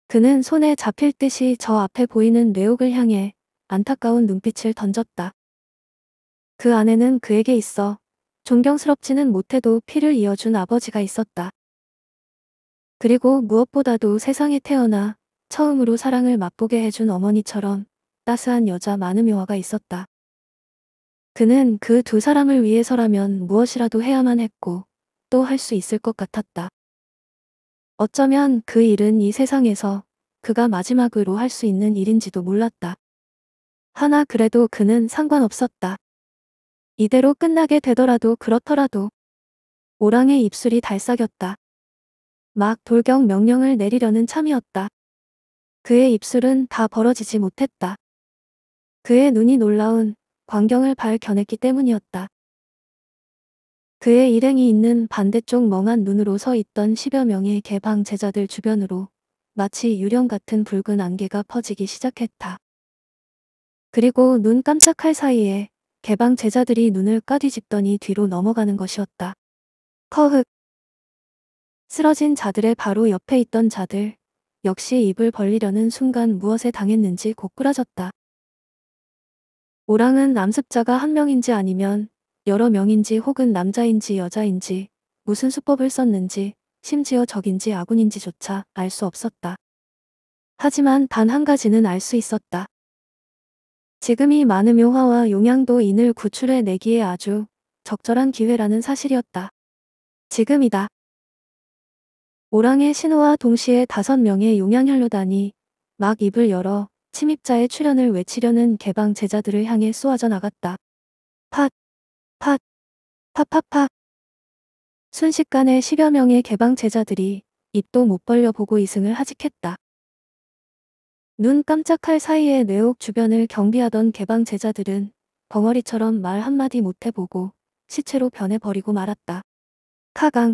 그는 손에 잡힐 듯이 저 앞에 보이는 뇌옥을 향해 안타까운 눈빛을 던졌다. 그안에는 그에게 있어 존경스럽지는 못해도 피를 이어준 아버지가 있었다. 그리고 무엇보다도 세상에 태어나 처음으로 사랑을 맛보게 해준 어머니처럼 따스한 여자 마누묘화가 있었다. 그는 그 두 사람을 위해서라면 무엇이라도 해야만 했고 또 할 수 있을 것 같았다. 어쩌면 그 일은 이 세상에서 그가 마지막으로 할 수 있는 일인지도 몰랐다. 하나 그래도 그는 상관없었다. 이대로 끝나게 되더라도 그렇더라도 오랑의 입술이 달싹였다. 막 돌격 명령을 내리려는 참이었다. 그의 입술은 다 벌어지지 못했다. 그의 눈이 놀라운 광경을 발견했기 때문이었다. 그의 일행이 있는 반대쪽 멍한 눈으로 서 있던 1 0여 명의 개방 제자들 주변으로 마치 유령 같은 붉은 안개가 퍼지기 시작했다. 그리고 눈 깜짝할 사이에 개방 제자들이 눈을 까뒤집더니 뒤로 넘어가는 것이었다. 커흑. 쓰러진 자들의 바로 옆에 있던 자들 역시 입을 벌리려는 순간 무엇에 당했는지 고꾸라졌다. 오랑은 남습자가 한 명인지 아니면 여러 명인지 혹은 남자인지 여자인지 무슨 수법을 썼는지 심지어 적인지 아군인지조차 알 수 없었다. 하지만 단 한 가지는 알 수 있었다. 지금 이 많은 묘화와 용양도 인을 구출해 내기에 아주 적절한 기회라는 사실이었다. 지금이다. 오랑의 신호와 동시에 다섯 명의 용양현료단이막 입을 열어 침입자의 출현을 외치려는 개방 제자들을 향해 쏘아져 나갔다. 팟! 팍, 팍팍팍. 순식간에 10여 명의 개방 제자들이 입도 못 벌려 보고 이승을 하직했다. 눈 깜짝할 사이에 뇌옥 주변을 경비하던 개방 제자들은 벙어리처럼 말 한마디 못해보고 시체로 변해버리고 말았다. 카강.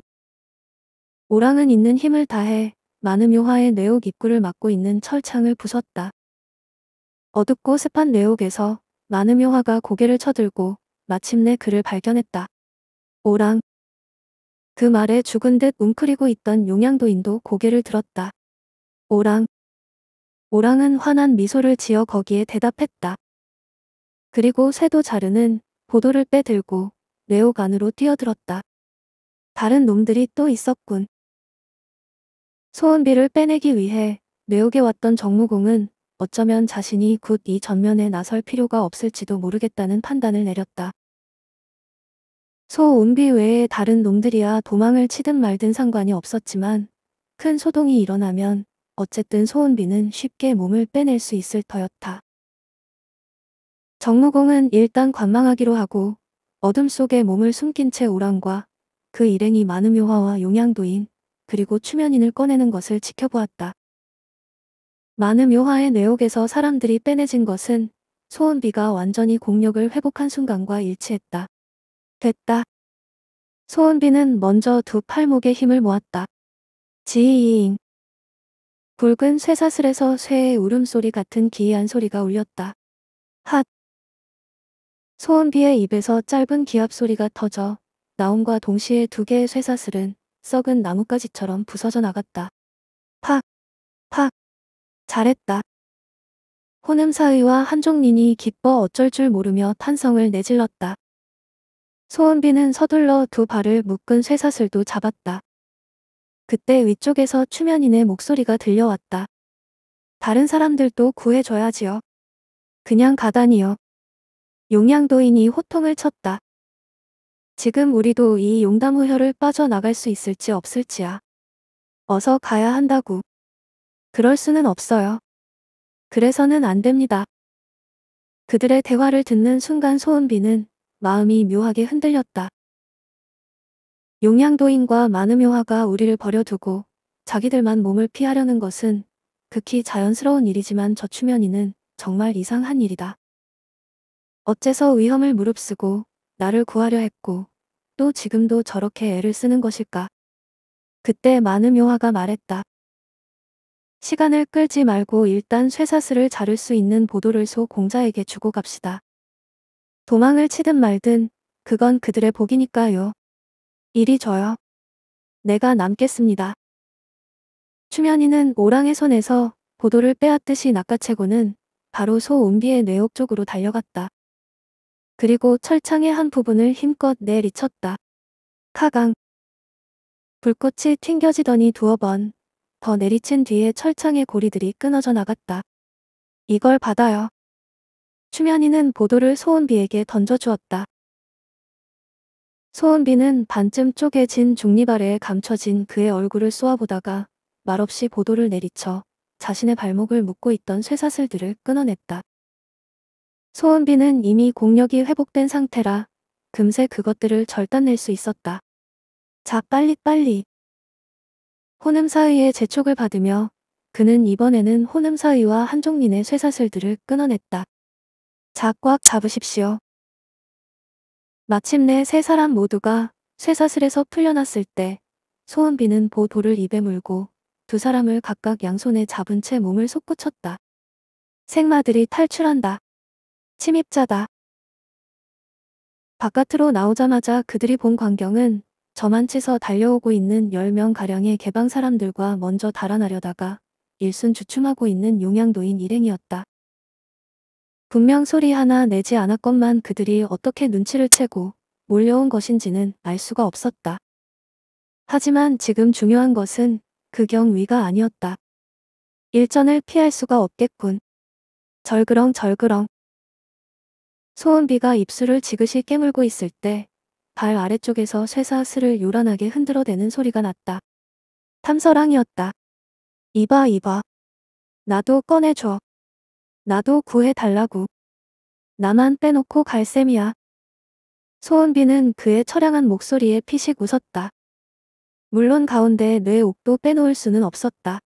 오랑은 있는 힘을 다해 많은 묘화의 뇌옥 입구를 막고 있는 철창을 부쉈다. 어둡고 습한 뇌옥에서 많은 묘화가 고개를 쳐들고 마침내 그를 발견했다. 오랑. 그 말에 죽은 듯 웅크리고 있던 용양도인도 고개를 들었다. 오랑. 오랑은 환한 미소를 지어 거기에 대답했다. 그리고 새도 자르는 보도를 빼들고 뇌옥 안으로 뛰어들었다. 다른 놈들이 또 있었군. 소은비를 빼내기 위해 뇌옥에 왔던 정무공은 어쩌면 자신이 굿이 전면에 나설 필요가 없을지도 모르겠다는 판단을 내렸다. 소 은비 외에 다른 놈들이야 도망을 치든 말든 상관이 없었지만 큰 소동이 일어나면 어쨌든 소은비는 쉽게 몸을 빼낼 수 있을 터였다. 정무공은 일단 관망하기로 하고 어둠 속에 몸을 숨긴 채 오랑과 그 일행이 마음묘화와 용양도인 그리고 추면인을 꺼내는 것을 지켜보았다. 마음묘화의 뇌옥에서 사람들이 빼내진 것은 소은비가 완전히 공력을 회복한 순간과 일치했다. 됐다. 소은비는 먼저 두 팔목에 힘을 모았다. 지이인. 굵은 쇠사슬에서 쇠의 울음소리 같은 기이한 소리가 울렸다. 핫. 소은비의 입에서 짧은 기합소리가 터져 나옴과 동시에 두 개의 쇠사슬은 썩은 나뭇가지처럼 부서져 나갔다. 팍. 팍. 잘했다. 호남사의와 한종린이 기뻐 어쩔 줄 모르며 탄성을 내질렀다. 소은비는 서둘러 두 발을 묶은 쇠사슬도 잡았다. 그때 위쪽에서 추면인의 목소리가 들려왔다. 다른 사람들도 구해줘야지요. 그냥 가다니요. 용양도인이 호통을 쳤다. 지금 우리도 이 용담우혈을 빠져나갈 수 있을지 없을지야. 어서 가야 한다고. 그럴 수는 없어요. 그래서는 안 됩니다. 그들의 대화를 듣는 순간 소은비는 마음이 묘하게 흔들렸다. 용양도인과 마음묘화가 우리를 버려두고 자기들만 몸을 피하려는 것은 극히 자연스러운 일이지만 저추면이는 정말 이상한 일이다. 어째서 위험을 무릅쓰고 나를 구하려 했고 또 지금도 저렇게 애를 쓰는 것일까? 그때 마음묘화가 말했다. 시간을 끌지 말고 일단 쇠사슬을 자를 수 있는 보도를 소 공자에게 주고 갑시다. 도망을 치든 말든 그건 그들의 복이니까요. 일이 저요. 내가 남겠습니다. 추면이는 오랑의 손에서 보도를 빼앗듯이 낚아채고는 바로 소 은비의 뇌옥 쪽으로 달려갔다. 그리고 철창의 한 부분을 힘껏 내리쳤다. 카강. 불꽃이 튕겨지더니 두어 번 더 내리친 뒤에 철창의 고리들이 끊어져 나갔다. 이걸 받아요. 추면이는 보도를 소은비에게 던져주었다. 소은비는 반쯤 쪼개진 중립 아래에 감춰진 그의 얼굴을 쏘아보다가 말없이 보도를 내리쳐 자신의 발목을 묶고 있던 쇠사슬들을 끊어냈다. 소은비는 이미 공력이 회복된 상태라 금세 그것들을 절단낼 수 있었다. 자 빨리 빨리. 호남사이의 재촉을 받으며 그는 이번에는 호남사이와 한종린의 쇠사슬들을 끊어냈다. 자꽉 잡으십시오. 마침내 세 사람 모두가 쇠사슬에서 풀려났을 때 소은비는 보도를 입에 물고 두 사람을 각각 양손에 잡은 채 몸을 솟구쳤다. 생마들이 탈출한다. 침입자다. 바깥으로 나오자마자 그들이 본 광경은 저만치서 달려오고 있는 10명가량의 개방 사람들과 먼저 달아나려다가 일순 주춤하고 있는 용양노인 일행이었다. 분명 소리 하나 내지 않았건만 그들이 어떻게 눈치를 채고 몰려온 것인지는 알 수가 없었다. 하지만 지금 중요한 것은 그 경위가 아니었다. 일전을 피할 수가 없겠군. 절그렁 절그렁. 소은비가 입술을 지그시 깨물고 있을 때 발 아래쪽에서 쇠사슬을 요란하게 흔들어대는 소리가 났다. 탐서랑이었다. 이봐 이봐. 나도 꺼내줘. 나도 구해달라고. 나만 빼놓고 갈 셈이야. 소은비는 그의 처량한 목소리에 피식 웃었다. 물론 가운데 뇌 옥도 빼놓을 수는 없었다.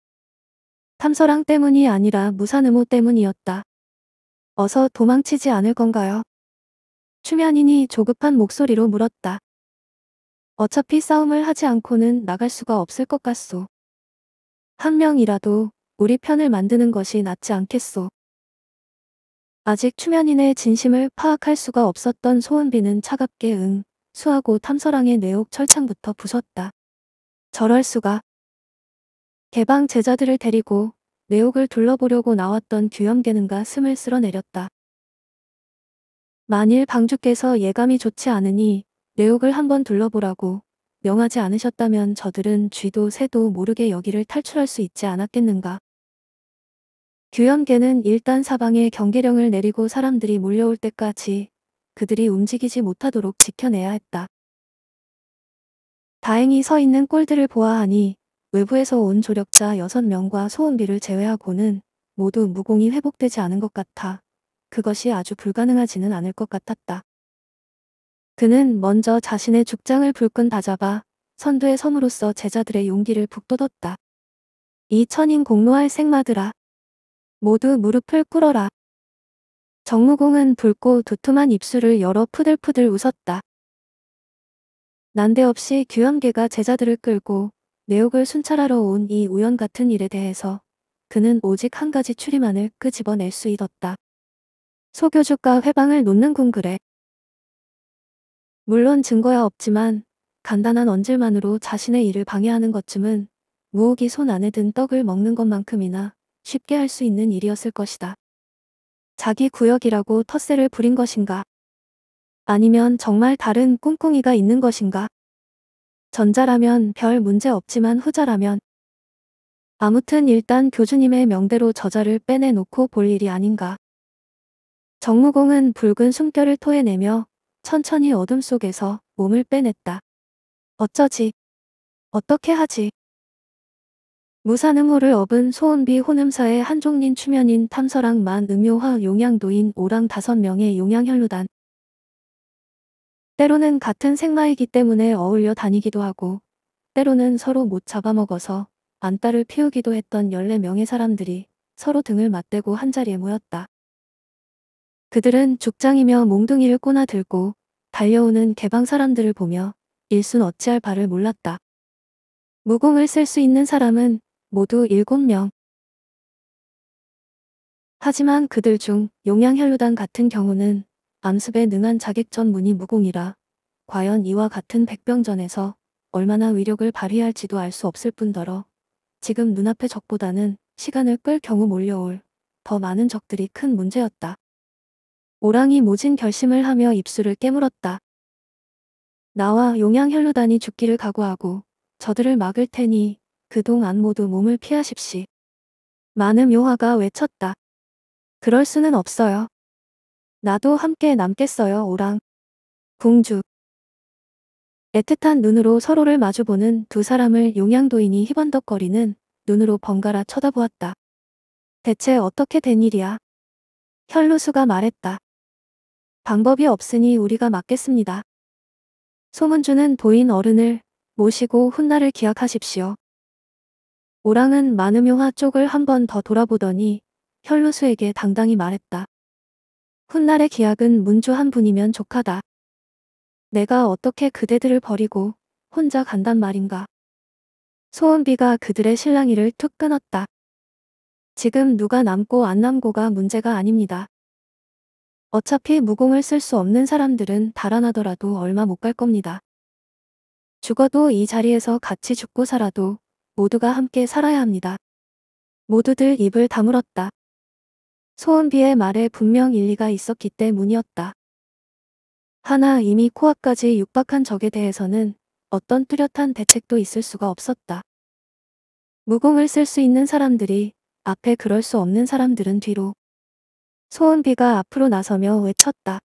탐서랑 때문이 아니라 무산의호 때문이었다. 어서 도망치지 않을 건가요? 추면인이 조급한 목소리로 물었다. 어차피 싸움을 하지 않고는 나갈 수가 없을 것 같소. 한 명이라도 우리 편을 만드는 것이 낫지 않겠소. 아직 추면인의 진심을 파악할 수가 없었던 소은비는 차갑게 응, 수하고 탐서랑의 내옥 철창부터 부쉈다. 저럴 수가. 개방 제자들을 데리고 내옥을 둘러보려고 나왔던 규염계는가 숨을 쓸어내렸다. 만일 방주께서 예감이 좋지 않으니 내옥을 한번 둘러보라고 명하지 않으셨다면 저들은 쥐도 새도 모르게 여기를 탈출할 수 있지 않았겠는가. 규현계는 일단 사방에 경계령을 내리고 사람들이 몰려올 때까지 그들이 움직이지 못하도록 지켜내야 했다. 다행히 서 있는 꼴들을 보아하니 외부에서 온 조력자 6명과 소원비를 제외하고는 모두 무공이 회복되지 않은 것 같아 그것이 아주 불가능하지는 않을 것 같았다. 그는 먼저 자신의 죽장을 불끈 다잡아 선두의 섬으로서 제자들의 용기를 북돋웠다. 이 천인 공로할 생마들아 모두 무릎을 꿇어라. 정무공은 붉고 두툼한 입술을 열어 푸들푸들 웃었다. 난데없이 규현계가 제자들을 끌고 내옥을 순찰하러 온 이 우연 같은 일에 대해서 그는 오직 한 가지 추리만을 끄집어낼 수 있었다. 소교주가 회방을 놓는궁 그래. 물론 증거야 없지만 간단한 언질만으로 자신의 일을 방해하는 것쯤은 무혹이손 안에 든 떡을 먹는 것만큼이나 쉽게 할 수 있는 일이었을 것이다. 자기 구역이라고 텃세를 부린 것인가? 아니면 정말 다른 꿍꿍이가 있는 것인가? 전자라면 별 문제 없지만 후자라면 아무튼 일단 교주님의 명대로 저자를 빼내놓고 볼 일이 아닌가. 정무공은 붉은 숨결을 토해내며 천천히 어둠 속에서 몸을 빼냈다. 어쩌지? 어떻게 하지? 무산음호를 업은 소은비 호음사의 한종린 추면인 탐서랑 만 음요화 용양도인 오랑 다섯 명의 용양현루단 때로는 같은 생마이기 때문에 어울려 다니기도 하고 때로는 서로 못 잡아먹어서 안따를 피우기도 했던 14명의 사람들이 서로 등을 맞대고 한자리에 모였다. 그들은 죽장이며 몽둥이를 꼬나 들고 달려오는 개방 사람들을 보며 일순 어찌할 바를 몰랐다. 무공을 쓸 수 있는 사람은 모두 7명. 하지만 그들 중 용양혈류단 같은 경우는 암습에 능한 자객전 문이 무공이라 과연 이와 같은 백병전에서 얼마나 위력을 발휘할지도 알 수 없을 뿐더러 지금 눈앞의 적보다는 시간을 끌 경우 몰려올 더 많은 적들이 큰 문제였다. 오랑이 모진 결심을 하며 입술을 깨물었다. 나와 용양혈루단이 죽기를 각오하고 저들을 막을 테니 그동안 모두 몸을 피하십시. 많은 요화가 외쳤다. 그럴 수는 없어요. 나도 함께 남겠어요, 오랑. 궁주. 애틋한 눈으로 서로를 마주보는 두 사람을 용양도인이 희번덕거리는 눈으로 번갈아 쳐다보았다. 대체 어떻게 된 일이야? 혈루수가 말했다. 방법이 없으니 우리가 맡겠습니다. 소문주는 도인 어른을 모시고 훗날을 기약하십시오. 오랑은 마음묘화 쪽을 한 번 더 돌아보더니 현루수에게 당당히 말했다. 훗날의 기약은 문주 한 분이면 족하다. 내가 어떻게 그대들을 버리고 혼자 간단 말인가. 소은비가 그들의 실랑이를 툭 끊었다. 지금 누가 남고 안 남고가 문제가 아닙니다. 어차피 무공을 쓸 수 없는 사람들은 달아나더라도 얼마 못 갈 겁니다. 죽어도 이 자리에서 같이 죽고 살아도 모두가 함께 살아야 합니다. 모두들 입을 다물었다. 소은비의 말에 분명 일리가 있었기 때문이었다. 하나 이미 코앞까지 육박한 적에 대해서는 어떤 뚜렷한 대책도 있을 수가 없었다. 무공을 쓸 수 있는 사람들이 앞에 그럴 수 없는 사람들은 뒤로. 소은비가 앞으로 나서며 외쳤다.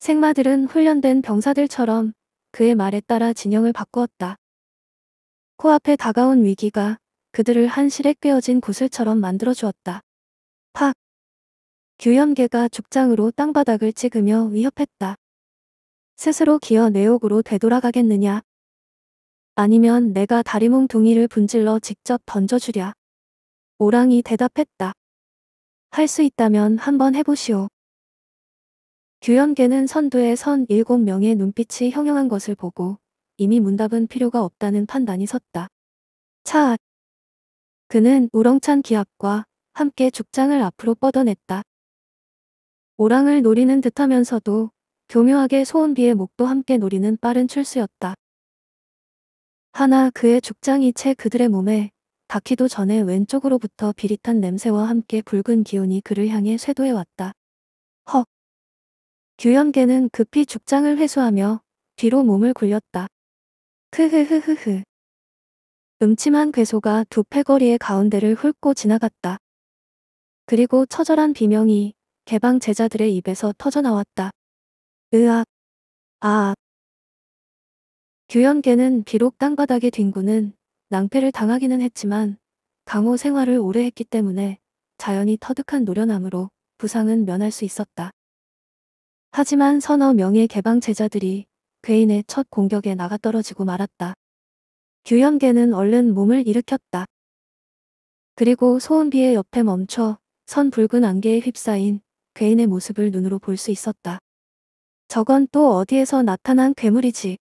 생마들은 훈련된 병사들처럼 그의 말에 따라 진영을 바꾸었다. 코앞에 다가온 위기가 그들을 한실에 꿰어진 구슬처럼 만들어주었다. 팍! 규현계가 죽장으로 땅바닥을 찍으며 위협했다. 스스로 기어 내옥으로 되돌아가겠느냐? 아니면 내가 다리몽둥이를 분질러 직접 던져주랴. 오랑이 대답했다. 할 수 있다면 한번 해보시오. 규현계는 선두에 선 일곱 명의 눈빛이 형형한 것을 보고 이미 문답은 필요가 없다는 판단이 섰다. 차악. 그는 우렁찬 기합과 함께 죽장을 앞으로 뻗어냈다. 오랑을 노리는 듯하면서도 교묘하게 소원비의 목도 함께 노리는 빠른 출수였다. 하나 그의 죽장이 채 그들의 몸에 닿기도 전에 왼쪽으로부터 비릿한 냄새와 함께 붉은 기운이 그를 향해 쇄도해왔다. 헉! 규현계는 급히 죽장을 회수하며 뒤로 몸을 굴렸다. 흐흐흐흐흐 음침한 괴소가 두 패거리의 가운데를 훑고 지나갔다. 그리고 처절한 비명이 개방 제자들의 입에서 터져나왔다. 으악. 아악. 규현계는 비록 땅바닥에 뒹구는 낭패를 당하기는 했지만 강호 생활을 오래 했기 때문에 자연히 터득한 노련함으로 부상은 면할 수 있었다. 하지만 서너 명의 개방 제자들이 괴인의 첫 공격에 나가떨어지고 말았다. 규현계는 얼른 몸을 일으켰다. 그리고 소은비의 옆에 멈춰 선 붉은 안개에 휩싸인 괴인의 모습을 눈으로 볼 수 있었다. 저건 또 어디에서 나타난 괴물이지.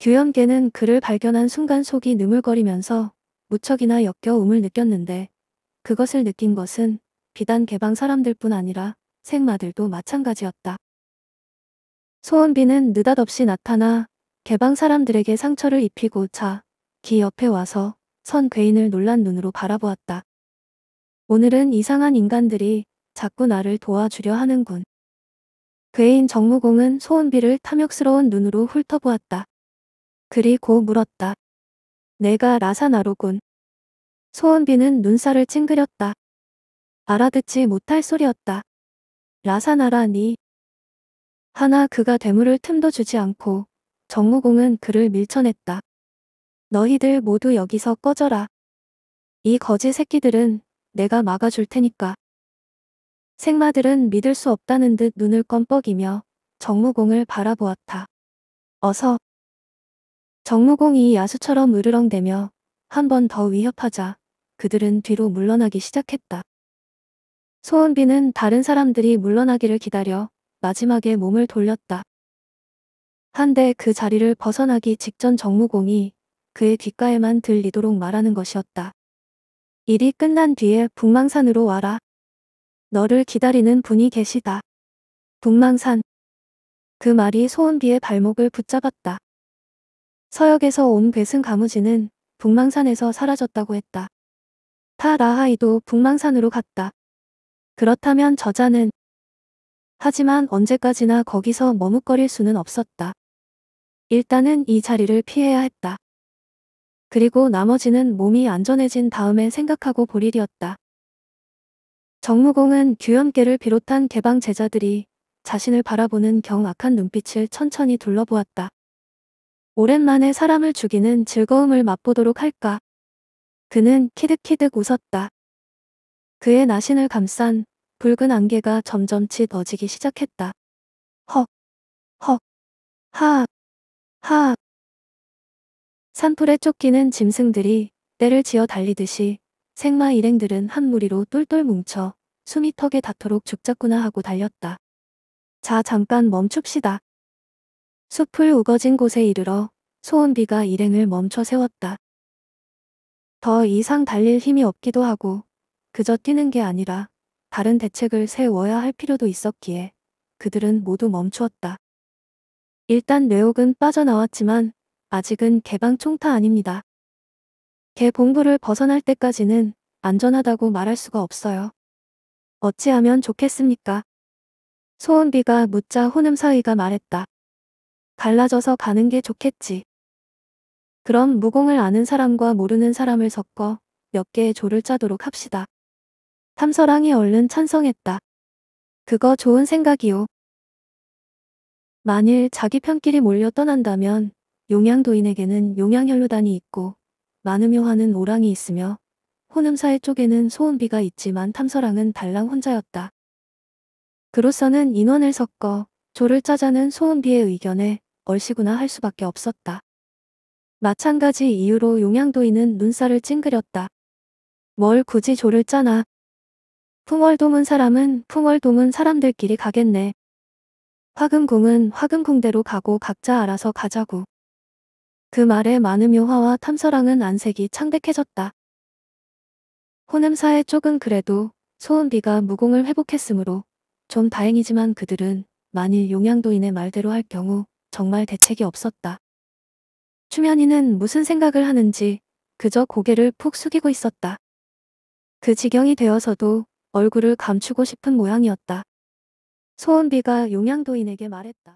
규현계는 그를 발견한 순간 속이 느물거리면서 무척이나 역겨움을 느꼈는데 그것을 느낀 것은 비단 개방 사람들뿐 아니라 생마들도 마찬가지였다. 소원비는 느닷없이 나타나 개방 사람들에게 상처를 입히고 자, 기 옆에 와서 선 괴인을 놀란 눈으로 바라보았다. 오늘은 이상한 인간들이 자꾸 나를 도와주려 하는군. 괴인 정무공은 소은비를 탐욕스러운 눈으로 훑어보았다. 그리고 물었다. 내가 라사나로군. 소은비는 눈살을 찡그렸다. 알아듣지 못할 소리였다. 라사나라니 하나 그가 대물을 틈도 주지 않고 정무공은 그를 밀쳐냈다. 너희들 모두 여기서 꺼져라. 이 거지 새끼들은 내가 막아줄 테니까. 생마들은 믿을 수 없다는 듯 눈을 껌뻑이며 정무공을 바라보았다. 어서. 정무공이 야수처럼 으르렁대며 한 번 더 위협하자 그들은 뒤로 물러나기 시작했다. 소은비는 다른 사람들이 물러나기를 기다려 마지막에 몸을 돌렸다. 한데 그 자리를 벗어나기 직전 정무공이 그의 귓가에만 들리도록 말하는 것이었다. 일이 끝난 뒤에 북망산으로 와라. 너를 기다리는 분이 계시다. 북망산. 그 말이 소은비의 발목을 붙잡았다. 서역에서 온 괴승 가무지는 북망산에서 사라졌다고 했다. 타라하이도 북망산으로 갔다. 그렇다면 저자는 하지만 언제까지나 거기서 머뭇거릴 수는 없었다. 일단은 이 자리를 피해야 했다. 그리고 나머지는 몸이 안전해진 다음에 생각하고 볼 일이었다. 정무공은 규현계를 비롯한 개방 제자들이 자신을 바라보는 경악한 눈빛을 천천히 둘러보았다. 오랜만에 사람을 죽이는 즐거움을 맛보도록 할까. 그는 키득키득 웃었다. 그의 나신을 감싼 붉은 안개가 점점 짙어지기 시작했다. 헉, 헉, 하, 하. 산불에 쫓기는 짐승들이 때를 지어 달리듯이 생마 일행들은 한 무리로 똘똘 뭉쳐 숨이 턱에 닿도록 죽자꾸나 하고 달렸다. 자 잠깐 멈춥시다. 숲을 우거진 곳에 이르러 소은비가 일행을 멈춰 세웠다. 더 이상 달릴 힘이 없기도 하고 그저 뛰는 게 아니라 다른 대책을 세워야 할 필요도 있었기에 그들은 모두 멈추었다. 일단 뇌옥은 빠져나왔지만 아직은 개방 총타 아닙니다. 개봉부를 벗어날 때까지는 안전하다고 말할 수가 없어요. 어찌하면 좋겠습니까? 소은비가 묻자 호남사위가 말했다. 갈라져서 가는 게 좋겠지. 그럼 무공을 아는 사람과 모르는 사람을 섞어 몇 개의 조를 짜도록 합시다. 탐서랑이 얼른 찬성했다. 그거 좋은 생각이오. 만일 자기 편끼리 몰려 떠난다면 용양도인에게는 용양혈루단이 있고 만음요화는 오랑이 있으며 혼음사의 쪽에는 소은비가 있지만 탐서랑은 달랑 혼자였다. 그로서는 인원을 섞어 조를 짜자는 소은비의 의견에 얼씨구나 할 수밖에 없었다. 마찬가지 이유로 용양도인은 눈살을 찡그렸다. 뭘 굳이 조를 짜나 풍월 도문 사람은 풍월 도문 사람들끼리 가겠네. 화금궁은 화금궁대로 가고 각자 알아서 가자고. 그 말에 많은 묘화와 탐서랑은 안색이 창백해졌다. 호냄사에 쪽은 그래도 소은비가 무공을 회복했으므로 좀 다행이지만 그들은 만일 용양도인의 말대로 할 경우 정말 대책이 없었다. 추면이는 무슨 생각을 하는지 그저 고개를 푹 숙이고 있었다. 그 지경이 되어서도 얼굴을 감추고 싶은 모양이었다. 소은비가 용양도인에게 말했다.